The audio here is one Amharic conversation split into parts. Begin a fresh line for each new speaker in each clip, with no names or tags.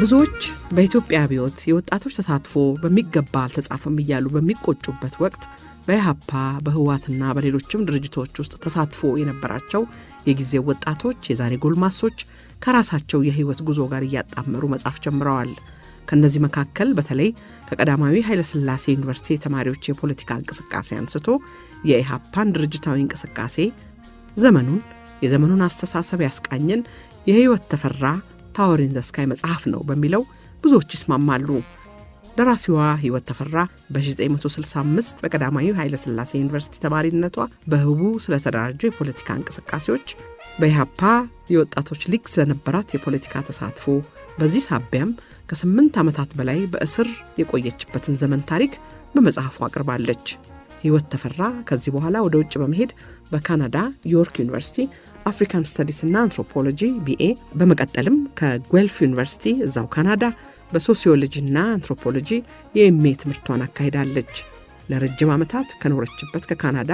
ብዙዎች በኢትዮጵያ አብዮት የወጣቶች ተሳትፎ በሚገባ አልተጻፈም እያሉ በሚቆጩበት ወቅት በኢሀፓ በህዋትና በሌሎችም ድርጅቶች ውስጥ ተሳትፎ የነበራቸው የጊዜው ወጣቶች የዛሬ ጎልማሶች ከራሳቸው የህይወት ጉዞ ጋር እያጣመሩ መጻፍ ጀምረዋል። ከእነዚህ መካከል በተለይ ከቀዳማዊ ኃይለሥላሴ ዩኒቨርሲቲ የተማሪዎች የፖለቲካ እንቅስቃሴ አንስቶ የኢሃፓን ድርጅታዊ እንቅስቃሴ ዘመኑን የዘመኑን አስተሳሰብ ያስቃኘን የህይወት ተፈራ ታወሪን ዘስካይ መጽሐፍ ነው በሚለው ብዙዎች ይስማማሉ። ደራሲዋ ህይወት ተፈራ በ1965 በቀዳማዊው ኃይለሥላሴ ዩኒቨርሲቲ ተማሪነቷ በህቡ ስለተደራጁ የፖለቲካ እንቅስቃሴዎች፣ በኢሃፓ የወጣቶች ሊግ ስለነበራት የፖለቲካ ተሳትፎ፣ በዚህ ሳቢያም ከስምንት ዓመታት በላይ በእስር የቆየችበትን ዘመን ታሪክ በመጽሐፉ አቅርባለች። ህይወት ተፈራ ከዚህ በኋላ ወደ ውጭ በመሄድ በካናዳ ዮርክ ዩኒቨርሲቲ አፍሪካን ስታዲስ ና አንትሮፖሎጂ ቢኤ በመቀጠልም ከጉልፍ ዩኒቨርሲቲ እዛው ካናዳ በሶሲዮሎጂ ና አንትሮፖሎጂ የኤምኤ ትምህርቷን አካሂዳለች። ለረጅም ዓመታት ከኖረችበት ከካናዳ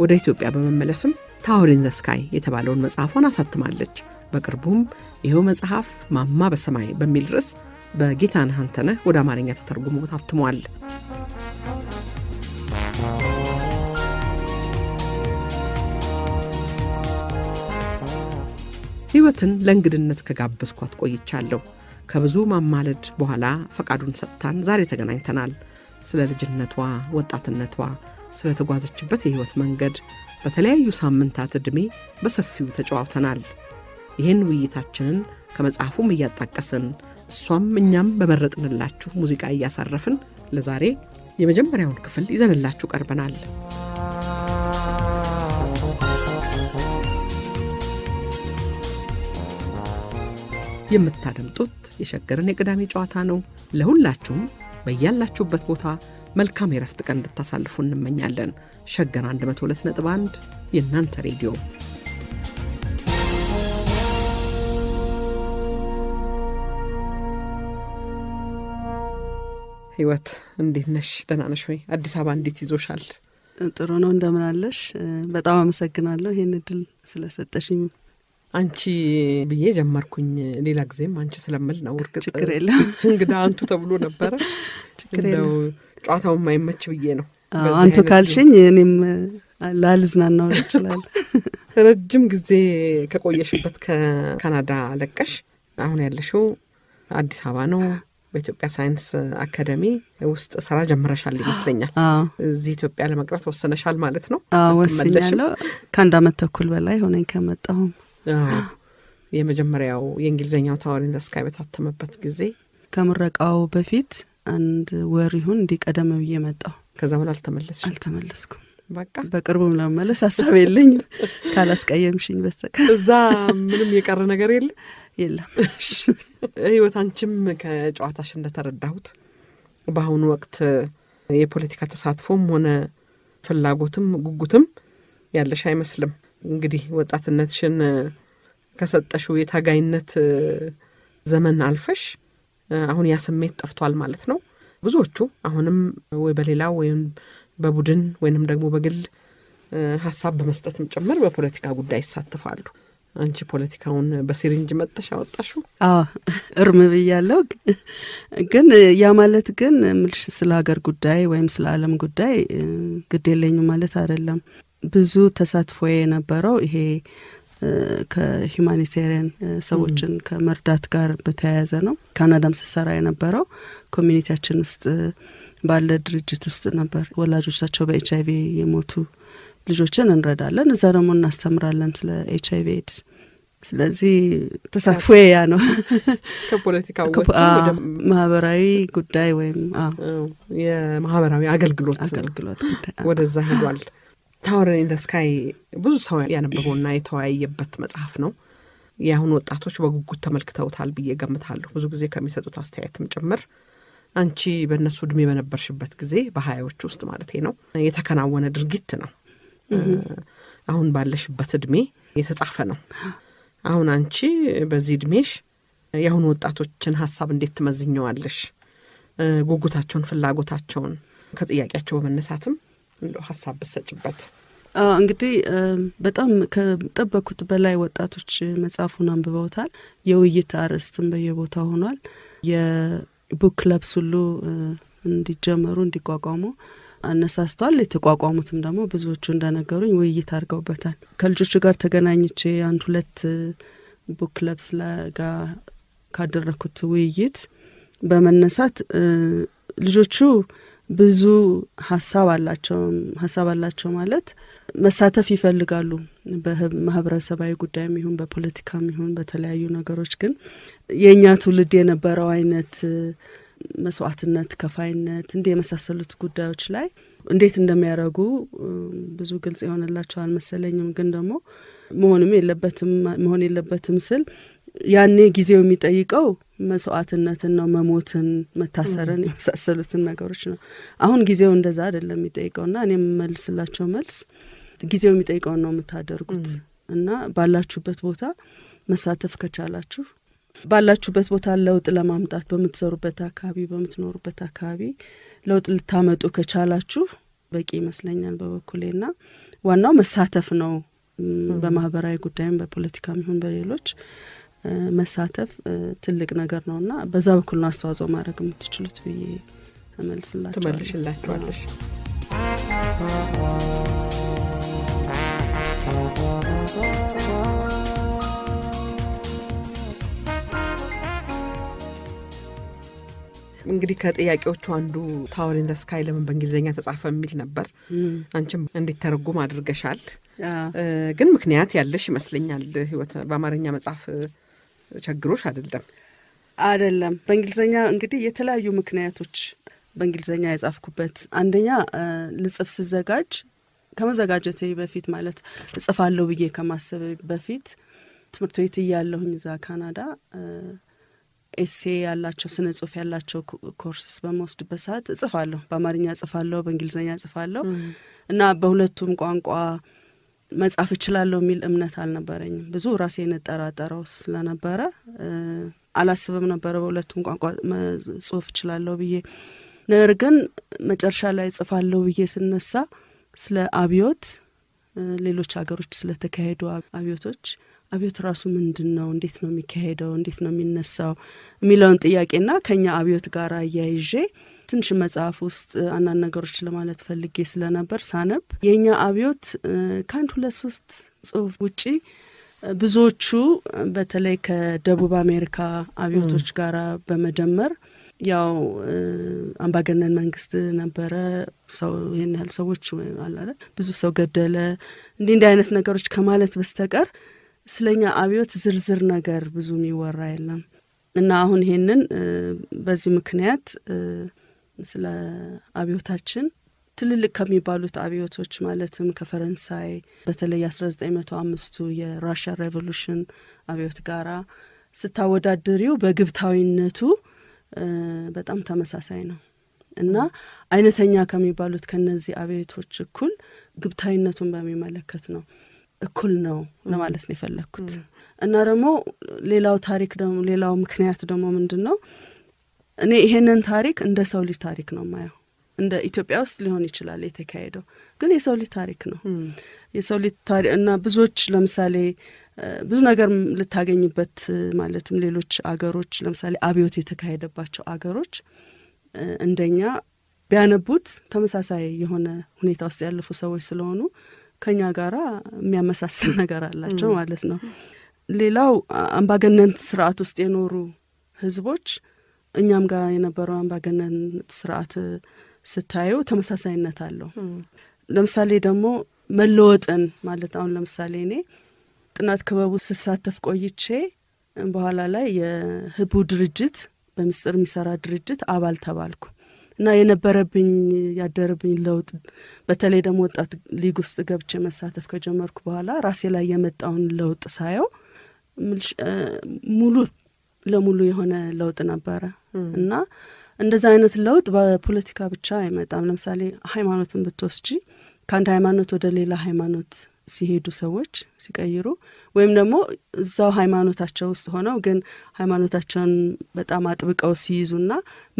ወደ ኢትዮጵያ በመመለስም ታወሪን ዘስካይ ስካይ የተባለውን መጽሐፏን አሳትማለች። በቅርቡም ይኸው መጽሐፍ ማማ በሰማይ በሚል ርዕስ በጌታነህ አንተነህ ወደ አማርኛ ተተርጉሞ ታትሟል። ሕይወትን ለእንግድነት ከጋበዝኳት ቆይቻለሁ። ከብዙ ማማለድ በኋላ ፈቃዱን ሰጥታን ዛሬ ተገናኝተናል። ስለ ልጅነቷ፣ ወጣትነቷ፣ ስለ ተጓዘችበት የሕይወት መንገድ በተለያዩ ሳምንታት ዕድሜ በሰፊው ተጨዋውተናል። ይህን ውይይታችንን ከመጽሐፉም እያጣቀስን እሷም እኛም በመረጥንላችሁ ሙዚቃ እያሳረፍን ለዛሬ የመጀመሪያውን ክፍል ይዘንላችሁ ቀርበናል። የምታደምጡት የሸገርን የቅዳሜ ጨዋታ ነው። ለሁላችሁም በያላችሁበት ቦታ መልካም የረፍት ቀን እንድታሳልፉ እንመኛለን። ሸገር 121 የእናንተ ሬዲዮ ህይወት እንዴት ነሽ? ደህና ነሽ ወይ? አዲስ አበባ እንዴት
ይዞሻል? ጥሩ ነው። እንደምን አለሽ? በጣም አመሰግናለሁ ይህን እድል ስለሰጠሽኝ። አንቺ ብዬ ጀመርኩኝ። ሌላ ጊዜም አንቺ ስለምል ነው። እርግጥ ችግር
የለም እንግዳ አንቱ ተብሎ ነበረ። ችግር የለም ጨዋታው የማይመች ብዬ ነው። አንቱ ካልሽኝ
እኔም ላልዝናናው ይችላል። ረጅም ጊዜ
ከቆየሽበት ከካናዳ ለቀሽ አሁን ያለሽው አዲስ አበባ ነው። በኢትዮጵያ ሳይንስ አካደሚ ውስጥ ስራ ጀምረሻል ይመስለኛል። እዚህ ኢትዮጵያ ለመቅረት ወሰነሻል ማለት ነው? ወስኛለሁ።
ከአንድ አመት ተኩል በላይ ሆነኝ ከመጣሁም። የመጀመሪያው የእንግሊዝኛው ታወር ኢን በታተመበት ጊዜ ከምረቃው በፊት አንድ ወር ይሁን እንዲህ ቀደም ብዬ መጣሁ። ከዛ በኋላ አልተመለስሽ? አልተመለስኩም። በቃ በቅርቡም ለመመለስ ሀሳብ የለኝ ካላስቀየምሽኝ በስተቀር።
እዛ ምንም የቀረ ነገር የለም። የለም። ህይወት፣ አንቺም ከጨዋታሽ እንደተረዳሁት በአሁኑ ወቅት የፖለቲካ ተሳትፎም ሆነ ፍላጎትም ጉጉትም ያለሽ አይመስልም። እንግዲህ ወጣትነትሽን ከሰጠሽው የታጋይነት ዘመን አልፈሽ አሁን ያ ስሜት ጠፍቷል ማለት ነው። ብዙዎቹ አሁንም ወይ በሌላ ወይም በቡድን ወይንም ደግሞ በግል ሀሳብ በመስጠትም ጭምር በፖለቲካ ጉዳይ ይሳተፋሉ።
አንቺ ፖለቲካውን በሲሪንጅ መጠሽ አወጣሹ? እርም ብያለው። ግን ያ ማለት ግን ምልሽ ስለ ሀገር ጉዳይ ወይም ስለ ዓለም ጉዳይ ግድ የለኝም ማለት አይደለም። ብዙ ተሳትፎ የነበረው ይሄ ከሂማኒቴሪያን ሰዎችን ከመርዳት ጋር በተያያዘ ነው። ካናዳም ስሰራ የነበረው ኮሚኒቲያችን ውስጥ ባለ ድርጅት ውስጥ ነበር። ወላጆቻቸው በኤች አይቪ የሞቱ ልጆችን እንረዳለን፣ እዛ ደግሞ እናስተምራለን ስለ ኤች አይቪ ኤድስ። ስለዚህ ተሳትፎ ያ ነው። ከፖለቲካ ማህበራዊ ጉዳይ ወይም የማህበራዊ አገልግሎት አገልግሎት
ወደዛ ሄዷል። ታወር ኢን ዘ ስካይ ብዙ ሰው ያነበበውና የተወያየበት መጽሐፍ ነው። የአሁኑ ወጣቶች በጉጉት ተመልክተውታል ብዬ ገምታለሁ፣ ብዙ ጊዜ ከሚሰጡት አስተያየትም ጭምር። አንቺ በእነሱ እድሜ በነበርሽበት ጊዜ በሀያዎች ውስጥ ማለት ነው የተከናወነ ድርጊት ነው። አሁን ባለሽበት እድሜ የተጻፈ ነው። አሁን አንቺ በዚህ እድሜሽ የአሁኑ ወጣቶችን ሀሳብ እንዴት ትመዝኘዋለሽ? ጉጉታቸውን፣ ፍላጎታቸውን ከጥያቄያቸው በመነሳትም
እንደ ሀሳብ ብሰጭበት። እንግዲህ በጣም ከጠበኩት በላይ ወጣቶች መጽሐፉን አንብበውታል። የውይይት አርዕስትም በየቦታ ሆኗል። የቡክ ክለብስ ሁሉ እንዲጀመሩ እንዲቋቋሙ አነሳስተዋል። የተቋቋሙትም ደግሞ ብዙዎቹ እንደነገሩኝ ውይይት አድርገውበታል። ከልጆቹ ጋር ተገናኝቼ አንድ ሁለት ቡክ ክለብስ ጋር ካደረግኩት ውይይት በመነሳት ልጆቹ ብዙ ሀሳብ አላቸው። ሀሳብ አላቸው ማለት መሳተፍ ይፈልጋሉ በማህበረሰባዊ ጉዳይም ይሁን በፖለቲካም ይሁን በተለያዩ ነገሮች። ግን የእኛ ትውልድ የነበረው አይነት መስዋዕትነት፣ ከፋይነት እንዲህ የመሳሰሉት ጉዳዮች ላይ እንዴት እንደሚያደርጉ ብዙ ግልጽ የሆነላቸው አልመሰለኝም። ግን ደግሞ መሆንም የለበትም መሆን የለበትም ስል ያኔ ጊዜው የሚጠይቀው መስዋዕትነትን ነው፣ መሞትን፣ መታሰርን የመሳሰሉትን ነገሮች ነው። አሁን ጊዜው እንደዛ አይደለም የሚጠይቀውና እኔ የምመልስላቸው መልስ ጊዜው የሚጠይቀውን ነው የምታደርጉት እና ባላችሁበት ቦታ መሳተፍ ከቻላችሁ ባላችሁበት ቦታ ለውጥ ለማምጣት በምትሰሩበት አካባቢ በምትኖሩበት አካባቢ ለውጥ ልታመጡ ከቻላችሁ በቂ ይመስለኛል በበኩሌና ዋናው መሳተፍ ነው። በማህበራዊ ጉዳይም በፖለቲካም ይሁን በሌሎች መሳተፍ ትልቅ ነገር ነው እና በዛ በኩል ነው አስተዋጽኦ ማድረግ የምትችሉት ብዬ እመልስላችኋለሽ። Thank you.
እንግዲህ ከጥያቄዎቹ አንዱ ታወር ኢን ስካይ ለምን በእንግሊዝኛ ተጻፈ የሚል ነበር። አንቺም እንዲተረጉም አድርገሻል። ግን ምክንያት ያለሽ ይመስለኛል።
ህይወት በአማርኛ መጽሐፍ ቸግሮች አይደለም? አይደለም። በእንግሊዝኛ እንግዲህ የተለያዩ ምክንያቶች በእንግሊዝኛ የጻፍኩበት አንደኛ ልጽፍ ስዘጋጅ ከመዘጋጀቴ በፊት ማለት እጽፋለሁ ብዬ ከማሰብ በፊት ትምህርት ቤት እያለሁኝ እዛ ካናዳ ኤሴ ያላቸው ስነ ጽሁፍ ያላቸው ኮርስስ በመወስድበት ሰዓት እጽፋለሁ። በአማርኛ እጽፋለሁ፣ በእንግሊዝኛ እጽፋለሁ እና በሁለቱም ቋንቋ መጻፍ እችላለሁ የሚል እምነት አልነበረኝም። ብዙ ራሴን እጠራጠረው ስለነበረ አላስብም ነበረ በሁለቱም ቋንቋ ጽሁፍ እችላለሁ ብዬ። ነገር ግን መጨረሻ ላይ ጽፋለሁ ብዬ ስነሳ ስለ አብዮት ሌሎች ሀገሮች ስለተካሄዱ አብዮቶች አብዮት ራሱ ምንድን ነው፣ እንዴት ነው የሚካሄደው፣ እንዴት ነው የሚነሳው የሚለውን ጥያቄና ከኛ አብዮት ጋር አያይዤ ትንሽ መጽሐፍ ውስጥ አንዳንድ ነገሮች ለማለት ፈልጌ ስለነበር ሳነብ የእኛ አብዮት ከአንድ ሁለት ሶስት ጽሁፍ ውጪ ብዙዎቹ በተለይ ከደቡብ አሜሪካ አብዮቶች ጋር በመደመር ያው አምባገነን መንግስት ነበረ። ሰው ይህን ያህል ሰዎች አላለ ብዙ ሰው ገደለ እንዲህ እንዲህ አይነት ነገሮች ከማለት በስተቀር ስለኛ አብዮት ዝርዝር ነገር ብዙ የሚወራ የለም እና አሁን ይሄንን በዚህ ምክንያት ስለ አብዮታችን ትልልቅ ከሚባሉት አብዮቶች ማለትም ከፈረንሳይ በተለይ አስራ ዘጠኝ መቶ አምስቱ የራሽያ ሬቮሉሽን አብዮት ጋራ ስታወዳድሪው በግብታዊነቱ በጣም ተመሳሳይ ነው እና አይነተኛ ከሚባሉት ከነዚህ አብዮቶች እኩል ግብታዊነቱን በሚመለከት ነው እኩል ነው ለማለት ነው የፈለግኩት። እና ደግሞ ሌላው ታሪክ ደግሞ ሌላው ምክንያት ደግሞ ምንድን ነው እኔ ይሄንን ታሪክ እንደ ሰው ልጅ ታሪክ ነው ማየው። እንደ ኢትዮጵያ ውስጥ ሊሆን ይችላል የተካሄደው፣ ግን የሰው ልጅ ታሪክ ነው። የሰው ልጅ ታሪክ እና ብዙዎች ለምሳሌ ብዙ ነገር ልታገኝበት ማለትም ሌሎች አገሮች ለምሳሌ አብዮት የተካሄደባቸው አገሮች እንደኛ ቢያነቡት ተመሳሳይ የሆነ ሁኔታ ውስጥ ያለፉ ሰዎች ስለሆኑ ከኛ ጋር የሚያመሳስል ነገር አላቸው ማለት ነው። ሌላው አምባገነንት ስርዓት ውስጥ የኖሩ ህዝቦች እኛም ጋር የነበረው አምባገነንት ስርዓት ስታዩ ተመሳሳይነት አለው። ለምሳሌ ደግሞ መለወጥን ማለት አሁን ለምሳሌ እኔ ጥናት ክበቡ ስሳተፍ ቆይቼ በኋላ ላይ የህቡ ድርጅት በምስጢር የሚሰራ ድርጅት አባል ተባልኩ። እና የነበረብኝ ያደረብኝ ለውጥ በተለይ ደግሞ ወጣት ሊግ ውስጥ ገብቼ መሳተፍ ከጀመርኩ በኋላ ራሴ ላይ የመጣውን ለውጥ ሳየው ሙሉ ለሙሉ የሆነ ለውጥ ነበረ እና እንደዚ አይነት ለውጥ በፖለቲካ ብቻ አይመጣም። ለምሳሌ ሃይማኖትን ብትወስጂ ከአንድ ሃይማኖት ወደ ሌላ ሃይማኖት ሲሄዱ ሰዎች ሲቀይሩ ወይም ደግሞ እዛው ሃይማኖታቸው ውስጥ ሆነው ግን ሃይማኖታቸውን በጣም አጥብቀው ሲይዙና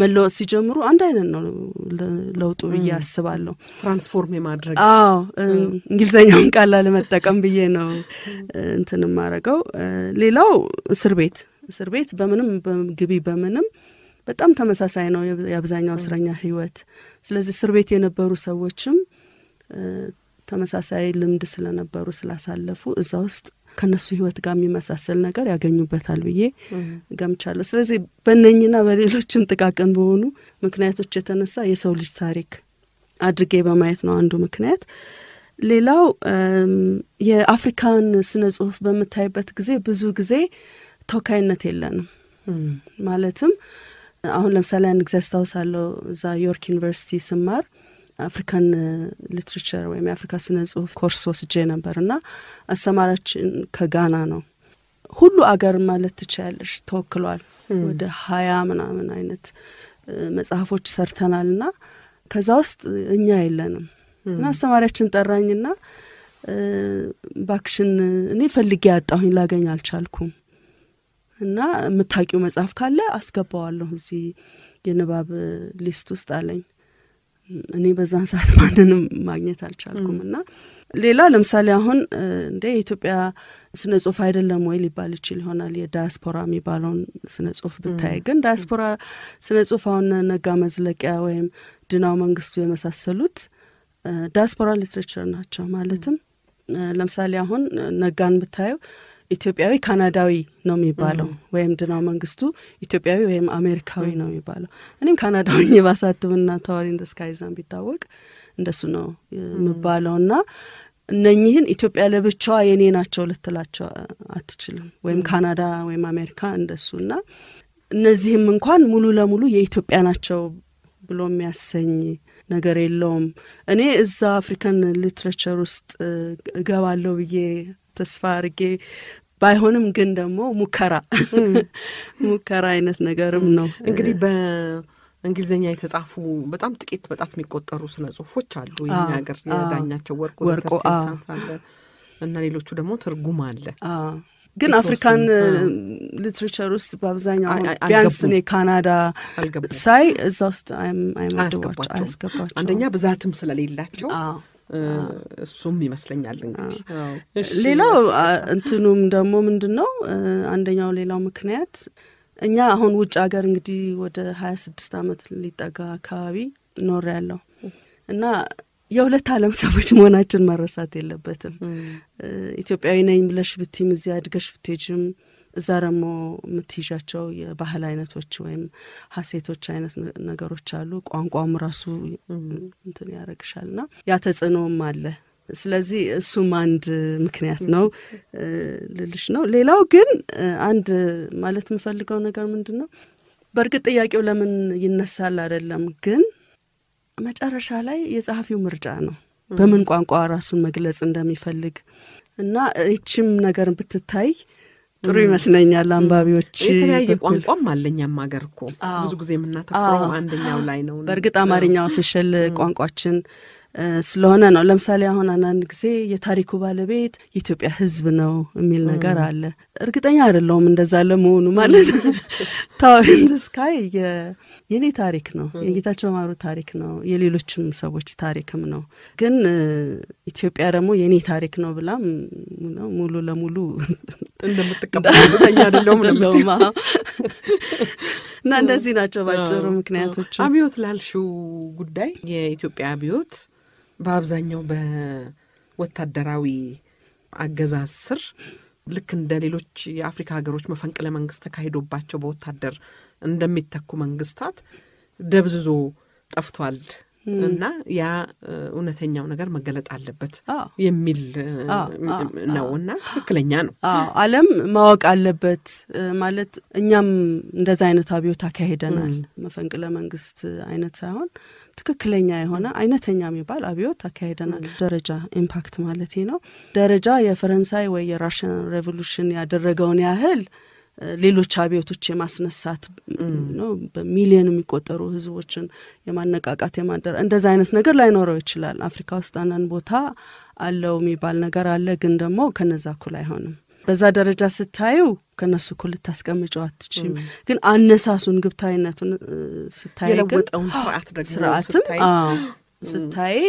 መለወጥ ሲጀምሩ አንድ አይነት ነው ለውጡ ብዬ አስባለሁ። ትራንስፎርም የማድረግ አዎ፣ እንግሊዝኛውን ቃል ለመጠቀም ብዬ ነው እንትን ማረገው። ሌላው እስር ቤት እስር ቤት በምንም ግቢ በምንም በጣም ተመሳሳይ ነው የአብዛኛው እስረኛ ህይወት። ስለዚህ እስር ቤት የነበሩ ሰዎችም ተመሳሳይ ልምድ ስለነበሩ ስላሳለፉ እዛ ውስጥ ከነሱ ህይወት ጋር የሚመሳሰል ነገር ያገኙበታል ብዬ ገምቻለሁ። ስለዚህ በነኝና በሌሎችም ጥቃቅን በሆኑ ምክንያቶች የተነሳ የሰው ልጅ ታሪክ አድርጌ በማየት ነው አንዱ ምክንያት። ሌላው የአፍሪካን ስነ ጽሁፍ በምታይበት ጊዜ ብዙ ጊዜ ተወካይነት የለንም። ማለትም አሁን ለምሳሌ አንድ ጊዜ አስታውሳለሁ እዛ ዮርክ ዩኒቨርሲቲ ስማር አፍሪካን ሊትሬቸር ወይም የአፍሪካ ስነ ጽሁፍ ኮርስ ወስጄ ነበር እና አስተማሪያችን ከጋና ነው። ሁሉ አገር ማለት ትችያለሽ ተወክሏል። ወደ ሀያ ምናምን አይነት መጽሐፎች ሰርተናል እና ከዛ ውስጥ እኛ የለንም እና አስተማሪያችን ጠራኝና ባክሽን እኔ ፈልጌ ያጣሁኝ ላገኝ አልቻልኩም እና የምታውቂው መጽሐፍ ካለ አስገባዋለሁ እዚህ የንባብ ሊስት ውስጥ አለኝ። እኔ በዛን ሰዓት ማንንም ማግኘት አልቻልኩም እና ሌላ ለምሳሌ አሁን እንደ የኢትዮጵያ ስነ ጽሁፍ አይደለም ወይ ሊባል ይችል ይሆናል። የዳያስፖራ የሚባለውን ስነ ጽሁፍ ብታይ ግን ዳያስፖራ ስነ ጽሁፍ አሁን ነጋ መዝለቂያ ወይም ድናው መንግስቱ የመሳሰሉት ዳያስፖራ ሊትሬቸር ናቸው። ማለትም ለምሳሌ አሁን ነጋን ብታየው ኢትዮጵያዊ ካናዳዊ ነው የሚባለው ወይም ድናው መንግስቱ ኢትዮጵያዊ ወይም አሜሪካዊ ነው የሚባለው። እኔም ካናዳዊ የባሳትምና ተዋሪ እንደ ስካይዛን ቢታወቅ እንደሱ ነው የምባለው እና እነኚህን ኢትዮጵያ ለብቻዋ የኔ ናቸው ልትላቸው አትችልም። ወይም ካናዳ ወይም አሜሪካ እንደሱ እና እነዚህም እንኳን ሙሉ ለሙሉ የኢትዮጵያ ናቸው ብሎ የሚያሰኝ ነገር የለውም። እኔ እዛ አፍሪካን ሊትሬቸር ውስጥ እገባለሁ ብዬ ተስፋ አርጌ ባይሆንም ግን ደግሞ ሙከራ ሙከራ አይነት ነገርም ነው እንግዲህ በእንግሊዝኛ የተጻፉ በጣም ጥቂት በጣት የሚቆጠሩ ስነ ጽሁፎች አሉ። ይህ ሀገር የዳኛቸው ወርቁ ወርቆ
እና ሌሎቹ ደግሞ ትርጉም አለ።
ግን አፍሪካን ሊትሬቸር ውስጥ በአብዛኛው ቢያንስ እኔ ካናዳ ሳይ እዛ ውስጥ አያስገባቸው። አንደኛ ብዛትም ስለሌላቸው እሱም ይመስለኛል እንግዲህ ሌላው እንትኑም ደግሞ ምንድን ነው አንደኛው ሌላው ምክንያት እኛ አሁን ውጭ ሀገር እንግዲህ ወደ ሀያ ስድስት አመት ሊጠጋ አካባቢ ኖር ያለው እና የሁለት አለም ሰዎች መሆናችን መረሳት የለበትም። ኢትዮጵያዊ ነኝ ብለሽ ብትም እዚያ አድገሽ ብትጅም እዛ ደግሞ የምትይዣቸው የባህል አይነቶች ወይም ሀሴቶች አይነት ነገሮች አሉ። ቋንቋም ራሱ እንትን ያደረግሻል ና ያ ተጽዕኖም አለ። ስለዚህ እሱም አንድ ምክንያት ነው ልልሽ ነው። ሌላው ግን አንድ ማለት የምፈልገው ነገር ምንድን ነው፣ በእርግጥ ጥያቄው ለምን ይነሳል አይደለም፣ ግን መጨረሻ ላይ የጸሐፊው ምርጫ ነው በምን ቋንቋ ራሱን መግለጽ እንደሚፈልግ እና ይችም ነገር ብትታይ
ጥሩ ይመስለኛል።
አንባቢዎች የተለያየ ቋንቋም አለኛም ሀገር እኮ ብዙ
ጊዜ የምናተኩረው አንደኛው ላይ ነው። በእርግጥ አማርኛ
ኦፊሻል ቋንቋችን ስለሆነ ነው። ለምሳሌ አሁን አንዳንድ ጊዜ የታሪኩ ባለቤት የኢትዮጵያ ሕዝብ ነው የሚል ነገር አለ። እርግጠኛ አይደለሁም እንደዛ ለመሆኑ ማለት
ታዋንስካይ
የእኔ ታሪክ ነው፣ የጌታቸው ማሩ ታሪክ ነው፣ የሌሎችም ሰዎች ታሪክም ነው። ግን ኢትዮጵያ ደግሞ የእኔ ታሪክ ነው ብላም ሙሉ ለሙሉ እንደምትቀበለኛ አደለውም እና እንደዚህ ናቸው ባጭሩ ምክንያቶች።
አብዮት ላልሽው ጉዳይ የኢትዮጵያ አብዮት በአብዛኛው በወታደራዊ አገዛዝ ስር ልክ እንደ ሌሎች የአፍሪካ ሀገሮች መፈንቅለ መንግስት ተካሂዶባቸው በወታደር እንደሚተኩ መንግስታት ደብዝዞ ጠፍቷል እና ያ እውነተኛው ነገር መገለጥ አለበት የሚል ነው እና ትክክለኛ ነው።
ዓለም ማወቅ አለበት ማለት እኛም እንደዛ አይነት አብዮት አካሄደናል። መፈንቅለ መንግስት አይነት ሳይሆን ትክክለኛ የሆነ አይነተኛ የሚባል አብዮት አካሄደናል። ደረጃ ኢምፓክት ማለት ነው። ደረጃ የፈረንሳይ ወይ የራሽን ሬቮሉሽን ያደረገውን ያህል ሌሎች አብዮቶች የማስነሳት ነው። በሚሊዮን የሚቆጠሩ ህዝቦችን የማነቃቃት የማደራ እንደዚ አይነት ነገር ላይኖረው ይችላል። አፍሪካ ውስጥ አንን ቦታ አለው የሚባል ነገር አለ፣ ግን ደግሞ ከነዛ ኩል አይሆንም። በዛ ደረጃ ስታዩ ከነሱ እኩል ልታስቀምጨው አትችም። ግን አነሳሱን ግብታዊነቱን ስታይ የለወጠውን ስታይ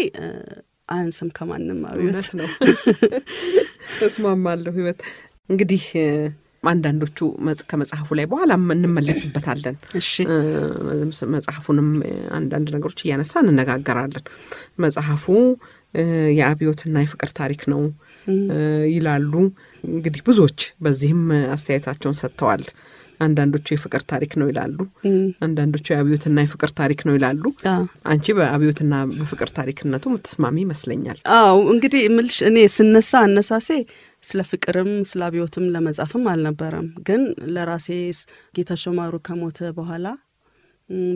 አያንስም ከማንም አብዮት ነው። ተስማማለሁ ህይወት
እንግዲህ አንዳንዶቹ ከመጽሐፉ ላይ በኋላ እንመለስበታለን። መጽሐፉንም አንዳንድ ነገሮች እያነሳ እንነጋገራለን። መጽሐፉ የአብዮትና የፍቅር ታሪክ ነው ይላሉ። እንግዲህ ብዙዎች በዚህም አስተያየታቸውን ሰጥተዋል። አንዳንዶቹ የፍቅር ታሪክ ነው ይላሉ። አንዳንዶቹ የአብዮትና የፍቅር ታሪክ ነው ይላሉ። አንቺ በአብዮትና በፍቅር ታሪክነቱ ምትስማሚ ይመስለኛል።
አዎ እንግዲህ ምልሽ እኔ ስነሳ አነሳሴ ስለ ፍቅርም ስለ አብዮትም ለመጻፍም አልነበረም። ግን ለራሴ ጌታቸው ማሩ ከሞተ በኋላ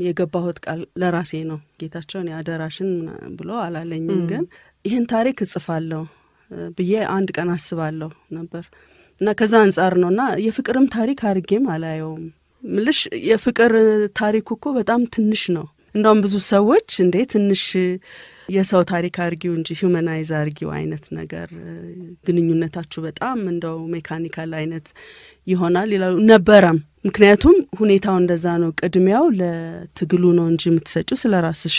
የገባሁት ቃል ለራሴ ነው። ጌታቸውን የአደራሽን ብሎ አላለኝም። ግን ይህን ታሪክ እጽፋለሁ ብዬ አንድ ቀን አስባለሁ ነበር እና ከዛ አንጻር ነው እና የፍቅርም ታሪክ አርጌም አላየውም። ምልሽ የፍቅር ታሪኩ እኮ በጣም ትንሽ ነው። እንደውም ብዙ ሰዎች እንዴ ትንሽ የሰው ታሪክ አርጊው እንጂ ሁመናይዝ አርጊው አይነት ነገር ግንኙነታችሁ በጣም እንደው ሜካኒካል አይነት ይሆናል ይላሉ። ነበረም ምክንያቱም ሁኔታው እንደዛ ነው። ቅድሚያው ለትግሉ ነው እንጂ የምትሰጩ ስለ ራስሽ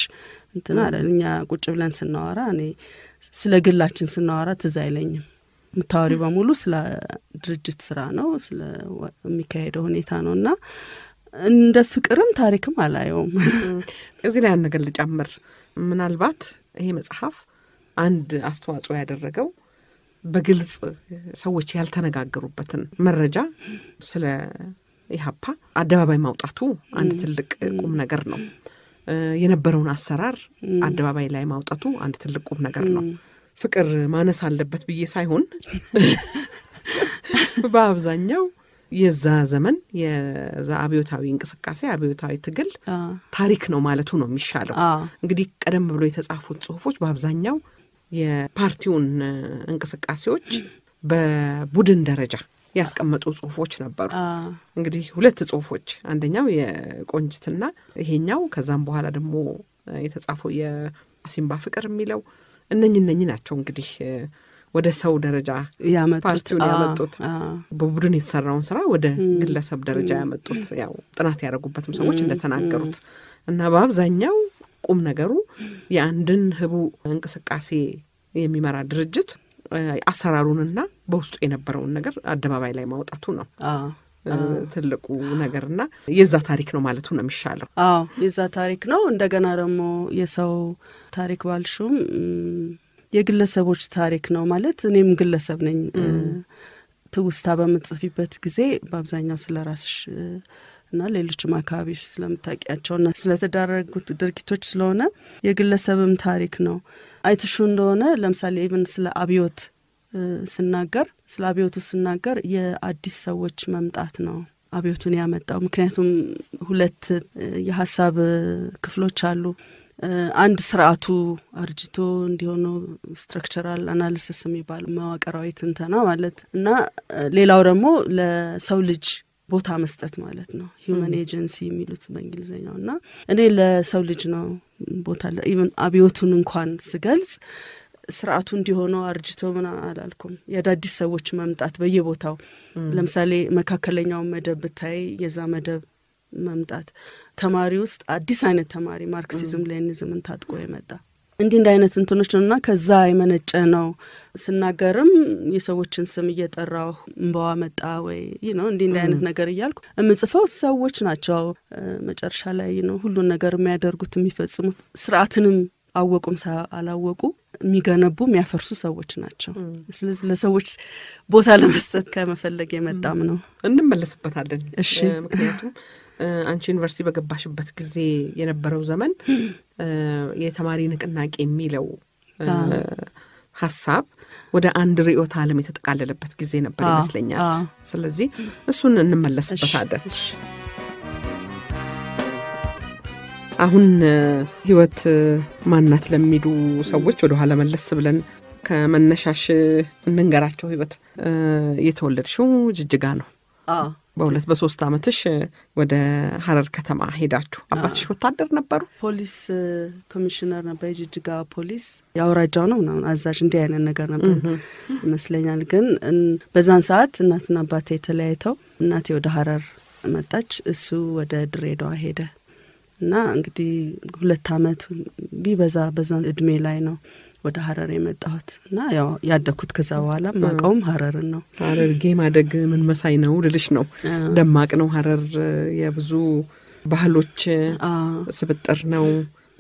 እንትን አለ። እኛ ቁጭ ብለን ስናወራ እኔ ስለ ግላችን ስናወራ ትዝ አይለኝም። የምታወሪ በሙሉ ስለ ድርጅት ስራ ነው ስለሚካሄደው ሁኔታ ነው እና እንደ ፍቅርም ታሪክም አላየውም። እዚህ ላይ አንድ ነገር ልጨምር። ምናልባት ይሄ መጽሐፍ
አንድ አስተዋጽኦ ያደረገው በግልጽ ሰዎች ያልተነጋገሩበትን መረጃ ስለ ኢህአፓ አደባባይ ማውጣቱ አንድ ትልቅ ቁም ነገር ነው። የነበረውን አሰራር አደባባይ ላይ ማውጣቱ አንድ ትልቅ ቁም ነገር ነው። ፍቅር ማነስ አለበት ብዬ ሳይሆን በአብዛኛው የዛ ዘመን የዛ አብዮታዊ እንቅስቃሴ አብዮታዊ ትግል ታሪክ ነው ማለቱ ነው የሚሻለው። እንግዲህ ቀደም ብሎ የተጻፉት ጽሁፎች በአብዛኛው የፓርቲውን እንቅስቃሴዎች በቡድን ደረጃ ያስቀመጡ ጽሁፎች ነበሩ። እንግዲህ ሁለት ጽሁፎች፣ አንደኛው የቆንጅትና ይሄኛው፣ ከዛም በኋላ ደግሞ የተጻፈው የአሲምባ ፍቅር የሚለው እነኝ እነኝ ናቸው እንግዲህ ወደ ሰው ደረጃ ፓርቲውን ያመጡት በቡድን የተሰራውን ስራ ወደ ግለሰብ ደረጃ ያመጡት ያው ጥናት ያደረጉበትም ሰዎች እንደተናገሩት እና በአብዛኛው ቁም ነገሩ የአንድን ህቡ እንቅስቃሴ የሚመራ ድርጅት አሰራሩንና በውስጡ የነበረውን ነገር አደባባይ ላይ ማውጣቱ ነው ትልቁ ነገርና የዛ ታሪክ ነው ማለቱ ነው የሚሻለው።
አዎ የዛ ታሪክ ነው። እንደገና ደግሞ የሰው ታሪክ ባልሹም የግለሰቦች ታሪክ ነው ማለት እኔም ግለሰብ ነኝ። ትውስታ በምጽፊበት ጊዜ በአብዛኛው ስለ ራስሽ እና ሌሎችም አካባቢዎች ስለምታውቂያቸውና ስለተዳረጉት ድርጊቶች ስለሆነ የግለሰብም ታሪክ ነው። አይትሹ እንደሆነ ለምሳሌ ኢቨን ስለ አብዮት ስናገር ስለ አብዮቱ ስናገር የአዲስ ሰዎች መምጣት ነው አብዮቱን ያመጣው። ምክንያቱም ሁለት የሀሳብ ክፍሎች አሉ። አንድ ስርዓቱ አርጅቶ እንዲሆነ ስትራክቸራል አናሊሲስ የሚባል መዋቅራዊ ትንተና ማለት እና ሌላው ደግሞ ለሰው ልጅ ቦታ መስጠት ማለት ነው። ሂውመን ኤጀንሲ የሚሉት በእንግሊዝኛው እና እኔ ለሰው ልጅ ነው ቦታ ኢቨን አብዮቱን እንኳን ስገልጽ ስርዓቱ እንዲሆነ አርጅቶ ምና አላልኩም። የአዳዲስ ሰዎች መምጣት በየቦታው ለምሳሌ መካከለኛውን መደብ ብታይ የዛ መደብ መምጣት ተማሪ ውስጥ አዲስ አይነት ተማሪ ማርክሲዝም ሌኒዝምን ታጥቆ የመጣ እንዲህ እንደ አይነት እንትኖች ነውና ከዛ የመነጨ ነው። ስናገርም የሰዎችን ስም እየጠራው እንበዋ መጣ ወይ ነው እንዲህ እንደ አይነት ነገር እያልኩ የምጽፈው ሰዎች ናቸው። መጨረሻ ላይ ነው ሁሉን ነገር የሚያደርጉት የሚፈጽሙት፣ ስርዓትንም አወቁም አላወቁ የሚገነቡ የሚያፈርሱ ሰዎች ናቸው። ስለዚህ ለሰዎች ቦታ ለመስጠት ከመፈለግ የመጣም ነው። እንመለስበታለን። እሺ ምክንያቱም አንቺ ዩኒቨርሲቲ በገባሽበት
ጊዜ የነበረው ዘመን የተማሪ ንቅናቄ የሚለው ሀሳብ ወደ አንድ ርዕዮተ ዓለም የተጠቃለለበት ጊዜ ነበር ይመስለኛል። ስለዚህ እሱን እንመለስበታለን። አሁን ህይወት ማናት ለሚሉ ሰዎች ወደኋላ መለስ ብለን ከመነሻሽ እንንገራቸው። ህይወት የተወለድሽው ጅጅጋ ነው። በሁለት በሶስት አመትሽ ወደ ሀረር ከተማ ሄዳችሁ
አባትሽ ወታደር ነበሩ? ፖሊስ ኮሚሽነር ነበር፣ የጅጅጋ ፖሊስ የአውራጃው ነው ምናምን አዛዥ፣ እንዲህ አይነት ነገር ነበር ይመስለኛል። ግን በዛን ሰዓት እናትና አባቴ የተለያይተው እናቴ ወደ ሀረር መጣች፣ እሱ ወደ ድሬዳዋ ሄደ እና እንግዲህ ሁለት አመት ቢበዛ በዛ እድሜ ላይ ነው ወደ ሀረር የመጣሁት እና ያው ያደግኩት ከዛ በኋላ ማቀውም ሀረርን ነው። ሀረርጌ ማደግ
ምን መሳይ ነው ልልሽ ነው። ደማቅ ነው ሀረር። የብዙ ባህሎች ስብጥር ነው።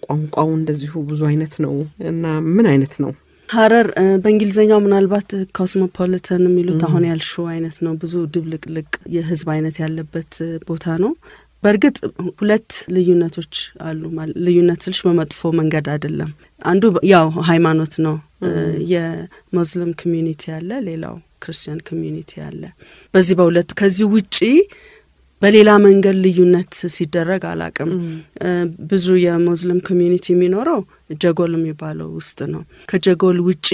ቋንቋው እንደዚሁ ብዙ አይነት ነው እና ምን አይነት ነው
ሀረር በእንግሊዝኛው ምናልባት ኮስሞፖሊተን የሚሉት አሁን ያልሹ አይነት ነው። ብዙ ድብልቅልቅ የህዝብ አይነት ያለበት ቦታ ነው። በእርግጥ ሁለት ልዩነቶች አሉ። ልዩነት ስልሽ በመጥፎ መንገድ አይደለም። አንዱ ያው ሃይማኖት ነው። የሙስሊም ኮሚኒቲ አለ፣ ሌላው ክርስቲያን ኮሚዩኒቲ አለ። በዚህ በሁለቱ ከዚህ ውጪ በሌላ መንገድ ልዩነት ሲደረግ አላቅም። ብዙ የሙስሊም ኮሚኒቲ የሚኖረው ጀጎል የሚባለው ውስጥ ነው። ከጀጎል ውጪ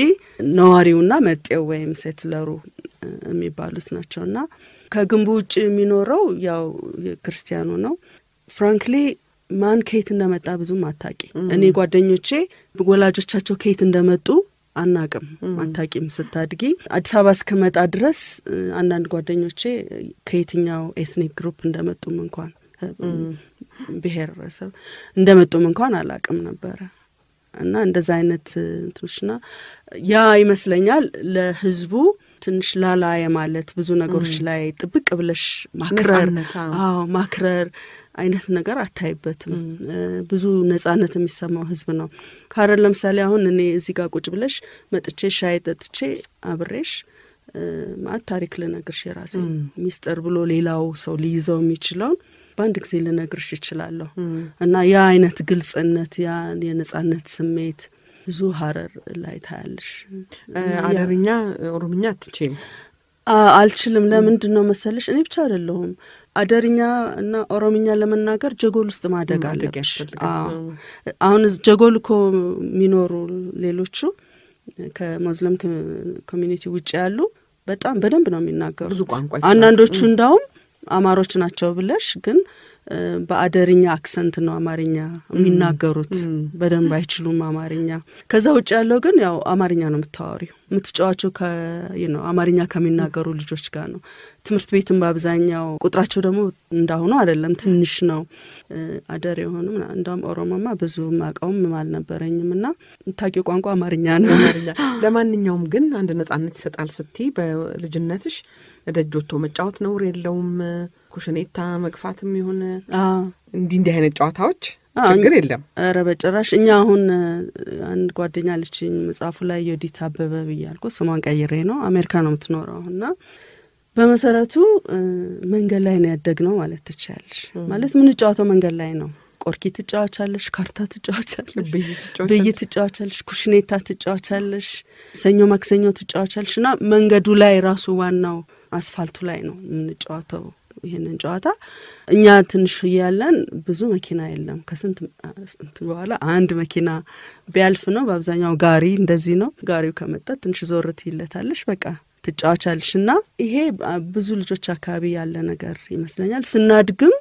ነዋሪውና መጤው ወይም ሴትለሩ የሚባሉት ናቸውና ከግንቡ ውጭ የሚኖረው ያው ክርስቲያኑ ነው። ፍራንክሊ ማን ከየት እንደመጣ ብዙም አታቂ። እኔ ጓደኞቼ ወላጆቻቸው ከየት እንደመጡ አናቅም አታቂም። ስታድጊ አዲስ አበባ እስከመጣ ድረስ አንዳንድ ጓደኞቼ ከየትኛው ኤትኒክ ግሩፕ እንደመጡም እንኳን ብሔረሰብ እንደመጡም እንኳን አላቅም ነበረ እና እንደዛ አይነት እንትኖችና ያ ይመስለኛል ለህዝቡ ትንሽ ላላ የማለት ብዙ ነገሮች ላይ ጥብቅ ብለሽ ማክረር አዎ ማክረር አይነት ነገር አታይበትም። ብዙ ነጻነት የሚሰማው ህዝብ ነው ሀረር። ለምሳሌ አሁን እኔ እዚህ ጋር ቁጭ ብለሽ መጥቼ ሻይ ጠጥቼ አብሬሽ ማት ታሪክ ልነግርሽ የራሴ ሚስጥር ብሎ ሌላው ሰው ሊይዘው የሚችለውን በአንድ ጊዜ ልነግርሽ ይችላለሁ እና ያ አይነት ግልጽነት ያ የነጻነት ስሜት ብዙ ሀረር ላይ ታያለሽ። አደርኛ ኦሮምኛ አትችም? አልችልም። ለምንድን ነው መሰለሽ እኔ ብቻ አይደለሁም አደርኛ እና ኦሮምኛ ለመናገር ጀጎል ውስጥ ማደግ አለብሽ። አሁን ጀጎል እኮ የሚኖሩ ሌሎቹ ከሞዝለም ኮሚኒቲ ውጭ ያሉ በጣም በደንብ ነው የሚናገሩት። አንዳንዶቹ እንዳውም አማሮች ናቸው ብለሽ ግን በአደርኛ አክሰንት ነው አማርኛ የሚናገሩት። በደንብ አይችሉም አማርኛ። ከዛ ውጭ ያለው ግን ያው አማርኛ ነው የምታዋሪው የምትጫዋቸው አማርኛ ከሚናገሩ ልጆች ጋር ነው። ትምህርት ቤትም በአብዛኛው ቁጥራቸው ደግሞ እንዳሁኑ አይደለም፣ ትንሽ ነው። አደር የሆኑ እንዳውም ኦሮሞማ ብዙ አውቀውም አልነበረኝም እና ታቂ ቋንቋ አማርኛ ነው። ለማንኛውም ግን አንድ ነጻነት ይሰጣል ስቲ በልጅነትሽ እደጅ ወጥቶ መጫወት ነውር የለውም። ኩሽኔታ መግፋትም ይሁን እንዲህ እንዲህ አይነት ጨዋታዎች ችግር የለም። ኧረ በጭራሽ። እኛ አሁን አንድ ጓደኛ አለችኝ መጽሐፉ ላይ የወዲት አበበ ብያልኩ ስሟን ቀይሬ ነው። አሜሪካ ነው የምትኖረው እና በመሰረቱ መንገድ ላይ ነው ነው ማለት ትችያለሽ። ማለት የምንጫወተው መንገድ ላይ ነው። ቆርኪ ትጫወቻለሽ፣ ካርታ ትጫወቻለሽ፣ ብይ ትጫወቻለሽ፣ ኩሽኔታ ትጫወቻለሽ፣ ሰኞ ማክሰኞ ትጫወቻለሽ እና መንገዱ ላይ ራሱ ዋናው አስፋልቱ ላይ ነው የምንጫወተው ይህንን ጨዋታ። እኛ ትንሽ እያለን ብዙ መኪና የለም። ከስንት ስንት በኋላ አንድ መኪና ቢያልፍ ነው። በአብዛኛው ጋሪ እንደዚህ ነው። ጋሪው ከመጣ ትንሽ ዞር ትይለታለሽ በቃ ትጫወቻለሽ እና ይሄ ብዙ ልጆች አካባቢ ያለ ነገር ይመስለኛል። ስናድግም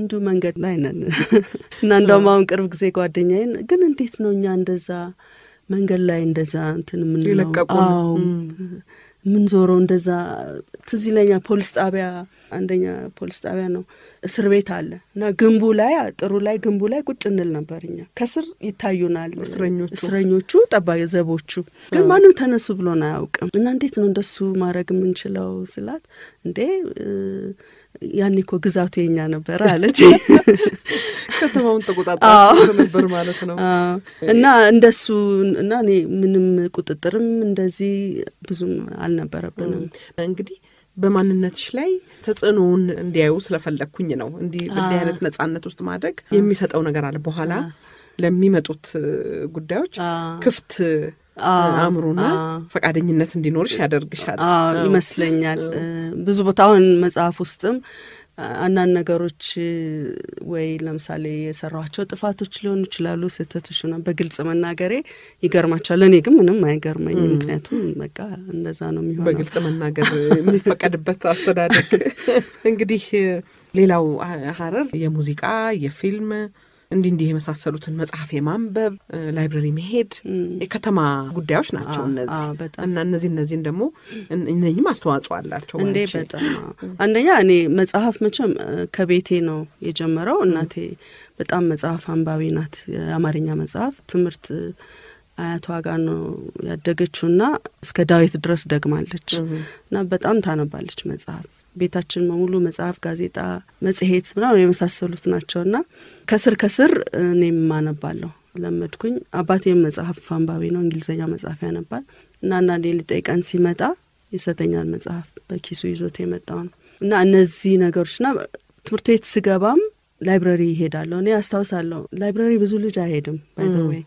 እንዲሁ መንገድ ላይ ነን እና እንደውም አሁን ቅርብ ጊዜ ጓደኛዬን ግን እንዴት ነው እኛ እንደዛ መንገድ ላይ እንደዛ እንትን የምንለው ምን ዞረው እንደዛ ትዝ ይለኛል። ፖሊስ ጣቢያ አንደኛ ፖሊስ ጣቢያ ነው እስር ቤት አለ እና ግንቡ ላይ አጥሩ ላይ ግንቡ ላይ ቁጭ እንል ነበር እኛ። ከስር ይታዩናል እስረኞቹ፣ ጠባቂ ዘቦቹ። ግን ማንም ተነሱ ብሎን አያውቅም። እና እንዴት ነው እንደሱ ማድረግ የምንችለው ስላት እንዴ ያኔ እኮ ግዛቱ የኛ ነበረ አለች። ከተማውን
ተቆጣጣሪ ነበር ማለት ነው። እና
እንደሱ እና እኔ ምንም ቁጥጥርም እንደዚህ ብዙም አልነበረብንም። እንግዲህ በማንነትሽ
ላይ ተጽዕኖውን እንዲያዩ ስለፈለግኩኝ ነው። እንዲህ እንዲህ አይነት ነጻነት ውስጥ ማድረግ የሚሰጠው ነገር አለ። በኋላ ለሚመጡት ጉዳዮች ክፍት አእምሮና ፈቃደኝነት እንዲኖርሽ ያደርግሻል ይመስለኛል።
ብዙ ቦታ አሁን መጽሐፍ ውስጥም አንዳንድ ነገሮች ወይ ለምሳሌ የሰራኋቸው ጥፋቶች ሊሆኑ ይችላሉ፣ ስህተቶች ሆነ በግልጽ መናገሬ ይገርማቸዋል። እኔ ግን ምንም አይገርመኝ፣ ምክንያቱም በቃ እንደዛ ነው የሚሆነው። በግልጽ መናገር የሚፈቀድበት አስተዳደግ።
እንግዲህ ሌላው ሀረር የሙዚቃ የፊልም እንዲህ እንዲህ የመሳሰሉትን መጽሐፍ የማንበብ ላይብረሪ መሄድ የከተማ ጉዳዮች
ናቸው እነዚህ እና እነዚህ እነዚህን ደግሞ እነኝም አስተዋጽኦ አላቸው። እንዴ በጣም አንደኛ እኔ መጽሐፍ መቼም ከቤቴ ነው የጀመረው። እናቴ በጣም መጽሐፍ አንባቢ ናት። የአማርኛ መጽሐፍ ትምህርት አያቷ ጋር ነው ያደገችው ና እስከ ዳዊት ድረስ ደግማለች እና በጣም ታነባለች መጽሐፍ ቤታችን በሙሉ መጽሐፍ፣ ጋዜጣ፣ መጽሄት ምናምን የመሳሰሉት ናቸው ከስር ከስር እኔም አነባለሁ ለመድኩኝ። አባቴም መጽሐፍ አንባቢ ነው፣ እንግሊዝኛ መጽሐፍ ያነባል እና አንዳንዴ ሊጠይቀን ሲመጣ ይሰጠኛል መጽሐፍ በኪሱ ይዞት የመጣው ነው እና እነዚህ ነገሮች ና ትምህርት ቤት ስገባም ላይብረሪ ይሄዳለሁ። እኔ አስታውሳለሁ ላይብረሪ ብዙ ልጅ አይሄድም ባይዘወይ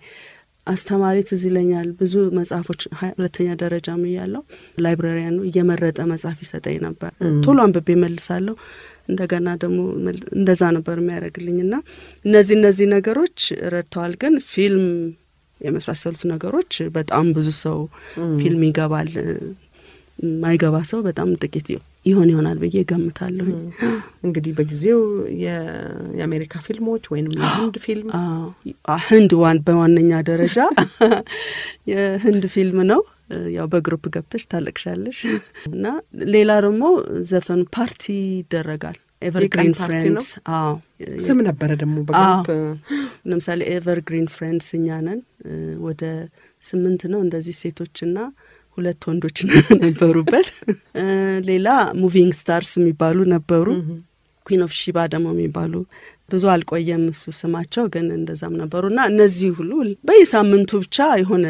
አስተማሪ ትዝ ይለኛል። ብዙ መጽሐፎች ሁለተኛ ደረጃም እያለሁ ላይብራሪያኑ እየመረጠ መጽሐፍ ይሰጠኝ ነበር። ቶሎ አንብቤ መልሳለሁ። እንደገና ደግሞ እንደዛ ነበር የሚያደርግልኝ እና እነዚህ እነዚህ ነገሮች ረድተዋል። ግን ፊልም የመሳሰሉት ነገሮች በጣም ብዙ ሰው ፊልም ይገባል፣ ማይገባ ሰው በጣም ጥቂት ይሆን ይሆናል ብዬ ገምታለሁ። እንግዲህ በጊዜው የአሜሪካ ፊልሞች ወይም የህንድ ፊልም ህንድ በዋነኛ ደረጃ የህንድ ፊልም ነው ያው በግሩፕ ገብተሽ ታለቅሻለሽ። እና ሌላ ደግሞ ዘፈኑ ፓርቲ ይደረጋል። ኤቨርግሪን ፍሬንድስ አዎ ስም ነበረ ደግሞ በግሩፕ ለምሳሌ ኤቨርግሪን ፍሬንድስ እኛ ነን። ወደ ስምንት ነው እንደዚህ ሴቶችና ሁለት ወንዶች ነበሩበት። ሌላ ሙቪንግ ስታርስ የሚባሉ ነበሩ። ኩዊን ኦፍ ሺባ ደግሞ የሚባሉ ብዙ አልቆየም እሱ ስማቸው ግን እንደዛም ነበሩና እነዚህ ሁሉ በየሳምንቱ ብቻ የሆነ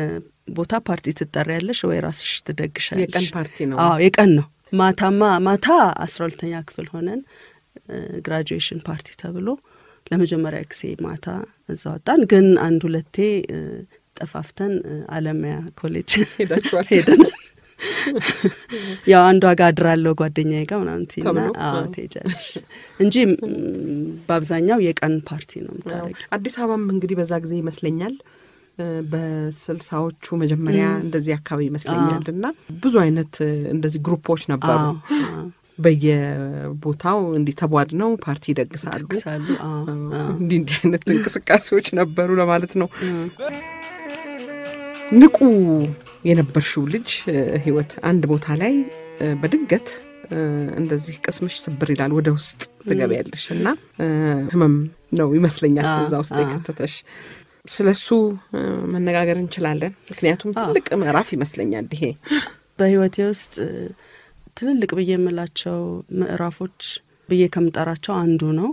ቦታ ፓርቲ ትጠሪያለሽ ወይ ራስሽ ትደግሻለሽ? የቀን ፓርቲ ነው። አዎ የቀን ነው። ማታማ ማታ አስራ ሁለተኛ ክፍል ሆነን ግራጁዌሽን ፓርቲ ተብሎ ለመጀመሪያ ጊዜ ማታ እዛ ወጣን። ግን አንድ ሁለቴ ጠፋፍተን አለማያ ኮሌጅ ሄደን ያው አንዷ ጋ አድራለሁ ጓደኛዬ ጋ ምናምን ሲና ትሄጃለሽ እንጂ በአብዛኛው የቀን ፓርቲ ነው የምታደርጊው።
አዲስ አበባም እንግዲህ በዛ ጊዜ ይመስለኛል በስልሳዎቹ መጀመሪያ እንደዚህ አካባቢ ይመስለኛል እና ብዙ አይነት እንደዚህ ግሩፖች ነበሩ። በየቦታው እንዲህ ነው ፓርቲ ይደግሳሉ። እንዲ እንዲህ አይነት እንቅስቃሴዎች ነበሩ ለማለት ነው። ንቁ የነበርሽው ልጅ ህይወት አንድ ቦታ ላይ በድንገት እንደዚህ ቅስምሽ ስብር ይላል፣ ወደ ውስጥ ትገቢያለሽ እና ህመም ነው ይመስለኛል እዛ ውስጥ የከተተሽ ስለ እሱ መነጋገር እንችላለን። ምክንያቱም ትልቅ
ምዕራፍ ይመስለኛል ይሄ በህይወቴ ውስጥ ትልልቅ ብዬ የምላቸው ምዕራፎች ብዬ ከምጠራቸው አንዱ ነው።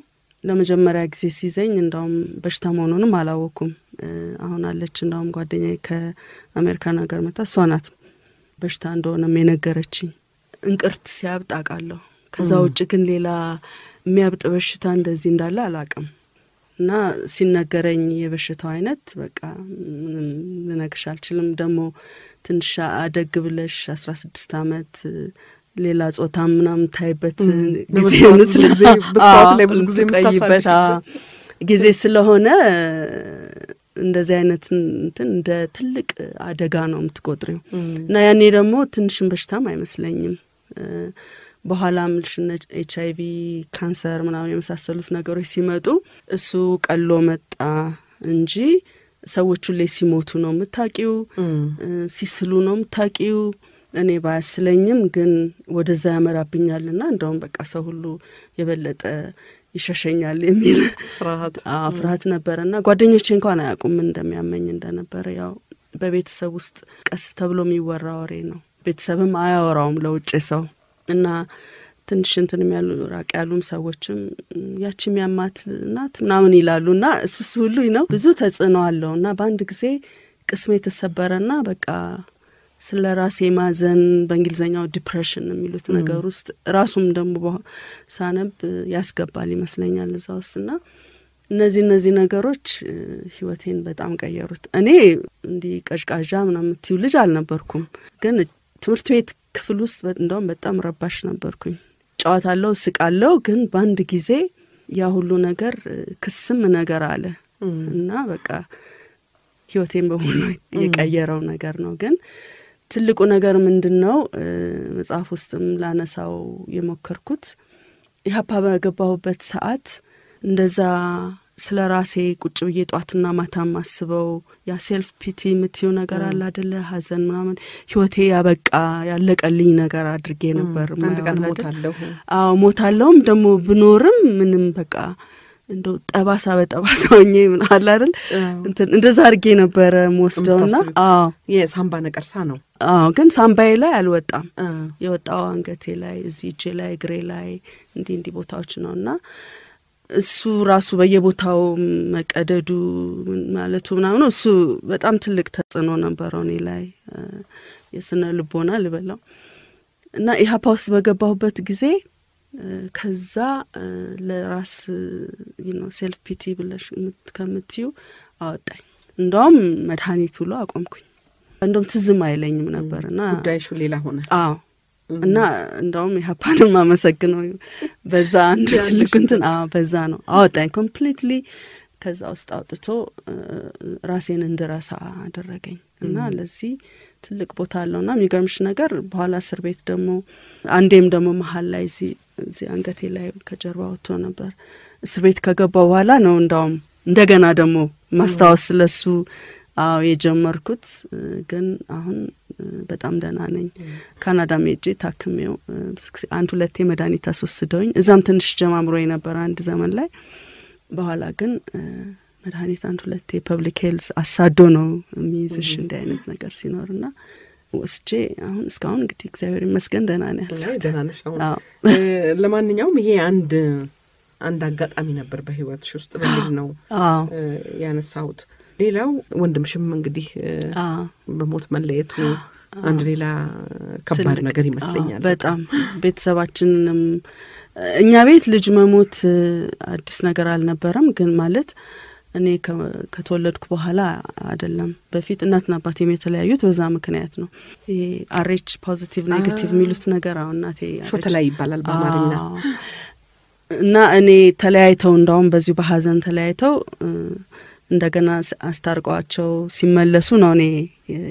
ለመጀመሪያ ጊዜ ሲዘኝ እንዳውም በሽታ መሆኑንም አላወኩም። አሁን አለች እንዳውም ጓደኛ ከአሜሪካን ሀገር መታ እሷ ናት በሽታ እንደሆነም የነገረችኝ። እንቅርት ሲያብጥ አውቃለሁ። ከዛ ውጭ ግን ሌላ የሚያብጥ በሽታ እንደዚህ እንዳለ አላቅም። እና ሲነገረኝ የበሽታው አይነት በቃ ምንም ልነግርሽ አልችልም። ደግሞ ትንሽ አደግ ብለሽ አስራ ስድስት አመት ሌላ ጾታ ምናምን ታይበት ጊዜ ምስላይበትቀይበት ጊዜ ስለሆነ እንደዚህ አይነት እንትን እንደ ትልቅ አደጋ ነው የምትቆጥሪው እና ያኔ ደግሞ ትንሽን በሽታም አይመስለኝም በኋላም ልሽነ ኤች አይ ቪ ካንሰር ምናምን የመሳሰሉት ነገሮች ሲመጡ እሱ ቀሎ መጣ እንጂ ሰዎቹ ላይ ሲሞቱ ነው የምታቂው፣ ሲስሉ ነው የምታቂው። እኔ ባያስለኝም ግን ወደዛ ያመራብኛል እና እንደውም በቃ ሰው ሁሉ የበለጠ ይሸሸኛል የሚል ፍርሃት ነበረ እና ጓደኞቼ እንኳን አያውቁም እንደሚያመኝ እንደነበረ። ያው በቤተሰብ ውስጥ ቀስ ተብሎ የሚወራ ወሬ ነው። ቤተሰብም አያወራውም ለውጭ ሰው እና ትንሽ እንትንም ያሉ ራቅ ያሉም ሰዎችም ያቺ የሚያማት ናት ምናምን ይላሉ እና እሱስ ሁሉ ነው ብዙ ተጽዕኖ አለው እና በአንድ ጊዜ ቅስሜ የተሰበረ ና በቃ ስለ ራሴ ማዘን በእንግሊዝኛው ዲፕሬሽን የሚሉት ነገር ውስጥ ራሱም ደግሞ ሳነብ ያስገባል ይመስለኛል እዛ ውስጥ ና እነዚህ እነዚህ ነገሮች ህይወቴን በጣም ቀየሩት። እኔ እንዲህ ቀዥቃዣ ምናምን የምትይው ልጅ አልነበርኩም፣ ግን ትምህርት ቤት ክፍል ውስጥ እንደውም በጣም ረባሽ ነበርኩኝ። ጨዋታለው፣ ስቃለው፣ ግን በአንድ ጊዜ ያ ሁሉ ነገር ክስም ነገር አለ እና በቃ ህይወቴን በሙሉ የቀየረው ነገር ነው። ግን ትልቁ ነገር ምንድን ነው? መጽሐፍ ውስጥም ላነሳው የሞከርኩት ኢህአፓ በገባሁበት ሰዓት እንደዛ ስለ ራሴ ቁጭ ብዬ ጧትና ማታ ማስበው ያ ሴልፍ ፒቲ የምትዩ ነገር አለ አደለ? ሀዘን ምናምን ህይወቴ ያበቃ ያለቀልኝ ነገር አድርጌ ነበር። ሞታለሁ ሞታለውም ደግሞ ብኖርም ምንም በቃ እንደ ጠባሳ በጠባሳ ሆኜ ምናል አይደል እንትን እንደዛ አድርጌ ነበረ ና የሳምባ ነቀርሳ ነው። አዎ ግን ሳምባዬ ላይ አልወጣም። የወጣው አንገቴ ላይ፣ እዚህ እጄ ላይ፣ እግሬ ላይ እንዲህ እንዲህ ቦታዎች ነው እና እሱ ራሱ በየቦታው መቀደዱ ማለቱ ምናምኑ እሱ በጣም ትልቅ ተጽዕኖ ነበረው እኔ ላይ የስነ ልቦና ልበለው እና ኢህአፓ ውስጥ በገባሁበት ጊዜ ከዛ ለራስ ሴልፍ ፒቲ ብለሽ ከምትዩ አወጣኝ። እንደውም መድኃኒት ብሎ አቆምኩኝ። እንደውም ትዝም አይለኝም ነበር እና ጉዳይሹ ሌላ ሆነ። አዎ እና እንደውም ኢህአፓንም አመሰግነው በዛ አንዱ ትልቁ እንትን በዛ ነው አወጣኝ ኮምፕሊትሊ ከዛ ውስጥ አውጥቶ ራሴን እንድረሳ አደረገኝ እና ለዚህ ትልቅ ቦታ አለው ና የሚገርምሽ ነገር በኋላ እስር ቤት ደግሞ አንዴም ደግሞ መሀል ላይ እዚህ አንገቴ ላይ ከጀርባ ወጥቶ ነበር። እስር ቤት ከገባ በኋላ ነው እንዳውም እንደገና ደግሞ ማስታወስ ስለሱ አዎ የጀመርኩት ግን አሁን በጣም ደህና ነኝ። ካናዳ ሜጄ ታክሜው ብዙ ጊዜ አንድ ሁለቴ መድኃኒት አስወስደውኝ እዛም ትንሽ ጀማምሮ የነበረ አንድ ዘመን ላይ በኋላ ግን መድኃኒት አንድ ሁለቴ ፐብሊክ ሄልስ አሳዶ ነው የሚይዝሽ እንዲህ አይነት ነገር ሲኖር ና ወስጄ አሁን እስካሁን እንግዲህ እግዚአብሔር ይመስገን ደህና ነው ያለ ለማንኛውም ይሄ አንድ አንድ አጋጣሚ ነበር በህይወትሽ ውስጥ በሚል ነው
ያነሳሁት። ሌላው ወንድምሽም እንግዲህ በሞት መለየቱ
አንድ ሌላ ከባድ ነገር ይመስለኛል። በጣም ቤተሰባችንንም እኛ ቤት ልጅ መሞት አዲስ ነገር አልነበረም። ግን ማለት እኔ ከተወለድኩ በኋላ አይደለም። በፊት እናትና አባቴም የተለያዩት በዛ ምክንያት ነው። አሬች ፖዚቲቭ ኔጌቲቭ የሚሉት ነገር አሁ እናቴ ሾተላይ ይባላል በአማርኛ እና እኔ ተለያይተው እንዳውም በዚሁ በሀዘን ተለያይተው እንደገና አስታርቀዋቸው ሲመለሱ ነው እኔ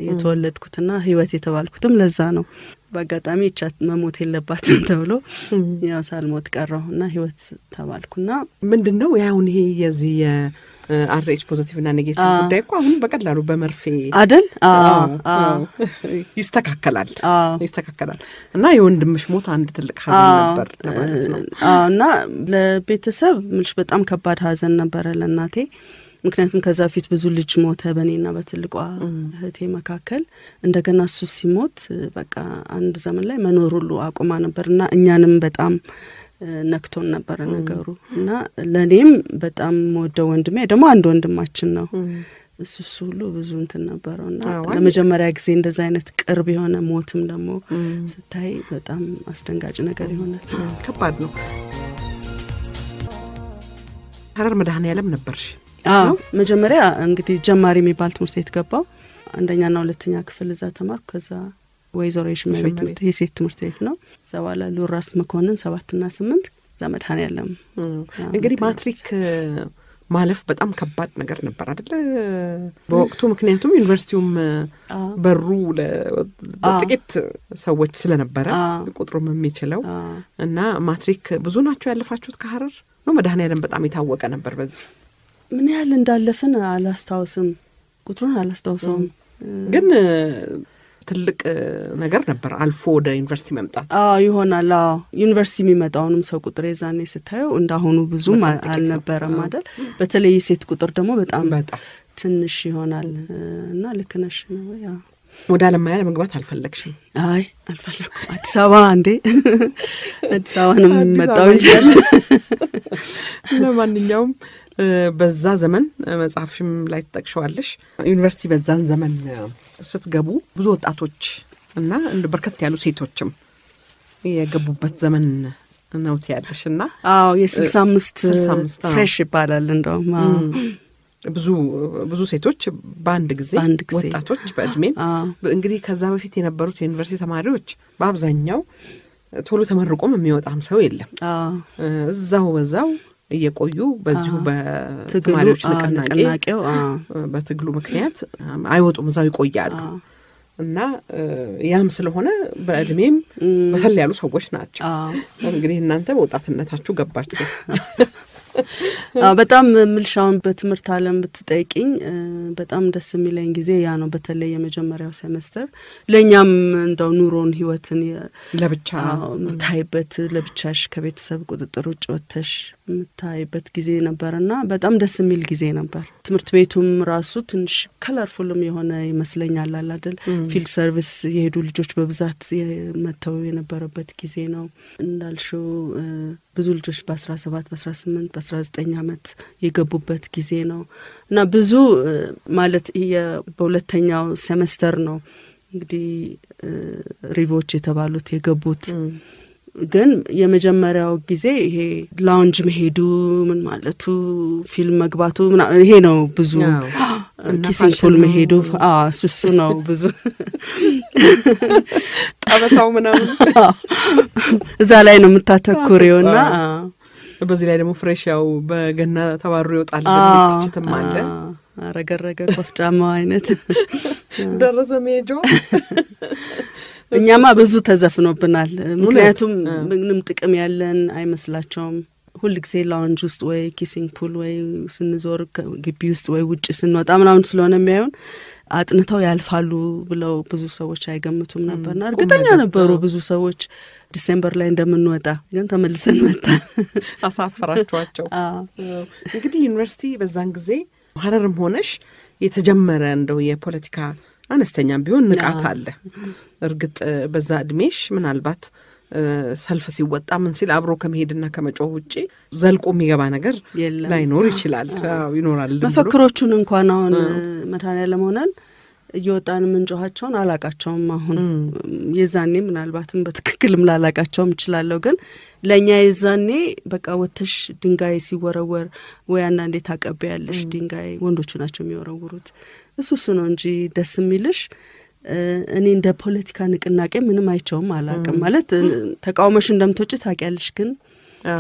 የተወለድኩትና ህይወት የተባልኩትም ለዛ ነው። በአጋጣሚ ይቻት መሞት የለባትም ተብሎ ያው ሳልሞት ቀረሁ እና ህይወት ተባልኩና ምንድን ነው ያሁን ይሄ የዚህ
የአርኤች ፖዘቲቭ ና ኔጌቲቭ ጉዳይ እኮ አሁን በቀላሉ በመርፌ አደል
ይስተካከላል ይስተካከላል እና የወንድምሽ ሞት አንድ ትልቅ ሀዘን ነበር እና ለቤተሰብ ምልሽ በጣም ከባድ ሀዘን ነበረ ለእናቴ ምክንያቱም ከዛ ፊት ብዙ ልጅ ሞተ በእኔና በትልቋ እህቴ መካከል። እንደገና እሱ ሲሞት በቃ አንድ ዘመን ላይ መኖር ሁሉ አቁማ ነበር እና እኛንም በጣም ነክቶን ነበረ ነገሩ እና ለእኔም በጣም ወደው ወንድሜ ደግሞ አንድ ወንድማችን ነው እሱ እሱ ሁሉ ብዙ እንትን ነበረው እና ለመጀመሪያ ጊዜ እንደዚ አይነት ቅርብ የሆነ ሞትም ደግሞ ስታይ በጣም አስደንጋጭ ነገር ይሆናል። ከባድ ነው። ሀረር መድኃኔ ያለም ነበርሽ። መጀመሪያ እንግዲህ ጀማሪ የሚባል ትምህርት ቤት ገባው። አንደኛና ሁለተኛ ክፍል እዛ ተማርኩ። ከዛ ወይዘሮ የሽመቤት ትምህርት የሴት ትምህርት ቤት ነው። እዛ በኋላ ሉራስ መኮንን ሰባትና ስምንት እዛ ያለም እንግዲህ
ማትሪክ ማለፍ በጣም ከባድ ነገር ነበር አደለ? በወቅቱ ምክንያቱም ዩኒቨርሲቲውም በሩ ለጥቂት ሰዎች ስለነበረ ቁጥሩም የሚችለው እና ማትሪክ ብዙ ናቸው ያለፋችሁት ከሀረር ነው። መድኃኔዓለም በጣም የታወቀ ነበር በዚህ
ምን ያህል እንዳለፍን አላስታውስም፣ ቁጥሩን አላስታውሰውም። ግን ትልቅ ነገር ነበር አልፎ ወደ ዩኒቨርሲቲ መምጣት። አዎ ይሆናል። አዎ ዩኒቨርሲቲ የሚመጣውንም ሰው ቁጥር የዛኔ ስታየው እንዳሁኑ ብዙም አልነበረም አይደል? በተለይ የሴት ቁጥር ደግሞ በጣም ትንሽ ይሆናል እና ልክ ነሽ ነው ያ ወደ አለማያ ለመግባት አልፈለግሽም? አይ አልፈለግኩም። አዲስ አበባ እንዴ አዲስ አበባ ነው የሚመጣው እንጂ ለማንኛውም
በዛ ዘመን መጽሐፍሽም ላይ ትጠቅሸዋለሽ። ዩኒቨርሲቲ በዛን ዘመን ስትገቡ ብዙ ወጣቶች እና በርከት ያሉ ሴቶችም የገቡበት ዘመን ነውት ያለሽ እና አዎ የስልሳ አምስት ፍሬሽ ይባላል እንደውም ብዙ ብዙ ሴቶች በአንድ ጊዜ ወጣቶች በእድሜም እንግዲህ ከዛ በፊት የነበሩት የዩኒቨርሲቲ ተማሪዎች በአብዛኛው ቶሎ ተመርቆም የሚወጣም ሰው የለም። እዛው በዛው እየቆዩ በዚሁ በተማሪዎች ንቅናቄ በትግሉ ምክንያት አይወጡም፣ እዛው ይቆያሉ እና ያም ስለሆነ በእድሜም መሰል ያሉ ሰዎች ናቸው። እንግዲህ እናንተ
በወጣትነታችሁ ገባችሁ። በጣም ምልሻውን በትምህርት ዓለም ብትጠይቅኝ በጣም ደስ የሚለኝ ጊዜ ያ ነው። በተለይ የመጀመሪያው ሴመስተር ለእኛም እንደው ኑሮን ህይወትን ለብቻ ምታይበት ለብቻሽ ከቤተሰብ ቁጥጥር ውጭ ወጥተሽ የምታይበት ጊዜ ነበር እና በጣም ደስ የሚል ጊዜ ነበር። ትምህርት ቤቱም ራሱ ትንሽ ከለርፉልም የሆነ ይመስለኛል። አላደል ፊልድ ሰርቪስ የሄዱ ልጆች በብዛት መተው የነበረበት ጊዜ ነው እንዳልሽው ብዙ ልጆች በ17 በአስራ 18 በ19 አመት የገቡበት ጊዜ ነው እና ብዙ ማለት በሁለተኛው ሴሜስተር ነው እንግዲህ ሪቮች የተባሉት የገቡት ግን የመጀመሪያው ጊዜ ይሄ ላውንጅ መሄዱ ምን ማለቱ ፊልም መግባቱ ይሄ ነው ብዙ ኪሲንግ ፑል መሄዱ ስሱ ነው ብዙ
ጠበሳው ምናምን
እዛ ላይ ነው የምታተኩሪው እና
በዚህ ላይ ደግሞ ፍሬሽ ያው በገና ተባሩ ይወጣል ትችትም አለ
ረገረገ ኮፍጫማው አይነት ደረሰ ሜጆ እኛማ ብዙ ተዘፍኖብናል። ምክንያቱም ምንም ጥቅም ያለን አይመስላቸውም። ሁል ጊዜ ላውንጅ ውስጥ ወይ ኪሲንግ ፑል ወይ ስንዞር ግቢ ውስጥ ወይ ውጭ ስንወጣ ምናምን ስለሆነ የሚያዩን አጥንተው ያልፋሉ ብለው ብዙ ሰዎች አይገምቱም ነበርና እርግጠኛ ነበሩ ብዙ ሰዎች ዲሴምበር ላይ እንደምንወጣ፣ ግን ተመልሰን መጣ።
አሳፈራችኋቸው። እንግዲህ ዩኒቨርሲቲ በዛን ጊዜ ሀረርም ሆነሽ የተጀመረ እንደው የፖለቲካ አነስተኛም ቢሆን ንቃት አለ። እርግጥ በዛ እድሜሽ ምናልባት ሰልፍ ሲወጣ ምን ሲል አብሮ ከመሄድና ከመጮህ ውጭ ዘልቆ የሚገባ ነገር ላይኖር ይችላል ይኖራል። መፈክሮቹን
እንኳን አሁን መድኃኔዓለም ሆነን እየወጣን የምንጮኋቸውን አላቃቸውም። አሁን የዛኔ ምናልባትም በትክክልም ላላቃቸውም እችላለሁ፣ ግን ለእኛ የዛኔ በቃ ወተሽ ድንጋይ ሲወረወር ወይ አንዳንዴ ታቀቢያለሽ። ድንጋይ ወንዶቹ ናቸው የሚወረውሩት እሱ እሱ ነው እንጂ ደስ የሚልሽ። እኔ እንደ ፖለቲካ ንቅናቄ ምንም አይቸውም አላውቅም። ማለት ተቃውሞሽ እንደምትወጭ ታውቂያለሽ። ግን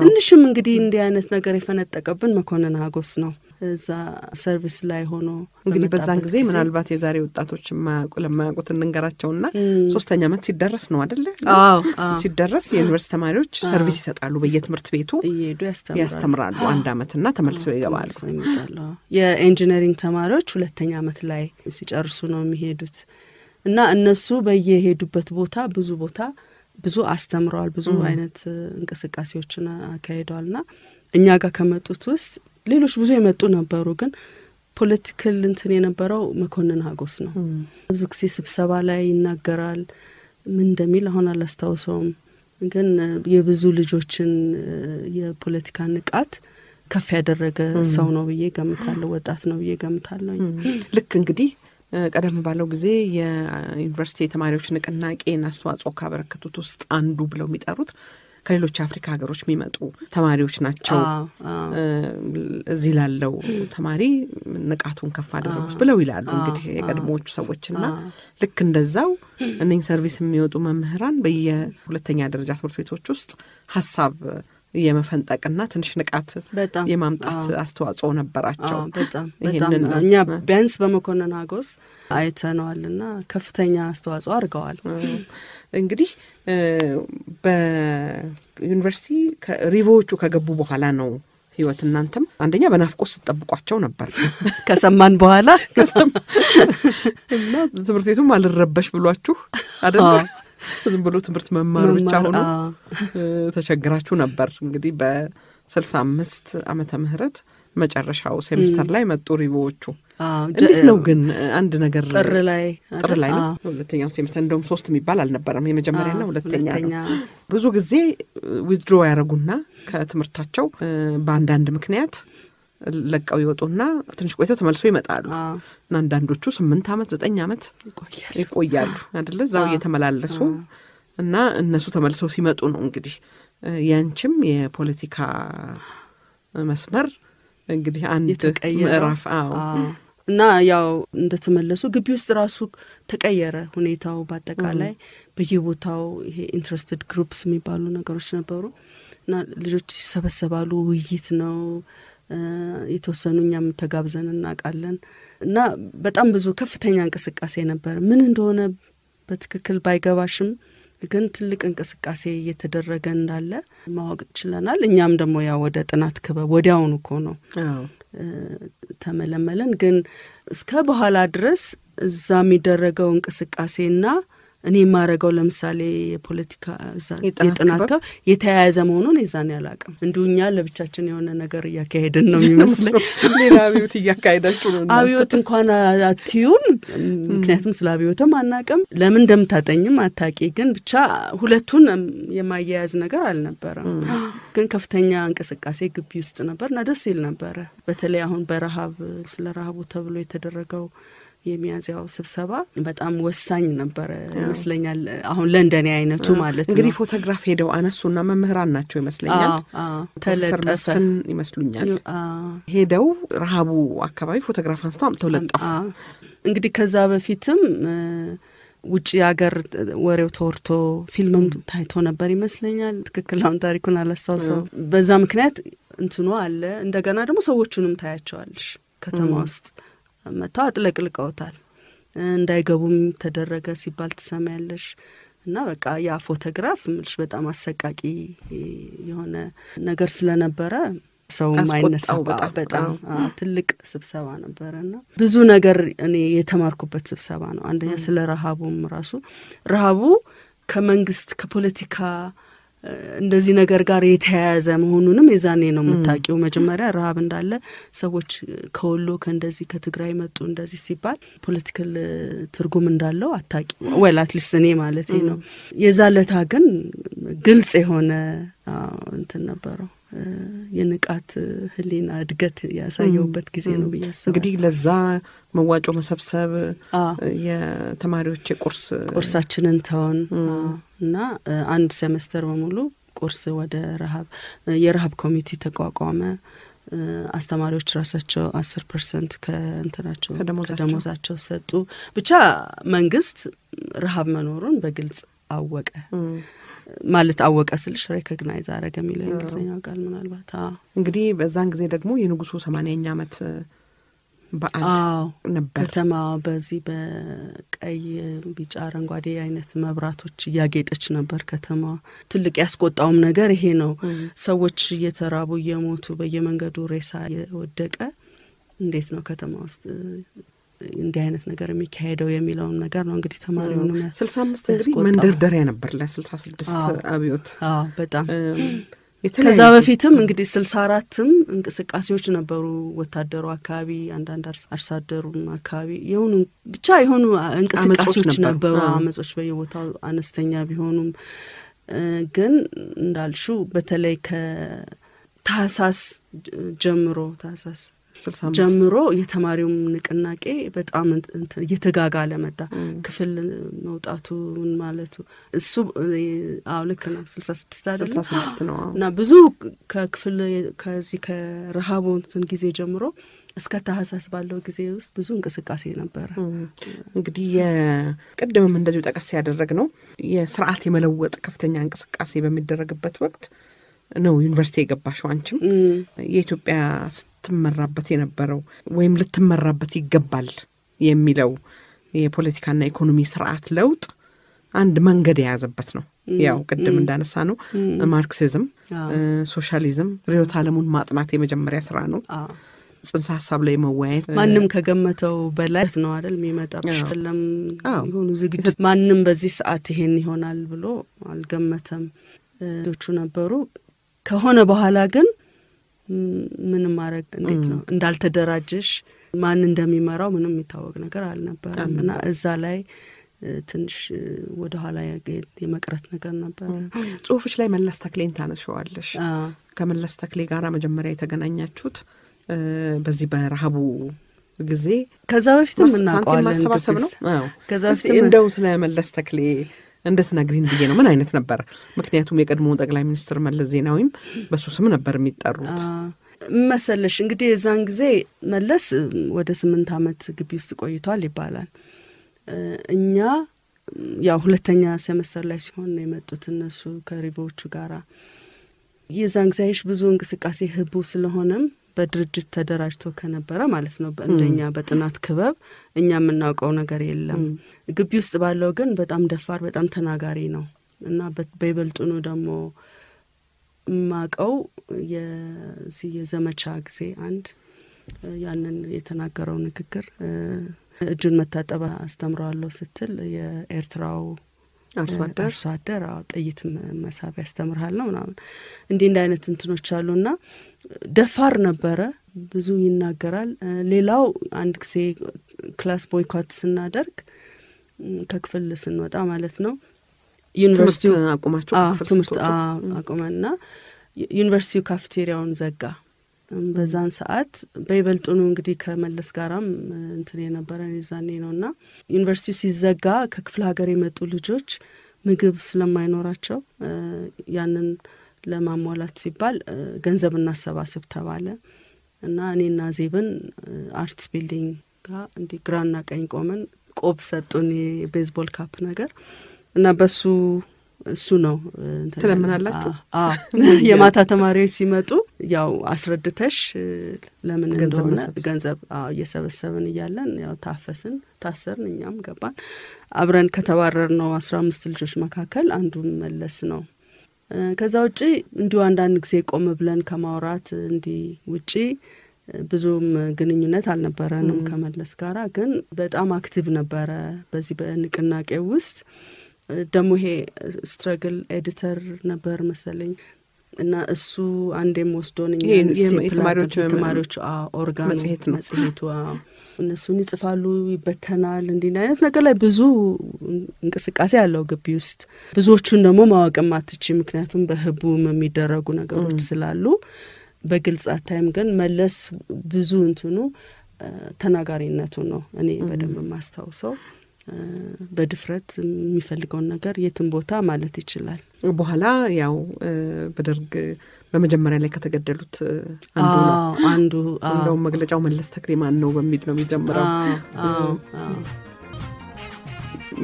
ትንሽም እንግዲህ እንዲህ አይነት ነገር የፈነጠቀብን መኮንን ሀጎስ ነው። እዛ ሰርቪስ ላይ ሆኖ እንግዲህ በዛን ጊዜ ምናልባት የዛሬ
ወጣቶች የማያውቁ ለማያውቁት ና ሶስተኛ ዓመት ሲደረስ ነው አደለ? ሲደረስ የዩኒቨርስቲ ተማሪዎች ሰርቪስ ይሰጣሉ። በየትምህርት ቤቱ ያስተምራሉ። አንድ አመት ና ተመልሰው ይገባል
የኢንጂነሪንግ ተማሪዎች ሁለተኛ አመት ላይ ሲጨርሱ ነው የሚሄዱት እና እነሱ በየሄዱበት ቦታ ብዙ ቦታ ብዙ አስተምረዋል። ብዙ አይነት እንቅስቃሴዎችን አካሂደዋል። ና እኛ ጋር ከመጡት ውስጥ ሌሎች ብዙ የመጡ ነበሩ ግን ፖለቲካል እንትን የነበረው መኮንን ሀጎስ ነው። ብዙ ጊዜ ስብሰባ ላይ ይናገራል። ምን እንደሚል አሁን አላስታውሰውም፣ ግን የብዙ ልጆችን የፖለቲካ ንቃት ከፍ ያደረገ ሰው ነው ብዬ ገምታለሁ። ወጣት ነው ብዬ ገምታለሁ። ልክ እንግዲህ ቀደም ባለው ጊዜ የዩኒቨርሲቲ
የተማሪዎች ንቅናቄን አስተዋጽኦ ካበረከቱት ውስጥ አንዱ ብለው የሚጠሩት ከሌሎች አፍሪካ ሀገሮች የሚመጡ ተማሪዎች ናቸው እዚህ ላለው ተማሪ ንቃቱን ከፍ አደረጉት ብለው ይላሉ እንግዲህ የቀድሞዎቹ ና ልክ እንደዛው እነኝ ሰርቪስ የሚወጡ መምህራን በየሁለተኛ ደረጃ ትምህርት ቤቶች ውስጥ ሀሳብ
የመፈንጠቅና ትንሽ ንቃት የማምጣት አስተዋጽኦ ነበራቸው። በጣም በጣም እኛ ቢያንስ በመኮንን ሀጎስ አይተነዋልና ከፍተኛ አስተዋጽኦ አድርገዋል። እንግዲህ በዩኒቨርሲቲ
ሪቮዎቹ ከገቡ በኋላ ነው ህይወት እናንተም አንደኛ በናፍቆት ስትጠብቋቸው ነበር
ከሰማን በኋላ እና
ትምህርት ቤቱም አልረበሽ ብሏችሁ አደለ? ዝም ብሎ ትምህርት መማሩ ብቻ ሆኖ ተቸግራችሁ ነበር። እንግዲህ በስልሳ አምስት አመተ ምህረት መጨረሻው ሴሚስተር ላይ መጡ ሪቮዎቹ። እንዴት ነው ግን አንድ ነገር ጥር ላይ ጥር ላይ ነው ሁለተኛው ሴሚስተር እንደውም ሶስት የሚባል አልነበረም ና ሁለተኛ ነው። ብዙ ጊዜ ዊዝድሮ ያደረጉና ከትምህርታቸው በአንዳንድ ምክንያት ለቀው ይወጡና ትንሽ ቆይተው ተመልሶ ይመጣሉ እና አንዳንዶቹ ስምንት ዓመት ዘጠኝ አመት ይቆያሉ አደለ እዛው እየተመላለሱ እና እነሱ ተመልሰው ሲመጡ ነው እንግዲህ ያንቺም
የፖለቲካ መስመር እንግዲህ አንድ ምዕራፍ አዎ እና ያው እንደተመለሱ ግቢ ውስጥ ራሱ ተቀየረ ሁኔታው በአጠቃላይ በየቦታው ይሄ ኢንትረስትድ ግሩፕስ የሚባሉ ነገሮች ነበሩ እና ልጆች ይሰበሰባሉ ውይይት ነው የተወሰኑ እኛም ተጋብዘን እናውቃለን። እና በጣም ብዙ ከፍተኛ እንቅስቃሴ ነበር። ምን እንደሆነ በትክክል ባይገባሽም ግን ትልቅ እንቅስቃሴ እየተደረገ እንዳለ ማወቅ ችለናል። እኛም ደግሞ ያ ወደ ጥናት ክበብ ወዲያውኑ እኮ ነው ተመለመለን። ግን እስከ በኋላ ድረስ እዛ የሚደረገው እንቅስቃሴና እኔ የማረገው ለምሳሌ የፖለቲካ የጥናት ክበብ የተያያዘ መሆኑን የዛን ያላቅም እንዲሁ እኛ ለብቻችን የሆነ ነገር እያካሄድን ነው የሚመስለኝ። ሌላ አብዮት እያካሄዳችሁ ነው። አብዮት እንኳን አትዩን፣ ምክንያቱም ስለ አብዮትም አናቅም፣ ለምን እንደምታጠኝም አታቂ። ግን ብቻ ሁለቱን የማያያዝ ነገር አልነበረም። ግን ከፍተኛ እንቅስቃሴ ግቢ ውስጥ ነበር እና ደስ ይል ነበረ። በተለይ አሁን በረሃብ ስለ ረሃቡ ተብሎ የተደረገው የሚያዝያው ስብሰባ በጣም ወሳኝ ነበረ ይመስለኛል።
አሁን ለእንደኔ አይነቱ ማለት ነው እንግዲህ ፎቶግራፍ ሄደው አነሱና መምህራን ናቸው ይመስለኛል፣
ፕሮፌሰር ይመስሉኛል። ሄደው ረሃቡ አካባቢ ፎቶግራፍ አንስተው አምጥተው ለጠፉ። እንግዲህ ከዛ በፊትም ውጭ ሀገር ወሬው ተወርቶ ፊልምም ታይቶ ነበር ይመስለኛል። ትክክል ታሪኩን አላስታውሰው። በዛ ምክንያት እንትኖ አለ። እንደገና ደግሞ ሰዎቹንም ታያቸዋለሽ ከተማ ውስጥ መጥተው አጥለቅልቀውታል። እንዳይገቡም ተደረገ ሲባል ትሰማያለሽ። እና በቃ ያ ፎቶግራፍ ምልሽ በጣም አሰቃቂ የሆነ ነገር ስለነበረ ሰው አይነሳ በጣም ትልቅ ስብሰባ ነበረ እና ብዙ ነገር እኔ የተማርኩበት ስብሰባ ነው። አንደኛ ስለ ረሃቡም ራሱ ረሃቡ ከመንግስት ከፖለቲካ እንደዚህ ነገር ጋር የተያያዘ መሆኑንም የዛኔ ነው የምታውቂው። መጀመሪያ ረሀብ እንዳለ ሰዎች ከወሎ ከእንደዚህ ከትግራይ መጡ እንደዚህ ሲባል ፖለቲካል ትርጉም እንዳለው አታቂ ወይ? አትሊስት እኔ ማለት ነው። የዛ ለታ ግን ግልጽ የሆነ እንትን ነበረው። የንቃት ህሊና እድገት ያሳየውበት ጊዜ ነው ብዬ አስባለሁ። እንግዲህ ለዛ መዋጮ መሰብሰብ የተማሪዎች የቁርስ ቁርሳችንን ተውን እና አንድ ሴመስተር በሙሉ ቁርስ ወደ ረሀብ የረሀብ ኮሚቴ ተቋቋመ። አስተማሪዎች ራሳቸው አስር ፐርሰንት ከእንትናቸው ከደሞዛቸው ሰጡ። ብቻ መንግስት ረሀብ መኖሩን በግልጽ አወቀ። ማለት አወቀ ስልሽ ሬኮግናይዝ አረገ የሚለው እንግሊዝኛ ቃል ምናልባት እንግዲህ በዛን ጊዜ ደግሞ የንጉሱ ሰማንያኛ ዓመት በአል ነበር። ከተማ በዚህ በቀይ ቢጫ፣ አረንጓዴ አይነት መብራቶች እያጌጠች ነበር ከተማ። ትልቅ ያስቆጣውም ነገር ይሄ ነው። ሰዎች እየተራቡ እየሞቱ በየመንገዱ ሬሳ የወደቀ እንዴት ነው ከተማ ውስጥ እንዲህ አይነት ነገር የሚካሄደው የሚለውን ነገር ነው እንግዲህ ተማሪውን ስልሳ አምስት እንግዲህ መንደርደሪያ ነበር ለስልሳ ስድስት አብዮት በጣም ከዛ በፊትም እንግዲህ ስልሳ አራትም እንቅስቃሴዎች ነበሩ። ወታደሩ አካባቢ አንዳንድ አርሶ አካባቢ የሆኑ ብቻ የሆኑ እንቅስቃሴዎች ነበሩ፣ አመጾች በየቦታው አነስተኛ ቢሆኑም ግን እንዳልሹ በተለይ ከታህሳስ ጀምሮ ታህሳስ ጀምሮ የተማሪውም ንቅናቄ በጣም እየተጋጋለ መጣ። ክፍል መውጣቱን ማለቱ እሱ አዎ ልክ ነው። ስልሳ ስድስት አይደለም ስልሳ ስድስት ነው እና ብዙ ከክፍል ከዚህ ከረሃቡ እንትን ጊዜ ጀምሮ እስከ ታህሳስ ባለው ጊዜ ውስጥ ብዙ እንቅስቃሴ ነበረ። እንግዲህ የቅድምም እንደዚሁ ጠቀስ
ያደረግ ነው የስርዓት የመለወጥ ከፍተኛ እንቅስቃሴ በሚደረግበት ወቅት ነው ዩኒቨርሲቲ የገባሽው አንችም የኢትዮጵያ ስትመራበት የነበረው ወይም ልትመራበት ይገባል የሚለው የፖለቲካና ኢኮኖሚ ስርዓት ለውጥ አንድ መንገድ የያዘበት ነው። ያው ቅድም እንዳነሳ ነው ማርክሲዝም፣ ሶሻሊዝም ሪዮት አለሙን ማጥናት የመጀመሪያ ስራ ነው። ጽንሰ ሀሳብ ላይ መወያየት ማንም
ከገመተው በላይ ነው አይደል? የሚመጣ ሸለም የሆኑ ዝግጅት ማንም በዚህ ሰዓት ይሄን ይሆናል ብሎ አልገመተም። ዎቹ ነበሩ ከሆነ በኋላ ግን ምንም ማድረግ እንዴት ነው እንዳልተደራጀሽ ማን እንደሚመራው ምንም የሚታወቅ ነገር አልነበረም እና እዛ ላይ ትንሽ ወደ ኋላ የመቅረት ነገር ነበር። ጽሁፍሽ ላይ መለስ ተክሌን ታነሸዋለሽ።
ከመለስ ተክሌ ጋር መጀመሪያ የተገናኛችሁት በዚህ በረሀቡ ጊዜ፣ ከዛ በፊትም እናቀዋለን ማሰባሰብ ነው። ከዛ በፊት እንደው ስለ መለስ ተክሌ እንድትነግሪን ብዬ ነው። ምን አይነት ነበር? ምክንያቱም የቀድሞውን ጠቅላይ ሚኒስትር መለስ ዜናዊም
በሱ ስም ነበር የሚጠሩት መሰለሽ። እንግዲህ የዛን ጊዜ መለስ ወደ ስምንት ዓመት ግቢ ውስጥ ቆይቷል ይባላል። እኛ ያው ሁለተኛ ሴመስተር ላይ ሲሆን ነው የመጡት እነሱ ከሪቦቹ ጋራ። የዛን ጊዜ ብዙ እንቅስቃሴ ህቡ ስለሆነም በድርጅት ተደራጅቶ ከነበረ ማለት ነው እንደኛ በጥናት ክበብ እኛ የምናውቀው ነገር የለም። ግቢ ውስጥ ባለው ግን በጣም ደፋር፣ በጣም ተናጋሪ ነው እና በይበልጡኑ ደግሞ ማቀው የዚህ የዘመቻ ጊዜ አንድ ያንን የተናገረው ንግግር እጁን መታጠብ አስተምረዋለሁ ስትል የኤርትራው አርሶ አደር ጥይት መሳብ ያስተምርሃል ነው ምናምን እንዲህ እንደ አይነት እንትኖች አሉና ደፋር ነበረ። ብዙ ይናገራል። ሌላው አንድ ጊዜ ክላስ ቦይኮት ስናደርግ ከክፍል ስንወጣ ማለት ነው ዩኒቨርሲቲ አቁማቸው ትምህርት አቁመና ዩኒቨርሲቲው ካፍቴሪያውን ዘጋ። በዛን ሰዓት በይበልጡኑ እንግዲህ ከመለስ ጋራም እንትን የነበረ ዛኔ ነው እና ዩኒቨርሲቲው ሲዘጋ ከክፍለ ሀገር የመጡ ልጆች ምግብ ስለማይኖራቸው ያንን ለማሟላት ሲባል ገንዘብ እናሰባስብ ተባለ እና እኔና ዜብን አርትስ ቢልዲንግ ጋር እንዲህ ግራና ቀኝ ቆመን ቆብ ሰጡን የቤዝቦል ካፕ ነገር እና በሱ እሱ ነው ትለምናላችሁ። የማታ ተማሪዎች ሲመጡ ያው አስረድተሽ ለምን እንደሆነ ገንዘብ እየሰበሰብን እያለን ያው ታፈስን፣ ታሰርን፣ እኛም ገባን። አብረን ከተባረር ነው አስራ አምስት ልጆች መካከል አንዱን መለስ ነው። ከዛ ውጪ እንዲሁ አንዳንድ ጊዜ ቆም ብለን ከማውራት እንዲህ ውጪ ብዙም ግንኙነት አልነበረንም ከመለስ ጋራ። ግን በጣም አክቲቭ ነበረ በዚህ በንቅናቄ ውስጥ። ደግሞ ይሄ ስትረግል ኤዲተር ነበር መሰለኝ እና እሱ አንዴም ወስዶንኛተማሪዎች ኦርጋን መጽሄቱ እነሱን ይጽፋሉ፣ ይበተናል። እንዲህ አይነት ነገር ላይ ብዙ እንቅስቃሴ ያለው ግቢ ውስጥ ብዙዎቹን ደግሞ ማወቅም አትች ምክንያቱም በህቡም የሚደረጉ ነገሮች ስላሉ በግልጽ አታይም፣ ግን መለስ ብዙ እንትኑ ተናጋሪነቱ ነው እኔ በደንብ የማስታውሰው። በድፍረት የሚፈልገውን ነገር የትም ቦታ ማለት ይችላል። በኋላ ያው በደርግ
በመጀመሪያ ላይ ከተገደሉት አንዱ እንደውም መግለጫው መለስ ተክሌ ማን ነው በሚል ነው የሚጀምረው።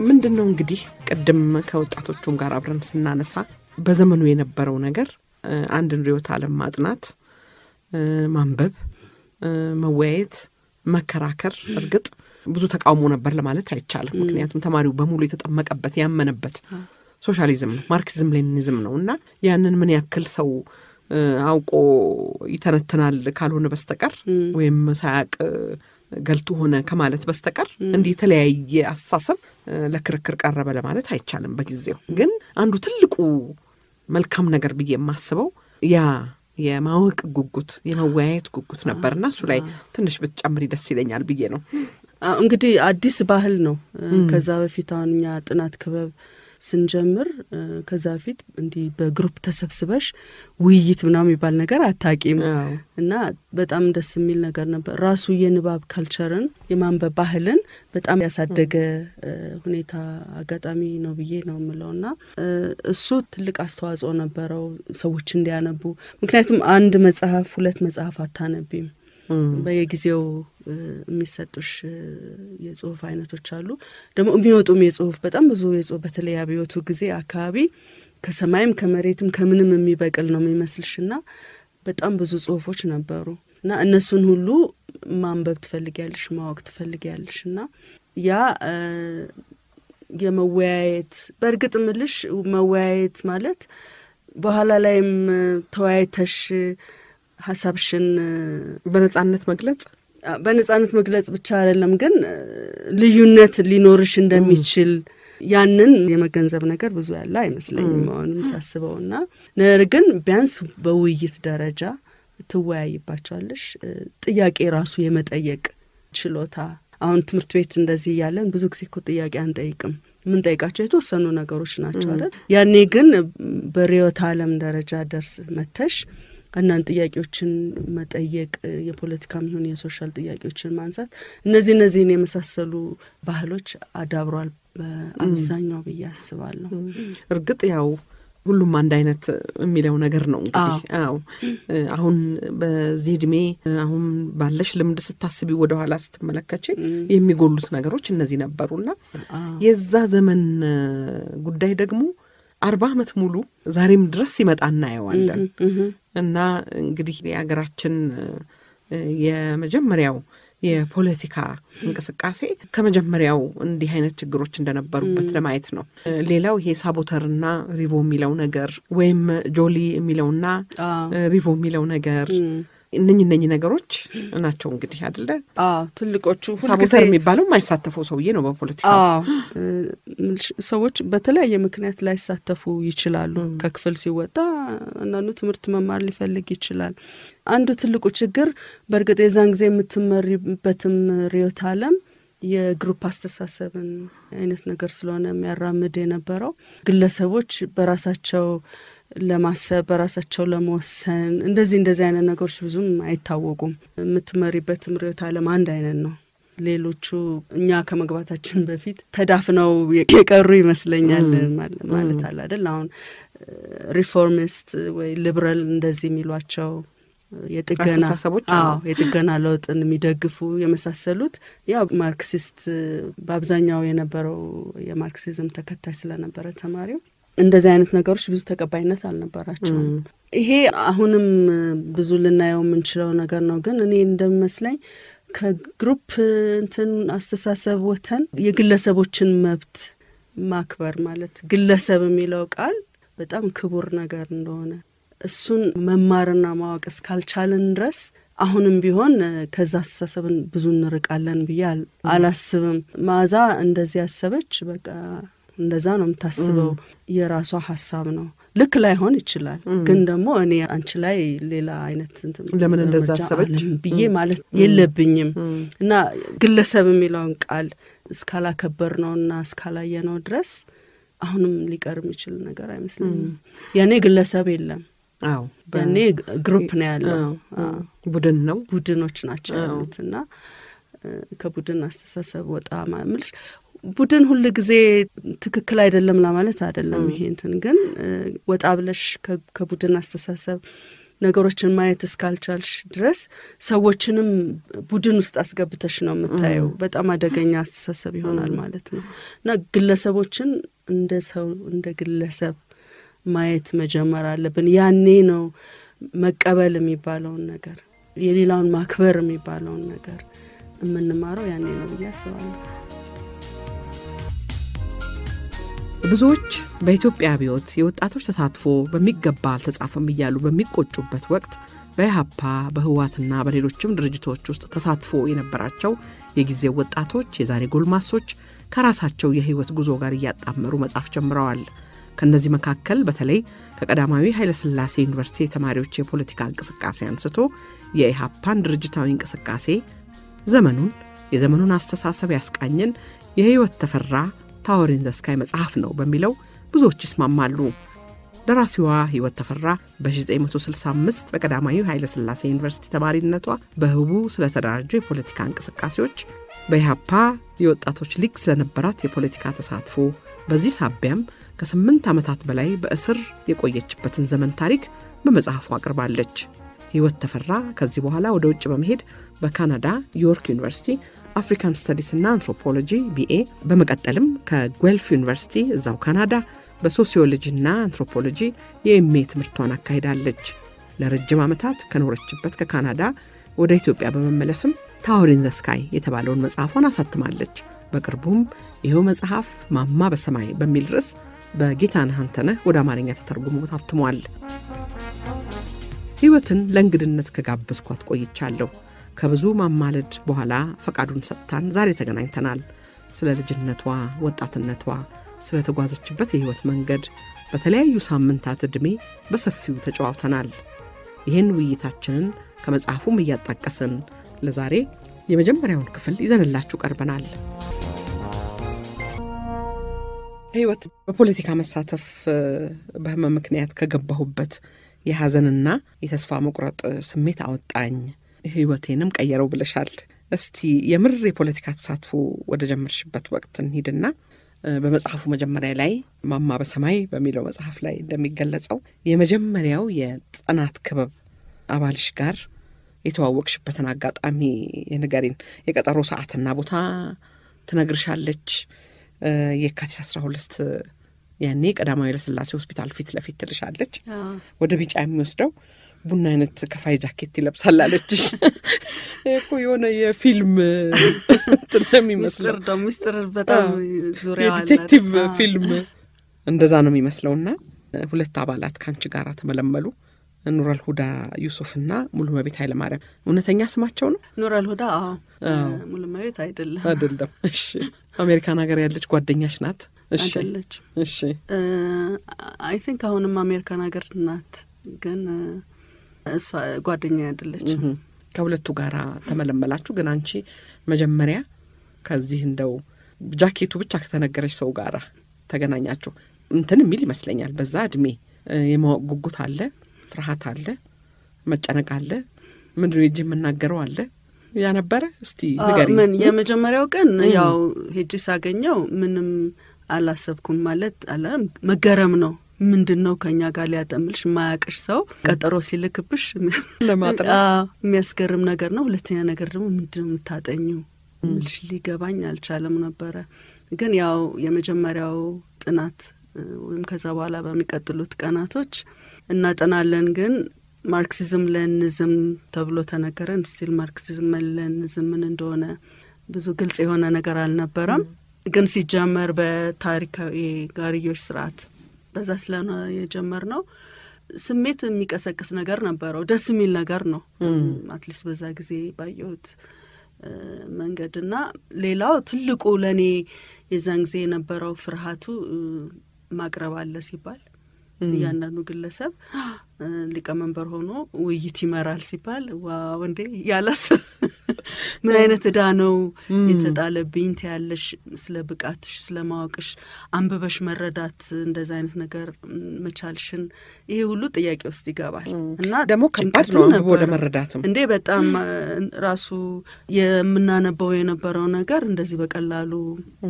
ምንድን ነው እንግዲህ ቅድም ከወጣቶቹም ጋር አብረን ስናነሳ በዘመኑ የነበረው ነገር አንድን ርዕዮተ ዓለም ማጥናት ማንበብ፣ መወያየት፣ መከራከር። እርግጥ ብዙ ተቃውሞ ነበር ለማለት አይቻልም። ምክንያቱም ተማሪው በሙሉ የተጠመቀበት ያመነበት ሶሻሊዝም ነው፣ ማርክሲዝም ሌኒኒዝም ነው እና ያንን ምን ያክል ሰው አውቆ ይተነትናል ካልሆነ በስተቀር ወይም ሳያቅ ገልቱ ሆነ ከማለት በስተቀር እንዲህ የተለያየ አስተሳሰብ ለክርክር ቀረበ ለማለት አይቻልም። በጊዜው ግን አንዱ ትልቁ መልካም ነገር ብዬ የማስበው ያ የማወቅ ጉጉት፣ የመወያየት ጉጉት ነበር እና እሱ ላይ ትንሽ ብትጨምሪ ደስ ይለኛል
ብዬ ነው። እንግዲህ አዲስ ባህል ነው። ከዛ በፊት አሁን እኛ ጥናት ክበብ ስንጀምር ከዛ ፊት እንዲህ በግሩፕ ተሰብስበሽ ውይይት ምና የሚባል ነገር አታቂም እና በጣም ደስ የሚል ነገር ነበር። ራሱ የንባብ ካልቸርን የማንበብ ባህልን በጣም ያሳደገ ሁኔታ አጋጣሚ ነው ብዬ ነው የምለው እና እሱ ትልቅ አስተዋጽኦ ነበረው ሰዎች እንዲያነቡ። ምክንያቱም አንድ መጽሐፍ ሁለት መጽሐፍ አታነቢም በየጊዜው የሚሰጡሽ የጽሁፍ አይነቶች አሉ። ደግሞ የሚወጡም የጽሁፍ በጣም ብዙ የጽሁፍ በተለይ አብዮቱ ጊዜ አካባቢ ከሰማይም ከመሬትም ከምንም የሚበቅል ነው የሚመስልሽና በጣም ብዙ ጽሁፎች ነበሩ እና እነሱን ሁሉ ማንበብ ትፈልጊያለሽ፣ ማወቅ ትፈልጊያለሽ እና ያ የመወያየት በእርግጥ ምልሽ መወያየት ማለት በኋላ ላይም ተወያይተሽ ሀሳብሽን በነጻነት መግለጽ በነጻነት መግለጽ ብቻ አይደለም፣ ግን ልዩነት ሊኖርሽ እንደሚችል ያንን የመገንዘብ ነገር ብዙ ያለ አይመስለኝም አሁንም ና ነገር ግን ቢያንስ በውይይት ደረጃ ትወያይባቸዋለሽ። ጥያቄ ራሱ የመጠየቅ ችሎታ አሁን ትምህርት ቤት እንደዚህ እያለን ብዙ ጊዜ እኮ ጥያቄ አንጠይቅም። የምንጠይቃቸው የተወሰኑ ነገሮች ናቸው አይደል? ያኔ ግን በርዕዮተ አለም ደረጃ ደርስ መተሽ አንዳንድ ጥያቄዎችን መጠየቅ የፖለቲካም ይሁን የሶሻል ጥያቄዎችን ማንሳት እነዚህ እነዚህን የመሳሰሉ ባህሎች አዳብሯል በአብዛኛው ብዬ አስባለሁ። እርግጥ ያው ሁሉም አንድ አይነት የሚለው ነገር ነው እንግዲህ። አዎ
አሁን በዚህ እድሜ አሁን ባለሽ ልምድ ስታስቢ ወደኋላ ስትመለከች የሚጎሉት ነገሮች እነዚህ ነበሩና የዛ ዘመን ጉዳይ ደግሞ አርባ ዓመት ሙሉ ዛሬም ድረስ ሲመጣ እናየዋለን እና እንግዲህ የሀገራችን የመጀመሪያው የፖለቲካ እንቅስቃሴ ከመጀመሪያው እንዲህ አይነት ችግሮች እንደነበሩበት ለማየት ነው። ሌላው ይሄ ሳቦተርና ሪቮ የሚለው ነገር ወይም ጆሊ የሚለውና ሪቮ የሚለው ነገር እነኝ እነኝ ነገሮች ናቸው እንግዲህ አደለ
ትልቆቹ። ሳቦተር የሚባለው የማይሳተፈው ሰውዬ ነው በፖለቲካ ሰዎች በተለያየ ምክንያት ላይሳተፉ ይችላሉ። ከክፍል ሲወጣ እናኑ ትምህርት መማር ሊፈልግ ይችላል። አንዱ ትልቁ ችግር በእርግጥ የዛን ጊዜ የምትመሪበትም ሪዮት አለም የግሩፕ አስተሳሰብን አይነት ነገር ስለሆነ የሚያራምድ የነበረው ግለሰቦች በራሳቸው ለማሰብ በራሳቸው ለመወሰን እንደዚህ እንደዚህ አይነት ነገሮች ብዙም አይታወቁም። የምትመሪበትም ርዕዮተ ዓለም አንድ አይነት ነው። ሌሎቹ እኛ ከመግባታችን በፊት ተዳፍነው የቀሩ ይመስለኛል ማለት አለ አይደል? አሁን ሪፎርሚስት ወይ ሊብራል እንደዚህ የሚሏቸው የጥገና አዎ የጥገና ለውጥን የሚደግፉ የመሳሰሉት ያው ማርክሲስት በአብዛኛው የነበረው የማርክሲዝም ተከታይ ስለነበረ ተማሪው እንደዚህ አይነት ነገሮች ብዙ ተቀባይነት አልነበራቸውም። ይሄ አሁንም ብዙ ልናየው የምንችለው ነገር ነው። ግን እኔ እንደሚመስለኝ ከግሩፕ እንትን አስተሳሰብ ወተን የግለሰቦችን መብት ማክበር ማለት ግለሰብ የሚለው ቃል በጣም ክቡር ነገር እንደሆነ እሱን መማርና ማወቅ እስካልቻልን ድረስ አሁንም ቢሆን ከዛ አስተሳሰብን ብዙ እንርቃለን ብዬ አላስብም። መዓዛ እንደዚህ ያሰበች በቃ እንደዛ ነው የምታስበው። የራሷ ሀሳብ ነው። ልክ ላይሆን ይችላል፣ ግን ደግሞ እኔ አንቺ ላይ ሌላ አይነት ለምን እንደዛ አሰበች ብዬ ማለት የለብኝም እና ግለሰብ የሚለውን ቃል እስካላከበር ነው ነውና እስካላየ ነው ድረስ አሁንም ሊቀር የሚችል ነገር አይመስለኝም። የእኔ ግለሰብ የለም። አዎ በእኔ ግሩፕ ነው ያለው፣ ቡድን ነው፣ ቡድኖች ናቸው ያሉት እና ከቡድን አስተሳሰብ ወጣ ማምልሽ ቡድን ሁል ጊዜ ትክክል አይደለም ለማለት አይደለም። ይሄ እንትን ግን ወጣ ብለሽ ከቡድን አስተሳሰብ ነገሮችን ማየት እስካልቻልሽ ድረስ ሰዎችንም ቡድን ውስጥ አስገብተሽ ነው የምታየው። በጣም አደገኛ አስተሳሰብ ይሆናል ማለት ነው እና ግለሰቦችን እንደ ሰው እንደ ግለሰብ ማየት መጀመር አለብን። ያኔ ነው መቀበል የሚባለውን ነገር የሌላውን ማክበር የሚባለውን ነገር የምንማረው ያኔ ነው ብዬ አስባለሁ።
ብዙዎች በኢትዮጵያ አብዮት የወጣቶች ተሳትፎ በሚገባ አልተጻፈም እያሉ በሚቆጩበት ወቅት በኢህአፓ በህዋትና በሌሎችም ድርጅቶች ውስጥ ተሳትፎ የነበራቸው የጊዜው ወጣቶች የዛሬ ጎልማሶች ከራሳቸው የህይወት ጉዞ ጋር እያጣመሩ መጻፍ ጀምረዋል። ከእነዚህ መካከል በተለይ ከቀዳማዊ ኃይለሥላሴ ዩኒቨርሲቲ የተማሪዎች የፖለቲካ እንቅስቃሴ አንስቶ የኢህአፓን ድርጅታዊ እንቅስቃሴ ዘመኑን የዘመኑን አስተሳሰብ ያስቃኝን የህይወት ተፈራ ታወር ኢን ዘ ስካይ መጽሐፍ ነው በሚለው ብዙዎች ይስማማሉ። ደራሲዋ ህይወት ተፈራ በ 965 በቀዳማዊ ኃይለ ሥላሴ ዩኒቨርሲቲ ተማሪነቷ በህቡ ስለተደራጁ የፖለቲካ እንቅስቃሴዎች፣ በኢህአፓ የወጣቶች ሊግ ስለነበራት የፖለቲካ ተሳትፎ፣ በዚህ ሳቢያም ከስምንት ዓመታት በላይ በእስር የቆየችበትን ዘመን ታሪክ በመጽሐፉ አቅርባለች። ህይወት ተፈራ ከዚህ በኋላ ወደ ውጭ በመሄድ በካናዳ ዮርክ ዩኒቨርሲቲ አፍሪካን ስተዲስና አንትሮፖሎጂ ቢኤ፣ በመቀጠልም ከጉልፍ ዩኒቨርሲቲ እዛው ካናዳ በሶሲዮሎጂና አንትሮፖሎጂ የኤምኤ ትምህርቷን አካሂዳለች። ለረጅም ዓመታት ከኖረችበት ከካናዳ ወደ ኢትዮጵያ በመመለስም ታወር ኢን ዘ ስካይ የተባለውን መጽሐፏን አሳትማለች። በቅርቡም ይኸው መጽሐፍ ማማ በሰማይ በሚል ርዕስ በጌታነህ አንተነህ ወደ አማርኛ ተተርጉሞ ታትሟል። ሕይወትን ለእንግድነት ከጋበዝኳት ቆይቻለሁ። ከብዙ ማማለድ በኋላ ፈቃዱን ሰጥታን ዛሬ ተገናኝተናል። ስለ ልጅነቷ፣ ወጣትነቷ፣ ስለ ተጓዘችበት የሕይወት መንገድ በተለያዩ ሳምንታት ዕድሜ በሰፊው ተጨዋውተናል። ይህን ውይይታችንን ከመጽሐፉም እያጣቀስን ለዛሬ የመጀመሪያውን ክፍል ይዘንላችሁ ቀርበናል። ሕይወት በፖለቲካ መሳተፍ በህመም ምክንያት ከገባሁበት የሐዘንና የተስፋ መቁረጥ ስሜት አወጣኝ። ህይወቴንም ቀየረው ብለሻል። እስቲ የምር የፖለቲካ ተሳትፎ ወደ ጀመርሽበት ወቅት እንሂድና በመጽሐፉ መጀመሪያ ላይ ማማ በሰማይ በሚለው መጽሐፍ ላይ እንደሚገለጸው የመጀመሪያው የጥናት ክበብ አባልሽ ጋር የተዋወቅሽበትን አጋጣሚ ንገሪን። የቀጠሮ ሰዓትና ቦታ ትነግርሻለች። የካቲት አስራ ሁለት ያኔ ቀዳማዊ ለስላሴ ሆስፒታል ፊት ለፊት ትልሻለች። ወደ ቢጫ የሚወስደው ቡና አይነት ከፋይ ጃኬት ይለብሳል አለች። እኮ የሆነ
የፊልም የሚመስለው ሚስጥር በጣም የዲቴክቲቭ ፊልም
እንደዛ ነው የሚመስለውና ሁለት አባላት ከአንቺ ጋር ተመለመሉ ኑረል ሁዳ ዩሱፍ እና ሙሉመቤት ኃይለማርያም እውነተኛ ስማቸው ነው
ኑረል ሁዳ ሙሉመቤት አይደለም አይደለም
እሺ አሜሪካን ሀገር ያለች ጓደኛሽ ናት እሺ እሺ
አይ ቲንክ አሁንም አሜሪካን ሀገር ናት ግን እሷ ጓደኛ ያደለች
ከሁለቱ ጋር ተመለመላችሁ። ግን አንቺ መጀመሪያ ከዚህ እንደው ጃኬቱ ብቻ ከተነገረች ሰው ጋር ተገናኛችሁ እንትን የሚል ይመስለኛል። በዛ እድሜ የማወቅ ጉጉት አለ፣ ፍርሃት አለ፣ መጨነቅ አለ። ምንድን ነው የምናገረው አለ
ያ ነበረ። እስቲ ምን የመጀመሪያው ቀን ያው ሄጅ ሳገኘው ምንም አላሰብኩም ማለት አለ መገረም ነው ምንድን ነው ከእኛ ጋር ሊያጠምልሽ ማያቅሽ ሰው ቀጠሮ ሲልክብሽ የሚያስገርም ነገር ነው። ሁለተኛ ነገር ደግሞ ምንድን ነው የምታጠኙ ምልሽ ሊገባኝ አልቻለም ነበረ። ግን ያው የመጀመሪያው ጥናት ወይም ከዛ በኋላ በሚቀጥሉት ቀናቶች እናጠናለን። ግን ማርክሲዝም ለንዝም ተብሎ ተነገረን። ስቲል ማርክሲዝም ለንዝም ምን እንደሆነ ብዙ ግልጽ የሆነ ነገር አልነበረም። ግን ሲጀመር በታሪካዊ ጋርዮች ስርዓት በዛ ስለሆነ ነው። ስሜት የሚቀሰቅስ ነገር ነበረው። ደስ የሚል ነገር ነው። አትሊስት በዛ ጊዜ ባየሁት መንገድና ሌላው ትልቁ ለእኔ የዛን ጊዜ የነበረው ፍርሃቱ ማቅረብ አለ ሲባል እያንዳንዱ ግለሰብ ሊቀመንበር ሆኖ ውይይት ይመራል ሲባል ዋው እንዴ ያላስ ምን አይነት እዳ ነው የተጣለብኝ ትያለሽ ስለ ብቃትሽ ስለ ማወቅሽ አንብበሽ መረዳት እንደዚ አይነት ነገር መቻልሽን ይሄ ሁሉ ጥያቄ ውስጥ ይገባል እና ደግሞ ከባድ ነው አንብቦ ለመረዳትም እንዴ በጣም ራሱ የምናነበው የነበረው ነገር እንደዚህ በቀላሉ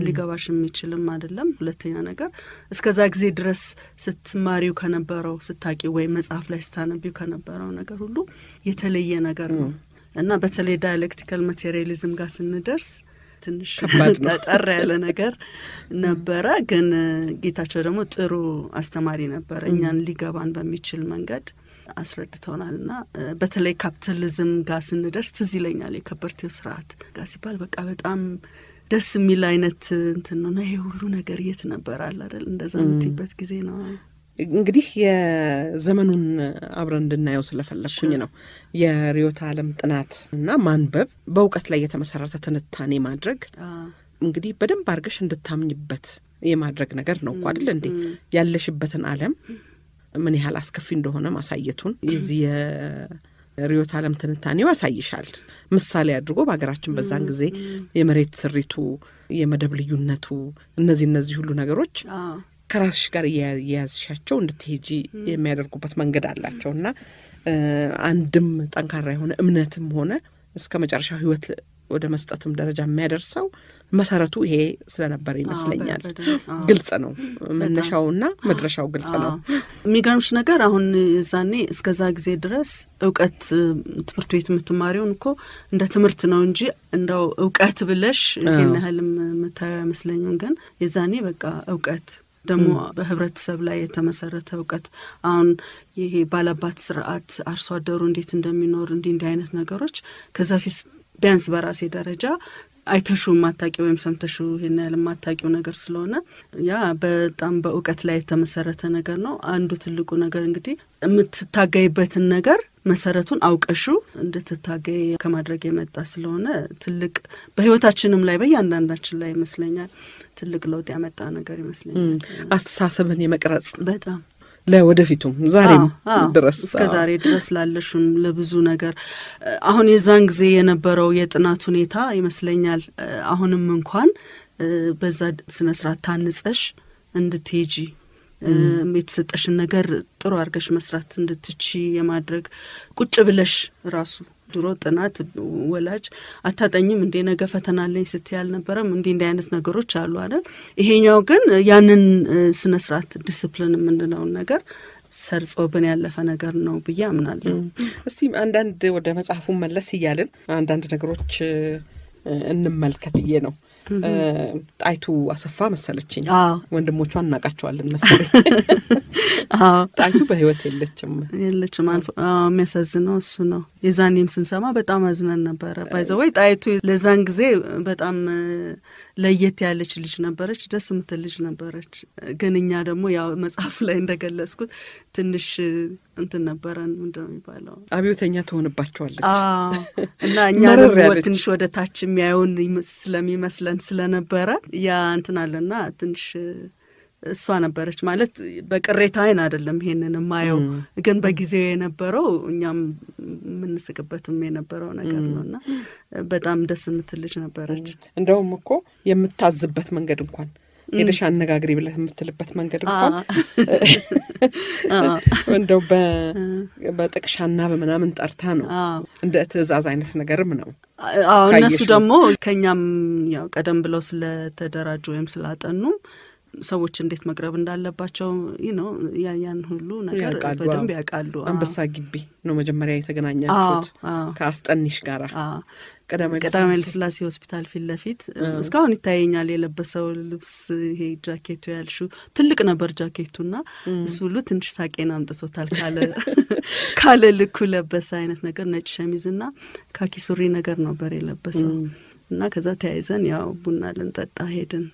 ሊገባሽ የሚችልም አይደለም ሁለተኛ ነገር እስከዛ ጊዜ ድረስ ስትማሪው ከነበረው ስታቂ ወይም መጽሐፍ መጽሐፍ ላይ ስታነቢው ከነበረው ነገር ሁሉ የተለየ ነገር ነው እና በተለይ ዳያሌክቲካል ማቴሪያሊዝም ጋር ስንደርስ ትንሽ ጠጠር ያለ ነገር ነበረ። ግን ጌታቸው ደግሞ ጥሩ አስተማሪ ነበረ። እኛን ሊገባን በሚችል መንገድ አስረድተውናል እና በተለይ ካፒታሊዝም ጋር ስንደርስ ትዝ ይለኛል የከበርቴው ስርዓት ጋ ሲባል በቃ በጣም ደስ የሚል አይነት እንትን ነው እና ይሄ ሁሉ ነገር የት ነበር አለ አይደል? እንደዛ የምትይበት ጊዜ ነው።
እንግዲህ የዘመኑን አብረን እንድናየው ስለፈለግኩኝ ነው። የርዕዮተ ዓለም ጥናት እና ማንበብ በእውቀት ላይ የተመሰረተ ትንታኔ ማድረግ እንግዲህ በደንብ አድርገሽ እንድታምኝበት የማድረግ ነገር ነው እኮ አይደል እንዴ? ያለሽበትን ዓለም ምን ያህል አስከፊ እንደሆነ ማሳየቱን የዚህ የርዕዮተ ዓለም ትንታኔው ያሳይሻል። ምሳሌ አድርጎ በሀገራችን በዛን ጊዜ የመሬት ስሪቱ፣ የመደብ ልዩነቱ፣ እነዚህ እነዚህ ሁሉ ነገሮች ከራስሽ ጋር እየያዝሻቸው እንድትሄጂ የሚያደርጉበት መንገድ አላቸው እና አንድም ጠንካራ የሆነ እምነትም ሆነ እስከ መጨረሻ ህይወት ወደ መስጠትም ደረጃ የሚያደርሰው መሰረቱ ይሄ ስለነበር ይመስለኛል። ግልጽ ነው መነሻውና
መድረሻው ግልጽ ነው። የሚገርምሽ ነገር አሁን እዛኔ እስከዛ ጊዜ ድረስ እውቀት ትምህርት ቤት የምትማሪውን እኮ እንደ ትምህርት ነው እንጂ እንደው እውቀት ብለሽ ይህን ያህል የምታየው አይመስለኝም። ግን የዛኔ በቃ እውቀት ደግሞ በህብረተሰብ ላይ የተመሰረተ እውቀት አሁን ይሄ ባላባት ስርዓት አርሶ አደሩ እንዴት እንደሚኖር እንዲህ እንዲህ አይነት ነገሮች ከዛ ፊት ቢያንስ በራሴ ደረጃ አይተሹ ማታቂ ወይም ሰምተሹ ይሄን ያህል ማታቂው ነገር ስለሆነ ያ በጣም በእውቀት ላይ የተመሰረተ ነገር ነው። አንዱ ትልቁ ነገር እንግዲህ የምትታገይበትን ነገር መሰረቱን አውቀሹ እንድትታገይ ከማድረግ የመጣ ስለሆነ ትልቅ በህይወታችንም ላይ በእያንዳንዳችን ላይ ይመስለኛል ትልቅ ለውጥ ያመጣ ነገር ይመስለኛል። አስተሳሰብን የመቅረጽ በጣም
ለወደፊቱም ዛሬም ድረስ እስከ ዛሬ
ድረስ ላለሹም ለብዙ ነገር አሁን የዛን ጊዜ የነበረው የጥናት ሁኔታ ይመስለኛል አሁንም እንኳን በዛ ስነ ስርዓት ታንጸሽ እንድትሄጂ የተሰጠሽን ነገር ጥሩ አድርገሽ መስራት እንድትቺ የማድረግ ቁጭ ብለሽ ራሱ ድሮ ጥናት ወላጅ አታጠኝም እንዴ ነገ ፈተና አለኝ ስትይ አልነበረም? እንዲህ እንዲህ አይነት ነገሮች አሉ አይደል? ይሄኛው ግን ያንን ስነ ስርዓት ዲስፕሊን የምንለውን ነገር ሰርጾብን ያለፈ ነገር ነው ብዬ አምናለሁ። እስቲ አንዳንድ ወደ መጽሐፉን መለስ እያልን አንዳንድ ነገሮች እንመልከት
ብዬ ነው ጣይቱ አሰፋ መሰለችኝ ወንድሞቿን እናውቃቸዋለን
መሰለኝ። ጣይቱ በህይወት የለችም የለችም። የሚያሳዝነው እሱ ነው። የዛኔም ስንሰማ በጣም አዝነን ነበረ። ባይዘወይ ጣይቱ ለዛን ጊዜ በጣም ለየት ያለች ልጅ ነበረች፣ ደስ የምትል ልጅ ነበረች። ግን እኛ ደግሞ ያው መጽሐፍ ላይ እንደገለጽኩት ትንሽ እንትን ነበረን ምንድነው የሚባለው
አብዮተኛ ትሆንባቸዋለች እና እኛ ትንሽ
ወደ ታች የሚያየውን ስለሚመስለ ብለን ስለነበረ ያ እንትን አለና ትንሽ እሷ ነበረች ማለት በቅሬታ አይን አይደለም ይሄንን የማየው፣ ግን በጊዜው የነበረው እኛም የምንስቅበትም የነበረው ነገር ነው እና በጣም ደስ የምትልጅ ነበረች። እንደውም እኮ የምታዝበት መንገድ እንኳን ሄደሽ አነጋግሪ ብለህ የምትልበት መንገድ እንኳን እንደው
በጥቅሻና በምናምን ጠርታ ነው እንደ ትእዛዝ አይነት ነገርም ነው
እነሱ ደግሞ ከኛም ያው ቀደም ብለው ስለተደራጁ ወይም ስላጠኑም ሰዎች እንዴት መቅረብ እንዳለባቸው ነው ያን ሁሉ ነገር በደንብ ያውቃሉ። አንበሳ
ግቢ ነው መጀመሪያ የተገናኛችሁት ከአስጠኒሽ ጋራ ቀዳማዊ ኃይለሥላሴ
ሆስፒታል ፊት ለፊት እስካሁን ይታየኛል የለበሰው ልብስ ይሄ ጃኬቱ ያልሹ ትልቅ ነበር ጃኬቱ ና እሱ ሁሉ ትንሽ ሳቄን አምጥቶታል። ካለ ልኩ ለበሰ አይነት ነገር ነጭ ሸሚዝ ና ካኪ ሱሪ ነገር ነበር የለበሰው እና ከዛ ተያይዘን ያው ቡና ልንጠጣ ሄድን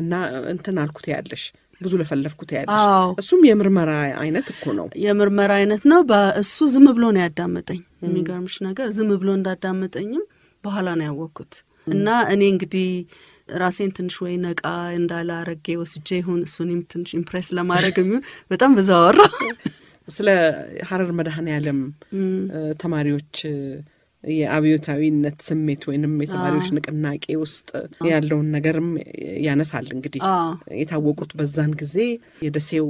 እና እንትን አልኩት ያለሽ ብዙ ለፈለፍኩት ያለሽ እሱም የምርመራ አይነት እኮ ነው። የምርመራ አይነት ነው። በእሱ ዝም ብሎ ነው ያዳመጠኝ። የሚገርምሽ ነገር ዝም ብሎ እንዳዳመጠኝም በኋላ ነው ያወቅኩት። እና እኔ እንግዲህ ራሴን ትንሽ ወይ ነቃ እንዳለ አረጌ ወስጄ ይሁን እሱንም ትንሽ ኢምፕሬስ ለማድረግ የሚሆን በጣም ብዙ አወራሁ። ስለ ሀረር መድኃኔዓለም
ተማሪዎች የአብዮታዊነት ስሜት ወይንም የተማሪዎች ንቅናቄ ውስጥ ያለውን ነገርም ያነሳል። እንግዲህ የታወቁት በዛን ጊዜ የደሴው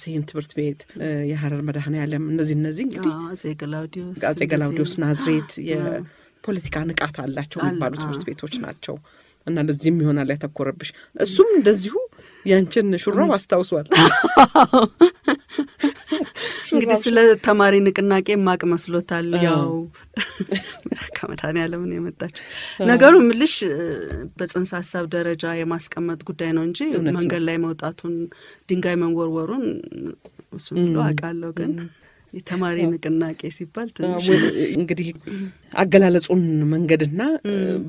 ስሂን ትምህርት ቤት፣ የሀረር መድኃኔዓለም እነዚህ እነዚህ እንግዲህ
አፄ ገላውዲዮስ ናዝሬት
ፖለቲካ ንቃት አላቸው የሚባሉ ትምህርት ቤቶች ናቸው። እና ለዚህም ይሆናል ያተኮረብሽ።
እሱም እንደዚሁ ያንችን
ሹራብ አስታውሷል። እንግዲህ ስለ
ተማሪ ንቅናቄ ማቅ መስሎታል። ያው ያለምን የመጣችው ነገሩ ምልሽ በጽንሰ ሀሳብ ደረጃ የማስቀመጥ ጉዳይ ነው እንጂ መንገድ ላይ መውጣቱን ድንጋይ መንወርወሩን እሱ ብሎ አውቃለሁ ግን የተማሪ ንቅናቄ ሲባል ትንሽ እንግዲህ አገላለጹን መንገድና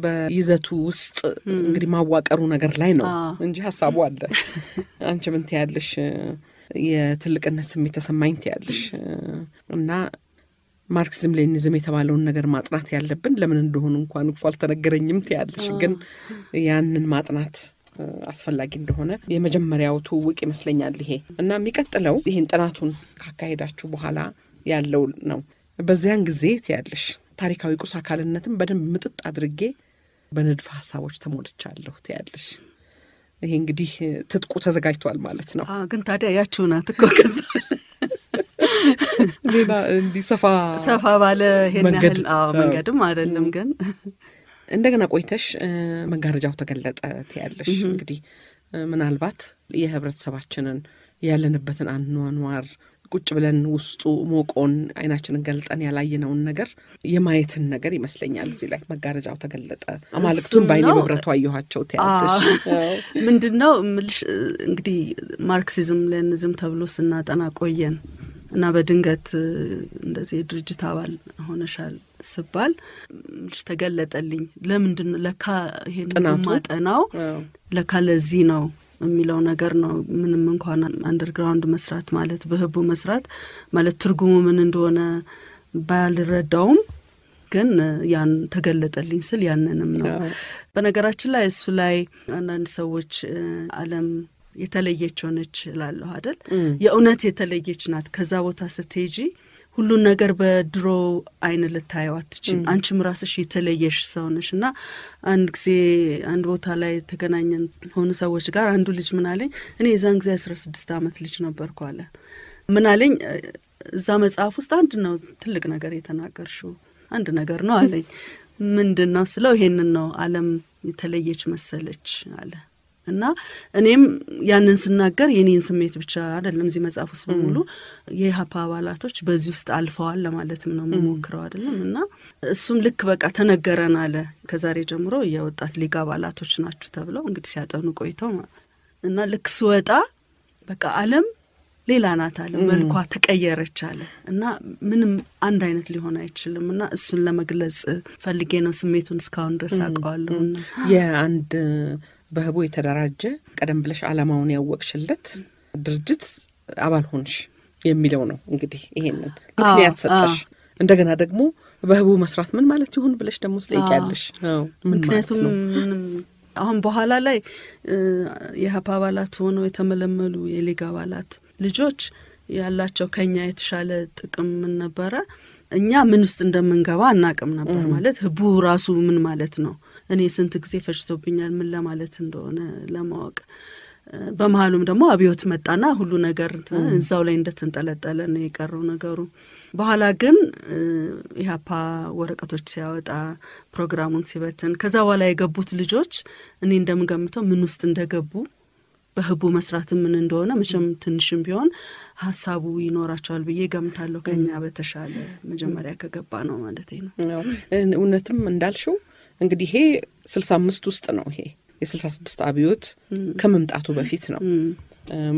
በይዘቱ
ውስጥ እንግዲህ ማዋቀሩ ነገር ላይ ነው እንጂ ሀሳቡ አለ። አንቺ ምን ትያለሽ? የትልቅነት ስሜት ተሰማኝ ትያለሽ እና ማርክሲዝም ሌኒዝም የተባለውን ነገር ማጥናት ያለብን ለምን እንደሆኑ እንኳን እኮ አልተነገረኝም ትያለሽ። ግን ያንን ማጥናት አስፈላጊ እንደሆነ የመጀመሪያው ትውውቅ ይመስለኛል ይሄ እና የሚቀጥለው ይህን ጥናቱን ካካሄዳችሁ በኋላ ያለው ነው። በዚያን ጊዜ ትያለሽ ታሪካዊ ቁስ አካልነትን በደንብ ምጥጥ አድርጌ በንድፈ ሀሳቦች ተሞልቻለሁ ትያለሽ። ይሄ እንግዲህ ትጥቁ ተዘጋጅቷል ማለት ነው። ግን
ታዲያ ያችው ናት እኮ ሌላ እንዲህ ሰፋ ሰፋ ባለ ይሄን ያህል መንገድም አይደለም
ግን እንደገና ቆይተሽ መጋረጃው ተገለጠ ትያለሽ። እንግዲህ ምናልባት የህብረተሰባችንን ያለንበትን አኗኗር ቁጭ ብለን ውስጡ ሞቆን አይናችንን ገልጠን ያላየነውን ነገር የማየትን ነገር ይመስለኛል። እዚህ ላይ መጋረጃው ተገለጠ፣ አማልክቱን በአይኔ በብረቱ አየኋቸው ትያለሽ።
ምንድን ነው ምልሽ እንግዲህ ማርክሲዝም ሌኒዝም ተብሎ ስናጠና ቆየን እና በድንገት እንደዚህ የድርጅት አባል ሆነሻል ስባል ተገለጠልኝ። ለምንድን ለካ ይሄን ማጠናው ለካ ለዚህ ነው የሚለው ነገር ነው። ምንም እንኳን አንደርግራውንድ መስራት ማለት በህቡ መስራት ማለት ትርጉሙ ምን እንደሆነ ባልረዳውም ግን ያን ተገለጠልኝ ስል ያንንም ነው። በነገራችን ላይ እሱ ላይ አንዳንድ ሰዎች ዓለም የተለየች ሆነች እላለሁ አይደል? የእውነት የተለየች ናት። ከዛ ቦታ ስትሄጂ ሁሉን ነገር በድሮ አይን ልታየው አትችም። አንቺም ራስሽ የተለየሽ ሰው ነሽ እና አንድ ጊዜ አንድ ቦታ ላይ ተገናኘን ሆኑ ሰዎች ጋር አንዱ ልጅ ምን አለኝ፣ እኔ የዛን ጊዜ አስራ ስድስት አመት ልጅ ነበርኩ አለ። ምን አለኝ፣ እዛ መጽሐፍ ውስጥ አንድ ነው ትልቅ ነገር የተናገርሽው አንድ ነገር ነው አለኝ። ምንድን ነው ስለው፣ ይሄንን ነው አለም የተለየች መሰለች አለ እና እኔም ያንን ስናገር የኔን ስሜት ብቻ አይደለም እዚህ መጽሐፍ ውስጥ በሙሉ የኢህአፓ አባላቶች በዚህ ውስጥ አልፈዋል ለማለትም ነው የምሞክረው አይደለም። እና እሱም ልክ በቃ ተነገረን አለ። ከዛሬ ጀምሮ የወጣት ሊግ አባላቶች ናችሁ ተብለው እንግዲህ ሲያጠኑ ቆይተው እና ልክ ስወጣ በቃ አለም ሌላ ናት አለ። መልኳ ተቀየረች አለ እና ምንም አንድ አይነት ሊሆን አይችልም። እና እሱን ለመግለጽ ፈልጌ ነው። ስሜቱን እስካሁን ድረስ አውቀዋለሁ። የአንድ በህቡ የተደራጀ ቀደም ብለሽ አላማውን ያወቅሽለት
ድርጅት አባል ሆንሽ የሚለው ነው እንግዲህ ይሄንን ምክንያት ሰጠሽ። እንደገና ደግሞ በህቡ መስራት ምን ማለት ይሆን ብለሽ ደግሞ ትጠይቂያለሽ። ምክንያቱም
አሁን በኋላ ላይ የሀፕ አባላት ሆነው የተመለመሉ የሊግ አባላት ልጆች ያላቸው ከኛ የተሻለ ጥቅም ምን ነበረ? እኛ ምን ውስጥ እንደምንገባ አናቅም ነበር። ማለት ህቡ ራሱ ምን ማለት ነው እኔ ስንት ጊዜ ፈጅቶብኛል ምን ለማለት እንደሆነ ለማወቅ። በመሀሉም ደግሞ አብዮት መጣና ሁሉ ነገር እዛው ላይ እንደተንጠለጠለ ነው የቀረው ነገሩ። በኋላ ግን ኢህአፓ ወረቀቶች ሲያወጣ ፕሮግራሙን ሲበትን፣ ከዛ በኋላ የገቡት ልጆች እኔ እንደምገምተው ምን ውስጥ እንደገቡ በህቡ መስራት ምን እንደሆነ መቼም ትንሽም ቢሆን ሀሳቡ ይኖራቸዋል ብዬ ገምታለሁ። ከኛ በተሻለ መጀመሪያ ከገባ ነው ማለት ነው። እውነትም እንዳልሽው እንግዲህ ይሄ ስልሳ አምስት ውስጥ
ነው ይሄ የስልሳ ስድስት አብዮት ከመምጣቱ በፊት ነው።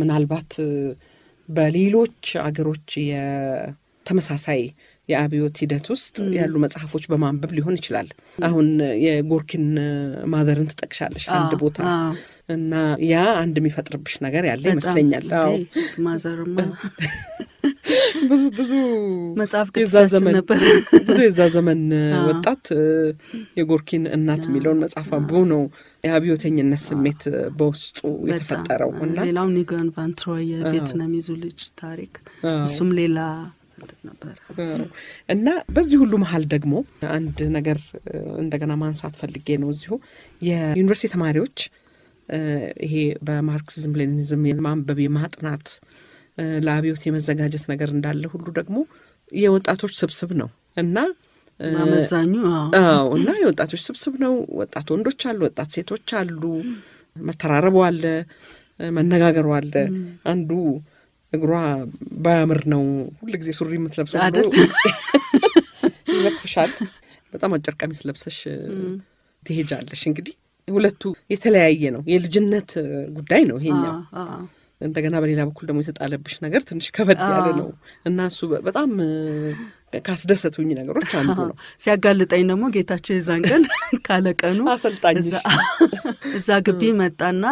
ምናልባት በሌሎች አገሮች የተመሳሳይ የአብዮት ሂደት ውስጥ ያሉ መጽሐፎች በማንበብ ሊሆን ይችላል። አሁን የጎርኪን ማዘርን ትጠቅሻለሽ አንድ ቦታ እና ያ አንድ የሚፈጥርብሽ ነገር ያለ ይመስለኛል።
ማዘርማ ብዙ ብዙ መጽሐፍ ቅዱሳችን ነበር። ብዙ
የዛ ዘመን ወጣት የጎርኪን እናት የሚለውን መጽሐፍ አንብቦ ነው የአብዮተኝነት ስሜት በውስጡ የተፈጠረው እና ሌላው
ቫንትሮ ቫንትሮይ የቪየትናሚዙ ልጅ ታሪክ እሱም ሌላ እና
በዚህ ሁሉ መሀል ደግሞ አንድ ነገር እንደገና ማንሳት ፈልጌ ነው እዚሁ የዩኒቨርሲቲ ተማሪዎች ይሄ በማርክሲዝም ሌኒኒዝም የማንበብ የማጥናት ለአብዮት የመዘጋጀት ነገር እንዳለ ሁሉ ደግሞ የወጣቶች ስብስብ ነው እና ማመዛኙ እና የወጣቶች ስብስብ ነው። ወጣት ወንዶች አሉ፣ ወጣት ሴቶች አሉ። መተራረቡ አለ፣ መነጋገሩ አለ። አንዱ እግሯ ባያምር ነው ሁል ጊዜ ሱሪ የምትለብሰው ይነቅፍሻል። በጣም አጭር ቀሚስ ለብሰሽ ትሄጃለሽ እንግዲህ ሁለቱ የተለያየ ነው። የልጅነት ጉዳይ ነው ይሄኛው። እንደገና በሌላ በኩል ደግሞ የተጣለብሽ ነገር ትንሽ ከበድ ያለ ነው እና እሱ በጣም ካስደሰቱኝ
ነገሮች አንዱ ነው። ሲያጋልጠኝ ደግሞ ጌታችን የዛን ቀን ካለቀኑ አሰልጣኝ እዛ ግቢ መጣና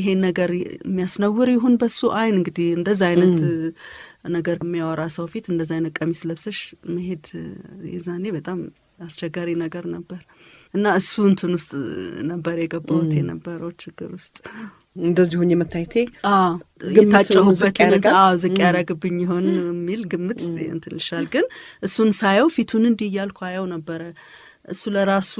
ይሄን ነገር የሚያስነውር ይሁን በሱ አይን እንግዲህ እንደዛ አይነት ነገር የሚያወራ ሰው ፊት እንደዛ አይነት ቀሚስ ለብሰሽ መሄድ የዛኔ በጣም አስቸጋሪ ነገር ነበር። እና እሱ እንትን ውስጥ ነበር የገባሁት የነበረው ችግር ውስጥ እንደዚህ ሆኜ መታየቴ የታጨሁበት ዝቅ ያደረግብኝ ይሆን የሚል ግምት እንትን ይሻል። ግን እሱን ሳየው ፊቱን እንዲህ እያልኩ አየው ነበረ። እሱ ለራሱ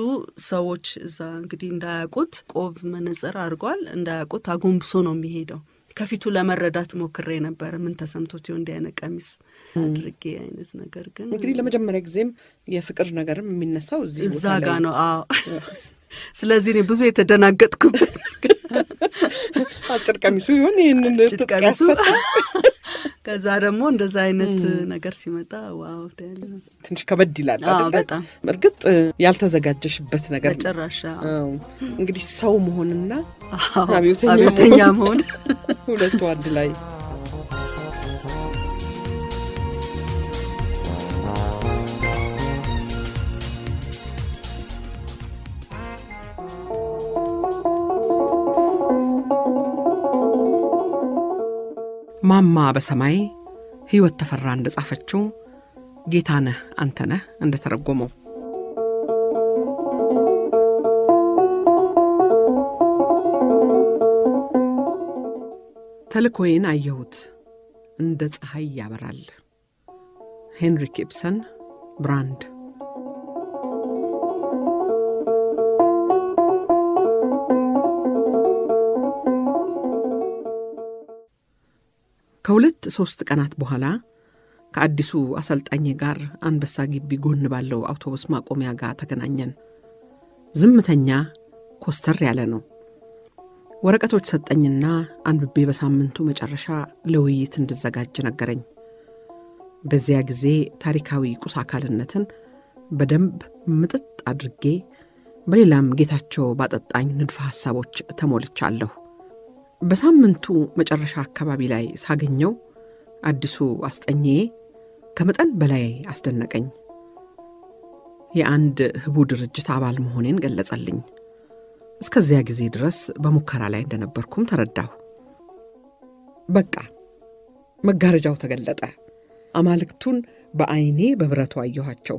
ሰዎች እዛ እንግዲህ እንዳያውቁት ቆብ መነጽር አድርጓል፣ እንዳያውቁት አጎንብሶ ነው የሚሄደው ከፊቱ ለመረዳት ሞክሬ ነበር። ምን ተሰምቶት ይሆን እንዲህ አይነት ቀሚስ አድርጌ አይነት ነገር ግን እንግዲህ ለመጀመሪያ ጊዜም የፍቅር ነገርም የሚነሳው እዚህ እዛ ጋ ነው። አዎ ስለዚህ እኔ ብዙ የተደናገጥኩበት አጭር ቀሚሱ ይሆን ይህንን ጥቅ ያስፈታ ከዛ ደግሞ እንደዛ አይነት ነገር ሲመጣ ዋው ትንሽ
ከበድ ይላል። በጣም እርግጥ ያልተዘጋጀሽበት ነገር ጨራሻ። እንግዲህ ሰው መሆንና አብዮተኛ መሆን ሁለቱ አንድ ላይ ማማ በሰማይ ሕይወት ተፈራ እንደጻፈችው ጌታነህ አንተነህ እንደተረጎመው ተልኮይን አየሁት እንደ ፀሐይ ያበራል ሄንሪክ ኢብሰን ብራንድ ከሁለት ሦስት ቀናት በኋላ ከአዲሱ አሰልጣኝ ጋር አንበሳ ግቢ ጎን ባለው አውቶቡስ ማቆሚያ ጋር ተገናኘን። ዝምተኛ፣ ኮስተር ያለ ነው። ወረቀቶች ሰጠኝና አንብቤ በሳምንቱ መጨረሻ ለውይይት እንድዘጋጅ ነገረኝ። በዚያ ጊዜ ታሪካዊ ቁስ አካልነትን በደንብ ምጥጥ አድርጌ፣ በሌላም ጌታቸው ባጠጣኝ ንድፈ ሐሳቦች ተሞልቻለሁ። በሳምንቱ መጨረሻ አካባቢ ላይ ሳገኘው አዲሱ አስጠኘዬ ከመጠን በላይ አስደነቀኝ። የአንድ ህቡ ድርጅት አባል መሆኔን ገለጸልኝ። እስከዚያ ጊዜ ድረስ በሙከራ ላይ እንደነበርኩም ተረዳሁ። በቃ መጋረጃው ተገለጠ። አማልክቱን በአይኔ በብረቱ አየኋቸው።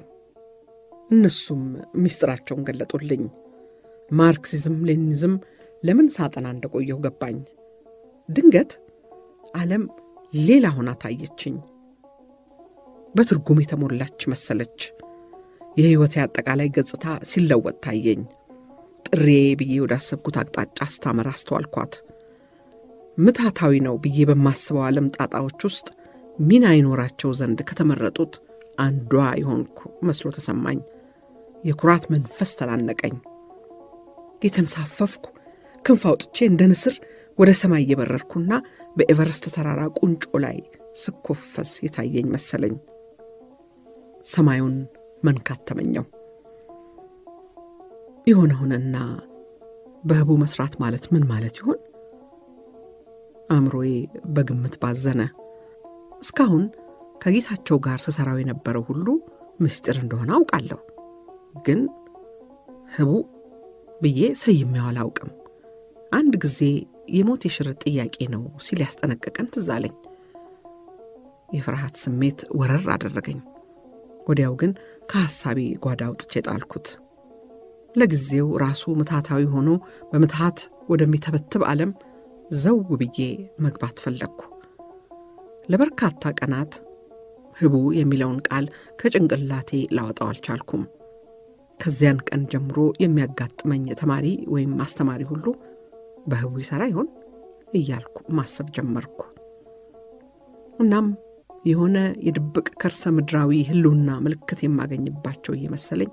እነሱም ምስጢራቸውን ገለጡልኝ። ማርክሲዝም ሌኒዝም ለምን ሳጠና እንደቆየሁ ገባኝ። ድንገት ዓለም ሌላ ሆና ታየችኝ። በትርጉም የተሞላች መሰለች። የሕይወቴ አጠቃላይ ገጽታ ሲለወጥ ታየኝ። ጥሬ ብዬ ወዳሰብኩት አቅጣጫ ስታመራ አስተዋልኳት። ምታታዊ ነው ብዬ በማስበው ዓለም ጣጣዎች ውስጥ ሚና ይኖራቸው ዘንድ ከተመረጡት አንዷ የሆንኩ መስሎ ተሰማኝ። የኩራት መንፈስ ተናነቀኝ። የተንሳፈፍኩ ክንፍ አውጥቼ እንደ ንስር ወደ ሰማይ እየበረርኩና በኤቨረስት ተራራ ቁንጮ ላይ ስኮፈስ የታየኝ መሰለኝ። ሰማዩን መንካት ተመኘው። የሆነ ሆነና በህቡ መስራት ማለት ምን ማለት ይሆን? አእምሮዬ በግምት ባዘነ። እስካሁን ከጌታቸው ጋር ስሰራው የነበረው ሁሉ ምስጢር እንደሆነ አውቃለሁ፣ ግን ህቡ ብዬ ሰይሜው አላውቅም። አንድ ጊዜ የሞት የሽረት ጥያቄ ነው ሲል ያስጠነቀቀን ትዛለኝ የፍርሃት ስሜት ወረር አደረገኝ። ወዲያው ግን ከሐሳቤ ጓዳ አውጥቼ ጣልኩት። ለጊዜው ራሱ ምታታዊ ሆኖ በምትሃት ወደሚተበትብ ዓለም ዘው ብዬ መግባት ፈለግኩ። ለበርካታ ቀናት ህቡ የሚለውን ቃል ከጭንቅላቴ ላወጣው አልቻልኩም። ከዚያን ቀን ጀምሮ የሚያጋጥመኝ ተማሪ ወይም አስተማሪ ሁሉ በህቡ ይሰራ ይሆን እያልኩ ማሰብ ጀመርኩ። እናም የሆነ የድብቅ ከርሰ ምድራዊ ህልውና ምልክት የማገኝባቸው እየመሰለኝ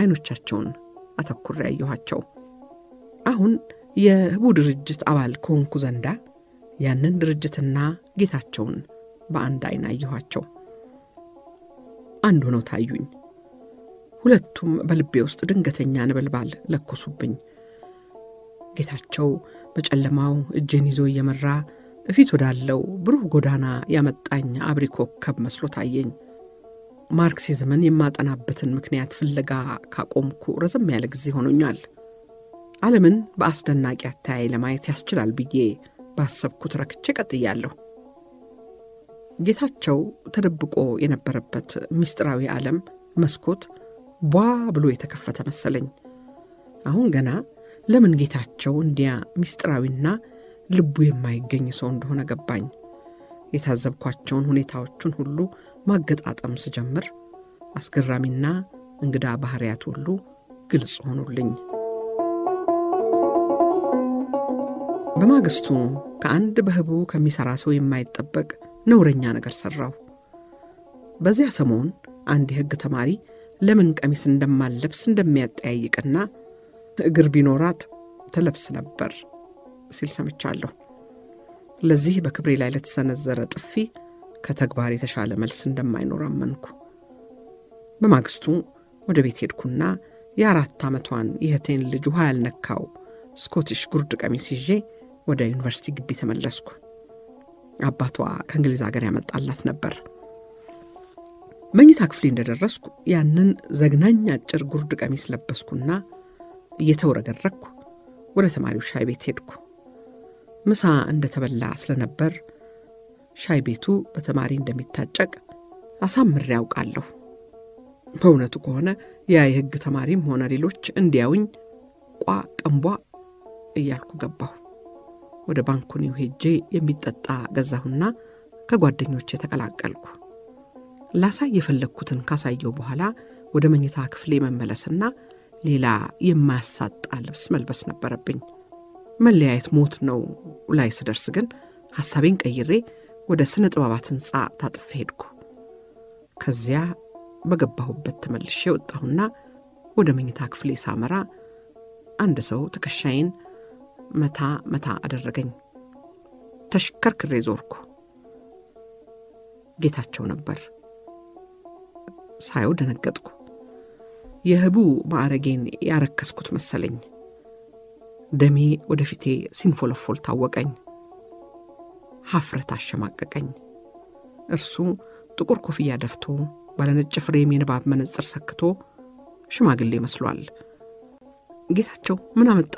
አይኖቻቸውን አተኩር ያየኋቸው። አሁን የህቡ ድርጅት አባል ከሆንኩ ዘንዳ ያንን ድርጅትና ጌታቸውን በአንድ አይን አየኋቸው። አንድ ሆነው ታዩኝ። ሁለቱም በልቤ ውስጥ ድንገተኛ ነበልባል ለኮሱብኝ። ጌታቸው በጨለማው እጄን ይዞ እየመራ እፊት ወዳለው ብሩህ ጎዳና ያመጣኝ አብሪ ኮከብ መስሎ ታየኝ። ማርክሲዝምን የማጠናበትን ምክንያት ፍለጋ ካቆምኩ ረዘም ያለ ጊዜ ሆኖኛል። ዓለምን በአስደናቂ አተያይ ለማየት ያስችላል ብዬ ባሰብኩት ረክቼ ቀጥያለሁ። ጌታቸው ተደብቆ የነበረበት ምስጢራዊ ዓለም መስኮት ቧ ብሎ የተከፈተ መሰለኝ። አሁን ገና ለምን ጌታቸው እንዲያ ምስጢራዊና ልቡ የማይገኝ ሰው እንደሆነ ገባኝ። የታዘብኳቸውን ሁኔታዎቹን ሁሉ ማገጣጠም ስጀምር አስገራሚና እንግዳ ባህሪያት ሁሉ ግልጽ ሆኑልኝ። በማግስቱ ከአንድ በህቡ ከሚሠራ ሰው የማይጠበቅ ነውረኛ ነገር ሠራሁ። በዚያ ሰሞን አንድ የሕግ ተማሪ ለምን ቀሚስ እንደማለብስ እንደሚያጠያይቅና እግር ቢኖራት ትለብስ ነበር ሲል ሰምቻለሁ። ለዚህ በክብሬ ላይ ለተሰነዘረ ጥፊ ከተግባር የተሻለ መልስ እንደማይኖር አመንኩ። በማግስቱ ወደ ቤት ሄድኩና የአራት ዓመቷን ይህቴን ልጅ ውሃ ያልነካው ስኮቲሽ ጉርድ ቀሚስ ይዤ ወደ ዩኒቨርሲቲ ግቢ ተመለስኩ። አባቷ ከእንግሊዝ ሀገር ያመጣላት ነበር። መኝታ ክፍሌ እንደደረስኩ ያንን ዘግናኝ አጭር ጉርድ ቀሚስ ለበስኩና እየተውረገረግኩ ወደ ተማሪው ሻይ ቤት ሄድኩ። ምሳ እንደተበላ ስለነበር ሻይ ቤቱ በተማሪ እንደሚታጨቅ አሳምሬ ያውቃለሁ። በእውነቱ ከሆነ ያ የሕግ ተማሪም ሆነ ሌሎች እንዲያውኝ ቋ ቀንቧ እያልኩ ገባሁ። ወደ ባንኩኒው ሄጄ የሚጠጣ ገዛሁና ከጓደኞች የተቀላቀልኩ ላሳይ የፈለግኩትን ካሳየው በኋላ ወደ መኝታ ክፍሌ መመለስና ሌላ የማያሳጣ ልብስ መልበስ ነበረብኝ። መለያየት ሞት ነው ላይ ስደርስ ግን ሐሳቤን ቀይሬ ወደ ስነ ጥበባት ሕንፃ ታጥፌ ሄድኩ። ከዚያ በገባሁበት ተመልሼ ወጣሁና ወደ መኝታ ክፍሌ ሳመራ አንድ ሰው ትከሻዬን መታ መታ አደረገኝ። ተሽከርክሬ ዞርኩ። ጌታቸው ነበር። ሳየው ደነገጥኩ። የህቡ ማዕረጌን ያረከስኩት መሰለኝ። ደሜ ወደፊቴ ሲንፎለፎል ታወቀኝ። ሀፍረት አሸማቀቀኝ። እርሱ ጥቁር ኮፍያ ደፍቶ ባለነጭ ፍሬም የንባብ መነጽር ሰክቶ ሽማግሌ መስሏል። ጌታቸው ምን አመጣ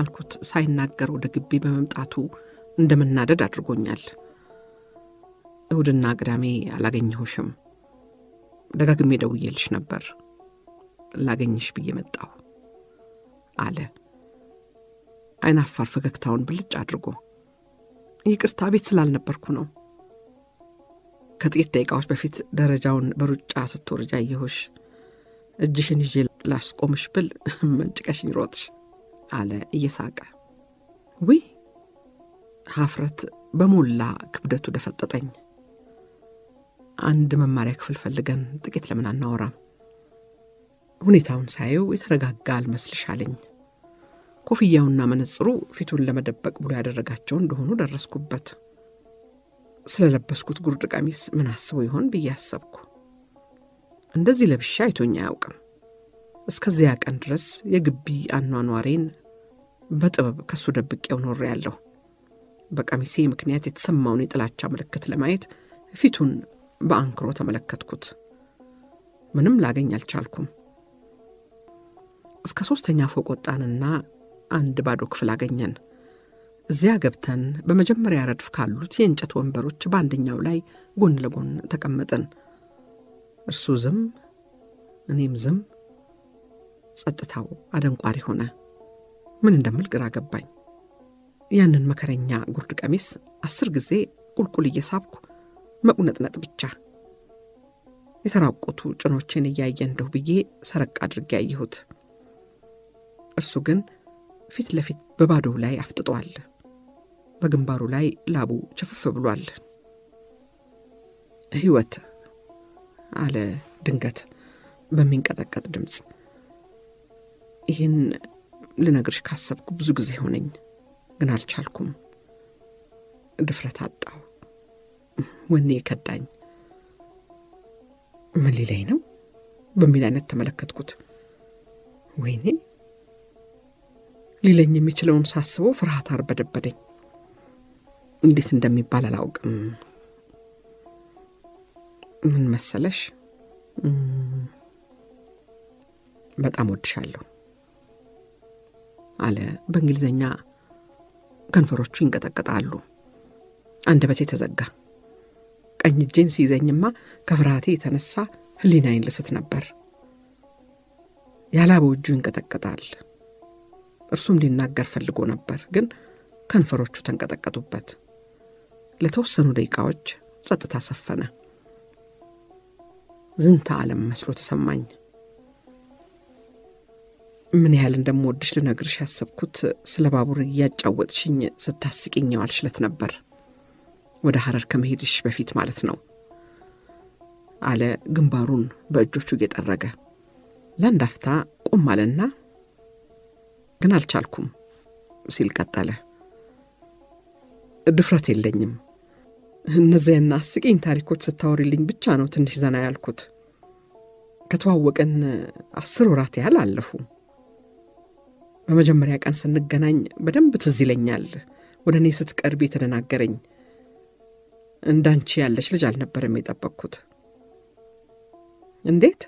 አልኩት። ሳይናገር ወደ ግቢ በመምጣቱ እንደመናደድ አድርጎኛል። እሁድና ቅዳሜ አላገኘሁሽም። ደጋግሜ ደውዬልሽ ነበር። ላገኝሽ ብዬ መጣሁ አለ አይናፋር ፈገግታውን ብልጭ አድርጎ ይቅርታ ቤት ስላልነበርኩ ነው ከጥቂት ደቂቃዎች በፊት ደረጃውን በሩጫ ስትወርጃ እየሆሽ እጅሽን ይዤ ላስቆምሽ ብል መንጭቀሽ ይሮጥሽ አለ እየሳቀ ዊ ሀፍረት በሞላ ክብደቱ ደፈጠጠኝ አንድ መማሪያ ክፍል ፈልገን ጥቂት ለምን አናወራም ሁኔታውን ሳየው የተረጋጋ አልመስልሻለኝ ኮፍያውና መነጽሩ ፊቱን ለመደበቅ ብሎ ያደረጋቸው እንደሆኑ ደረስኩበት። ስለለበስኩት ጉርድ ቀሚስ ምን አስቡ ይሆን ብዬ አሰብኩ። እንደዚህ ለብሻ አይቶኝ አያውቅም። እስከዚያ ቀን ድረስ የግቢ አኗኗሬን በጥበብ ከሱ ደብቄው ኖሬ ያለሁ። በቀሚሴ ምክንያት የተሰማውን የጥላቻ ምልክት ለማየት ፊቱን በአንክሮ ተመለከትኩት። ምንም ላገኝ አልቻልኩም። እስከ ሦስተኛ ፎቅ ወጣንና አንድ ባዶ ክፍል አገኘን። እዚያ ገብተን በመጀመሪያ ረድፍ ካሉት የእንጨት ወንበሮች በአንደኛው ላይ ጎን ለጎን ተቀመጥን። እርሱ ዝም፣ እኔም ዝም። ጸጥታው አደንቋሪ ሆነ። ምን እንደምል ግራ ገባኝ። ያንን መከረኛ ጉርድ ቀሚስ አስር ጊዜ ቁልቁል እየሳብኩ መቁነጥነጥ ብቻ። የተራቆቱ ጭኖቼን እያየ እንደሁ ብዬ ሰረቅ አድርጌ ያየሁት። እርሱ ግን ፊት ለፊት በባዶው ላይ አፍጥጧል። በግንባሩ ላይ ላቡ ቸፍፍ ብሏል። ህይወት አለ ድንገት በሚንቀጠቀጥ ድምፅ። ይህን ልነግርሽ ካሰብኩ ብዙ ጊዜ ሆነኝ፣ ግን አልቻልኩም። ድፍረት አጣው። ወኔ ከዳኝ። ምን ሌላይ ነው በሚል አይነት ተመለከትኩት። ወይኔ ሊለኝ የሚችለውን ሳስበው ፍርሃት አርበደበደኝ። እንዴት እንደሚባል አላውቅም። ምን መሰለሽ፣ በጣም ወድሻለሁ አለ በእንግሊዝኛ። ከንፈሮቹ ይንቀጠቀጣሉ። አንደበቴ ተዘጋ። ቀኝ እጄን ሲይዘኝማ ከፍርሃቴ የተነሳ ህሊናይን ልስት ነበር። ያላበው እጁ ይንቀጠቀጣል። እርሱም ሊናገር ፈልጎ ነበር፣ ግን ከንፈሮቹ ተንቀጠቀጡበት። ለተወሰኑ ደቂቃዎች ጸጥታ ሰፈነ። ዝንተ ዓለም መስሎ ተሰማኝ። ምን ያህል እንደምወድሽ ልነግርሽ ያሰብኩት ስለ ባቡር እያጫወጥሽኝ ስታስቂኝ የዋልሽ ነበር። ወደ ሐረር ከመሄድሽ በፊት ማለት ነው አለ ግንባሩን በእጆቹ እየጠረገ። ለአንድ አፍታ ቆም አለና ግን አልቻልኩም ሲል ቀጠለ። ድፍረት የለኝም። እነዚያና አስቂኝ ታሪኮች ስታወሪልኝ ብቻ ነው ትንሽ ዘና ያልኩት። ከተዋወቀን አስር ወራት ያህል አለፉ። በመጀመሪያ ቀን ስንገናኝ በደንብ ትዝ ይለኛል። ወደ እኔ ስትቀርብ የተደናገረኝ እንዳንቺ ያለች ልጅ አልነበረም የጠበቅኩት። እንዴት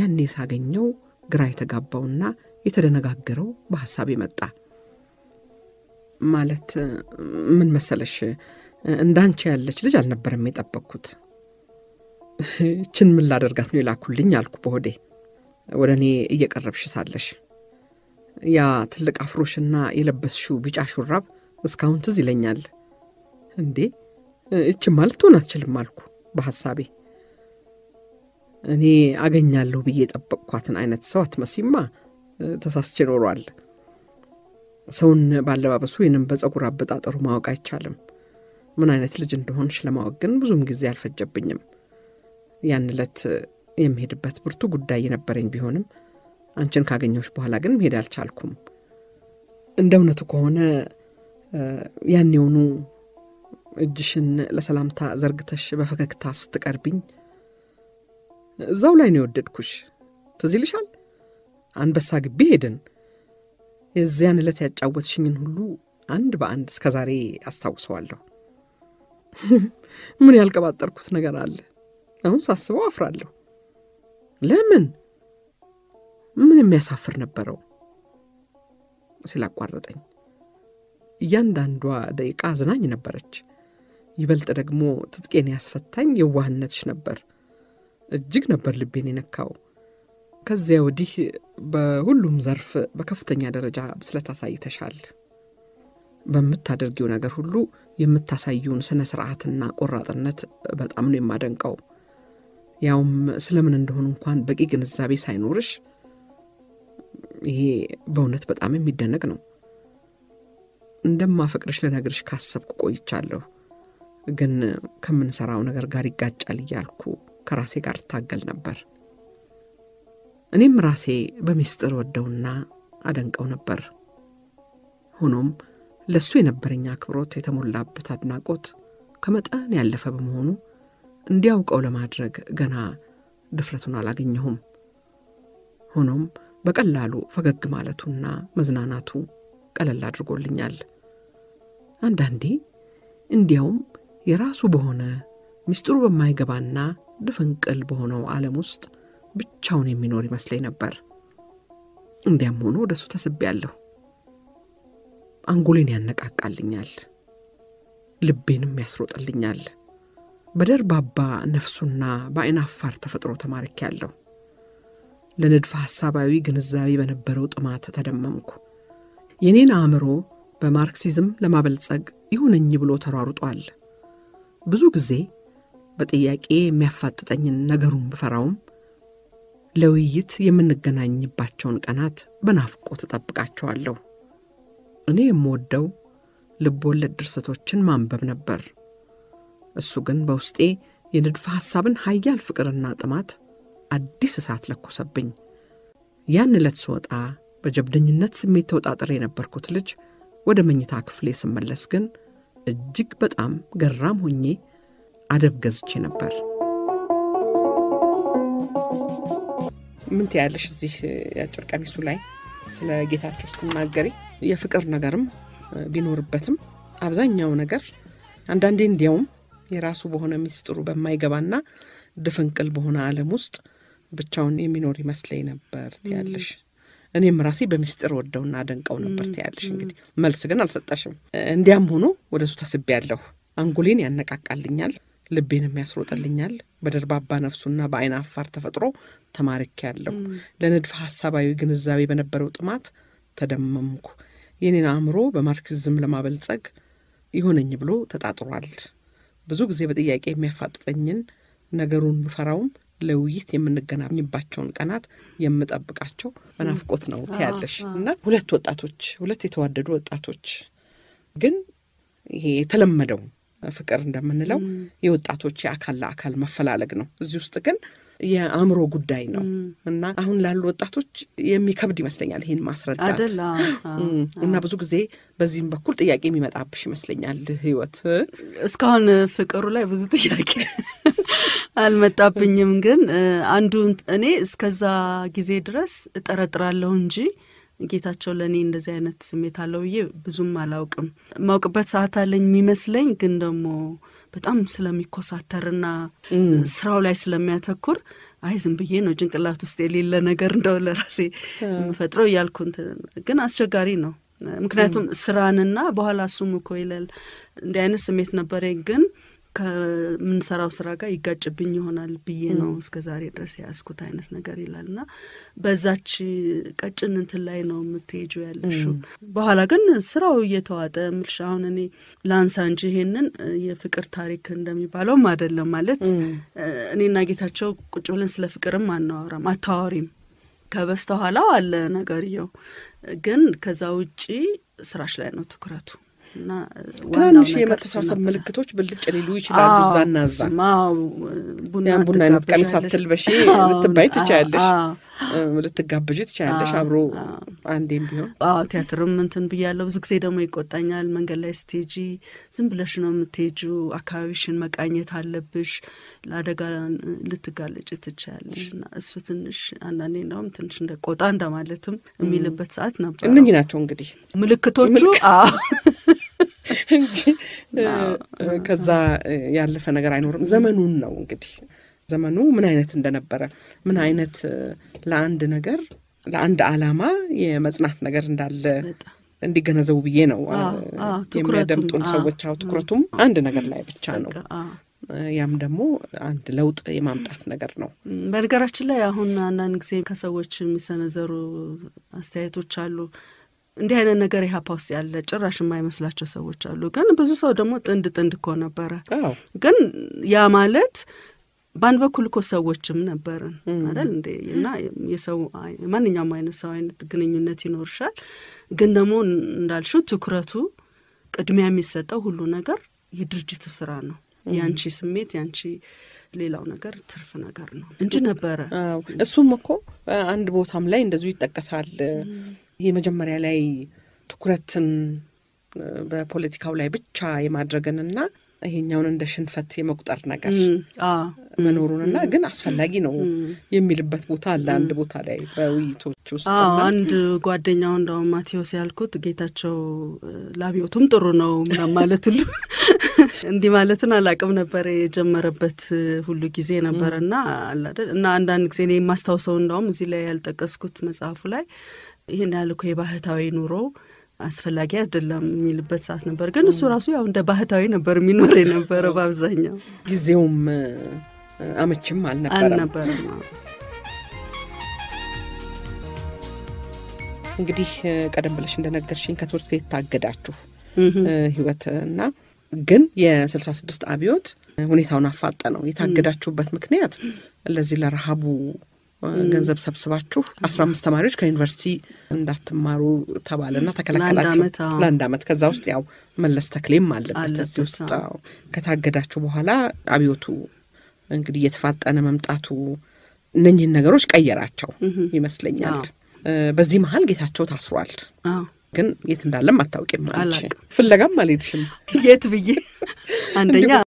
ያኔ ሳገኘው ግራ የተጋባውና የተደነጋገረው በሐሳብ ይመጣ ማለት ምን መሰለሽ፣ እንዳንቺ ያለች ልጅ አልነበረም የጠበቅኩት። ይችን ምን ላደርጋት ነው የላኩልኝ አልኩ በሆዴ ወደ እኔ እየቀረብሽ ሳለሽ ያ ትልቅ አፍሮሽና የለበስሽው ቢጫ ሹራብ እስካሁን ትዝ ይለኛል። እንዴ እች ማለት ትሆን አትችልም አልኩ በሐሳቤ። እኔ አገኛለሁ ብዬ የጠበቅኳትን አይነት ሰው አትመሲማ ተሳስቼ ኖሯል። ሰውን ባለባበሱ ወይንም በፀጉር አበጣጠሩ ማወቅ አይቻልም። ምን አይነት ልጅ እንደሆንሽ ለማወቅ ግን ብዙም ጊዜ አልፈጀብኝም። ያን ዕለት የምሄድበት ብርቱ ጉዳይ የነበረኝ ቢሆንም አንቺን ካገኘዎች በኋላ ግን መሄድ አልቻልኩም። እንደ እውነቱ ከሆነ ያኔውኑ እጅሽን ለሰላምታ ዘርግተሽ በፈገግታ ስትቀርብኝ እዛው ላይ ነው የወደድኩሽ። ትዝ ይልሻል? አንበሳ ግቢ ሄድን። የዚያን ዕለት ያጫወትሽኝን ሁሉ አንድ በአንድ እስከ ዛሬ አስታውሰዋለሁ። ምን ያልቀባጠርኩት ነገር አለ? አሁን ሳስበው አፍራለሁ። ለምን? ምን የሚያሳፍር ነበረው? ስላቋረጠኝ እያንዳንዷ ደቂቃ አዝናኝ ነበረች። ይበልጥ ደግሞ ትጥቄን ያስፈታኝ የዋህነትሽ ነበር። እጅግ ነበር ልቤን የነካው። ከዚያ ወዲህ በሁሉም ዘርፍ በከፍተኛ ደረጃ ብስለት አሳይተሻል። በምታደርጊው ነገር ሁሉ የምታሳዩን ስነ ስርዓትና ቆራጥነት በጣም ነው የማደንቀው። ያውም ስለምን እንደሆን እንኳን በቂ ግንዛቤ ሳይኖርሽ፣ ይሄ በእውነት በጣም የሚደነቅ ነው። እንደማፈቅርሽ ልነግርሽ ካሰብኩ ቆይቻለሁ፣ ግን ከምንሰራው ነገር ጋር ይጋጫል እያልኩ ከራሴ ጋር እታገል ነበር። እኔም ራሴ በሚስጥር ወደውና አደንቀው ነበር። ሆኖም ለእሱ የነበረኝ አክብሮት የተሞላበት አድናቆት ከመጠን ያለፈ በመሆኑ እንዲያውቀው ለማድረግ ገና ድፍረቱን አላገኘሁም። ሆኖም በቀላሉ ፈገግ ማለቱና መዝናናቱ ቀለል አድርጎልኛል። አንዳንዴ እንዲያውም የራሱ በሆነ ምስጢሩ በማይገባና ድፍንቅል በሆነው ዓለም ውስጥ ብቻውን የሚኖር ይመስለኝ ነበር። እንዲያም ሆኖ ወደሱ ተስቤያለሁ። አንጎሌን ያነቃቃልኛል፣ ልቤንም ያስሮጥልኛል። በደርባባ ነፍሱና በአይን አፋር ተፈጥሮ ተማርኪ ያለሁ ለንድፈ ሐሳባዊ ግንዛቤ በነበረው ጥማት ተደመምኩ። የኔን አእምሮ በማርክሲዝም ለማበልጸግ ይሁነኝ ብሎ ተሯሩጧል። ብዙ ጊዜ በጥያቄ የሚያፋጥጠኝን ነገሩን ብፈራውም ለውይይት የምንገናኝባቸውን ቀናት በናፍቆት እጠብቃቸዋለሁ። እኔ የምወደው ልቦለድ ድርሰቶችን ማንበብ ነበር። እሱ ግን በውስጤ የንድፈ ሐሳብን ኃያል ፍቅርና ጥማት አዲስ እሳት ለኮሰብኝ። ያን ዕለት ስወጣ በጀብደኝነት ስሜት ተወጣጠር የነበርኩት ልጅ ወደ መኝታ ክፍሌ ስመለስ ግን እጅግ በጣም ገራም ሆኜ አደብ ገዝቼ ነበር። ምን ትያለሽ? እዚህ የአጭር ቀሚሱ ላይ ስለ ጌታቸው ስትናገሪ የፍቅር ነገርም ቢኖርበትም አብዛኛው ነገር አንዳንዴ እንዲያውም የራሱ በሆነ ሚስጥሩ በማይገባና ድፍንቅል በሆነ አለም ውስጥ ብቻውን የሚኖር ይመስለኝ ነበር ትያለሽ። እኔም ራሴ በሚስጥር ወደውና ደንቀው ነበር ትያለሽ። እንግዲህ መልስ ግን አልሰጠሽም። እንዲያም ሆኖ ወደ እሱ ተስቤ ያለሁ አንጎሌን ያነቃቃልኛል ልቤንም ያስሮጥልኛል። በደርባባ ነፍሱና በአይን አፋር ተፈጥሮ ተማርክ ያለው ለንድፈ ሀሳባዊ ግንዛቤ በነበረው ጥማት ተደመምኩ። የኔን አእምሮ በማርክሲዝም ለማበልጸግ ይሆነኝ ብሎ ተጣጥሯል። ብዙ ጊዜ በጥያቄ የሚያፋጥጠኝን ነገሩን ብፈራውም ለውይይት የምንገናኝባቸውን ቀናት የምጠብቃቸው በናፍቆት ነው ትያለሽ። እና ሁለት ወጣቶች ሁለት የተዋደዱ ወጣቶች ግን ይሄ የተለመደው ፍቅር እንደምንለው የወጣቶች የአካል ለአካል መፈላለግ ነው። እዚህ ውስጥ ግን የአእምሮ ጉዳይ ነው እና አሁን ላሉ ወጣቶች የሚከብድ ይመስለኛል ይህን ማስረዳት እና ብዙ ጊዜ በዚህም በኩል ጥያቄ የሚመጣብሽ ይመስለኛል ህይወት።
እስካሁን ፍቅሩ ላይ ብዙ ጥያቄ አልመጣብኝም፣ ግን አንዱ እኔ እስከዛ ጊዜ ድረስ እጠረጥራለሁ እንጂ ጌታቸው ለእኔ እንደዚህ አይነት ስሜት አለው ብዬ ብዙም አላውቅም። ማውቅበት ሰዓት አለኝ የሚመስለኝ ግን ደግሞ በጣም ስለሚኮሳተርና ስራው ላይ ስለሚያተኩር አይ ዝም ብዬ ነው ጭንቅላት ውስጥ የሌለ ነገር እንደው ለራሴ የምፈጥረው እያልኩ እንትን ግን አስቸጋሪ ነው። ምክንያቱም ስራንና በኋላ እሱም እኮ ይላል እንዲህ አይነት ስሜት ነበረኝ ግን ከምንሰራው ስራ ጋር ይጋጭብኝ ይሆናል ብዬ ነው እስከ ዛሬ ድረስ የያዝኩት አይነት ነገር ይላል እና በዛች ቀጭን እንትን ላይ ነው የምትሄጁ ያለሹ። በኋላ ግን ስራው እየተዋጠ ምልሽ አሁን እኔ ላንሳ እንጂ ይሄንን የፍቅር ታሪክ እንደሚባለውም አይደለም ማለት እኔና ጌታቸው ቁጭ ብለን ስለ ፍቅርም አናወራም አታዋሪም። ከበስተኋላው አለ ነገርየው፣ ግን ከዛ ውጪ ስራሽ ላይ ነው ትኩረቱ። ትናንሽ የመተሳሰብ ምልክቶች
ብልጭ ሊሉ ይችላሉ። እዛና እዛ ቡና አይነት ቀሚስ አትልበሺ ልትባይ ትቻያለሽ፣
ልትጋበዥ ትቻያለሽ። አብሮ አንዴም ቢሆን ቲያትርም እንትን ብያለሁ። ብዙ ጊዜ ደግሞ ይቆጣኛል። መንገድ ላይ ስቴጂ ዝም ብለሽ ነው የምትሄጁ፣ አካባቢሽን መቃኘት አለብሽ፣ ለአደጋ ልትጋለጭ ትቻያለሽ። እና እሱ ትንሽ አንዳንዴ እንደውም ትንሽ እንደ ቆጣ እንደማለትም የሚልበት ሰዓት ነበር። እነኚህ ናቸው እንግዲህ ምልክቶቹ እንጂ
ከዛ ያለፈ ነገር አይኖርም። ዘመኑን ነው እንግዲህ ዘመኑ ምን አይነት እንደነበረ ምን አይነት ለአንድ ነገር ለአንድ አላማ የመጽናት ነገር እንዳለ እንዲገነዘቡ ብዬ ነው። የሚያደምጡን ሰዎች አሁ ትኩረቱም አንድ ነገር ላይ ብቻ ነው። ያም ደግሞ አንድ ለውጥ የማምጣት ነገር ነው።
በነገራችን ላይ አሁን አንዳንድ ጊዜ ከሰዎች የሚሰነዘሩ አስተያየቶች አሉ እንዲህ አይነት ነገር ኢህአፓ ውስጥ ያለ ጭራሽ የማይመስላቸው ሰዎች አሉ። ግን ብዙ ሰው ደግሞ ጥንድ ጥንድ እኮ ነበረ። ግን ያ ማለት በአንድ በኩል እኮ ሰዎችም ነበርን አይደል እንዴ? እና የሰው ማንኛውም አይነት ሰው አይነት ግንኙነት ይኖርሻል። ግን ደግሞ እንዳልሽው ትኩረቱ ቅድሚያ የሚሰጠው ሁሉ ነገር የድርጅቱ ስራ ነው። ያንቺ ስሜት ያንቺ ሌላው ነገር ትርፍ ነገር ነው እንጂ ነበረ።
እሱም እኮ አንድ ቦታም ላይ እንደዚሁ ይጠቀሳል ይህ መጀመሪያ ላይ ትኩረትን በፖለቲካው ላይ ብቻ የማድረግንና ይሄኛውን እንደ ሽንፈት የመቁጠር ነገር
መኖሩንና ግን አስፈላጊ
ነው የሚልበት ቦታ አለ። አንድ ቦታ ላይ በውይይቶች ውስጥ አንድ
ጓደኛው እንደውም ማቴዎስ ያልኩት ጌታቸው ላብዮቱም ጥሩ ነው ማለት ሁሉ እንዲህ ማለትን አላቅም ነበረ የጀመረበት ሁሉ ጊዜ ነበረና አላደል እና አንዳንድ ጊዜ እኔ የማስታውሰው እንደውም እዚህ ላይ ያልጠቀስኩት መጽሐፉ ላይ ይህን ያህል እኮ የባህታዊ ኑሮ አስፈላጊ አይደለም የሚልበት ሰዓት ነበር። ግን እሱ ራሱ ያው እንደ ባህታዊ ነበር የሚኖር የነበረ በአብዛኛው ጊዜውም አመችም አልነበረም።
እንግዲህ ቀደም ብለሽ እንደነገርሽኝ ከትምህርት ቤት ታገዳችሁ ህይወት እና ግን የስልሳ ስድስት አብዮት ሁኔታውን አፋጠነው። የታገዳችሁበት ምክንያት ለዚህ ለረሃቡ ገንዘብ ሰብስባችሁ አስራ አምስት ተማሪዎች ከዩኒቨርሲቲ እንዳትማሩ ና ተከላከላችሁ ለአንድ አመት ከዛ ውስጥ ያው መለስ ተክሌም አለበት እዚህ ውስጥ ከታገዳችሁ በኋላ አብዮቱ እንግዲህ እየተፋጠነ መምጣቱ እነኝህን ነገሮች ቀየራቸው ይመስለኛል። በዚህ መሀል ጌታቸው ታስሯል።
ግን የት እንዳለም አታውቂም፣ ፍለጋም አልሄድሽም የት ብዬ አንደኛ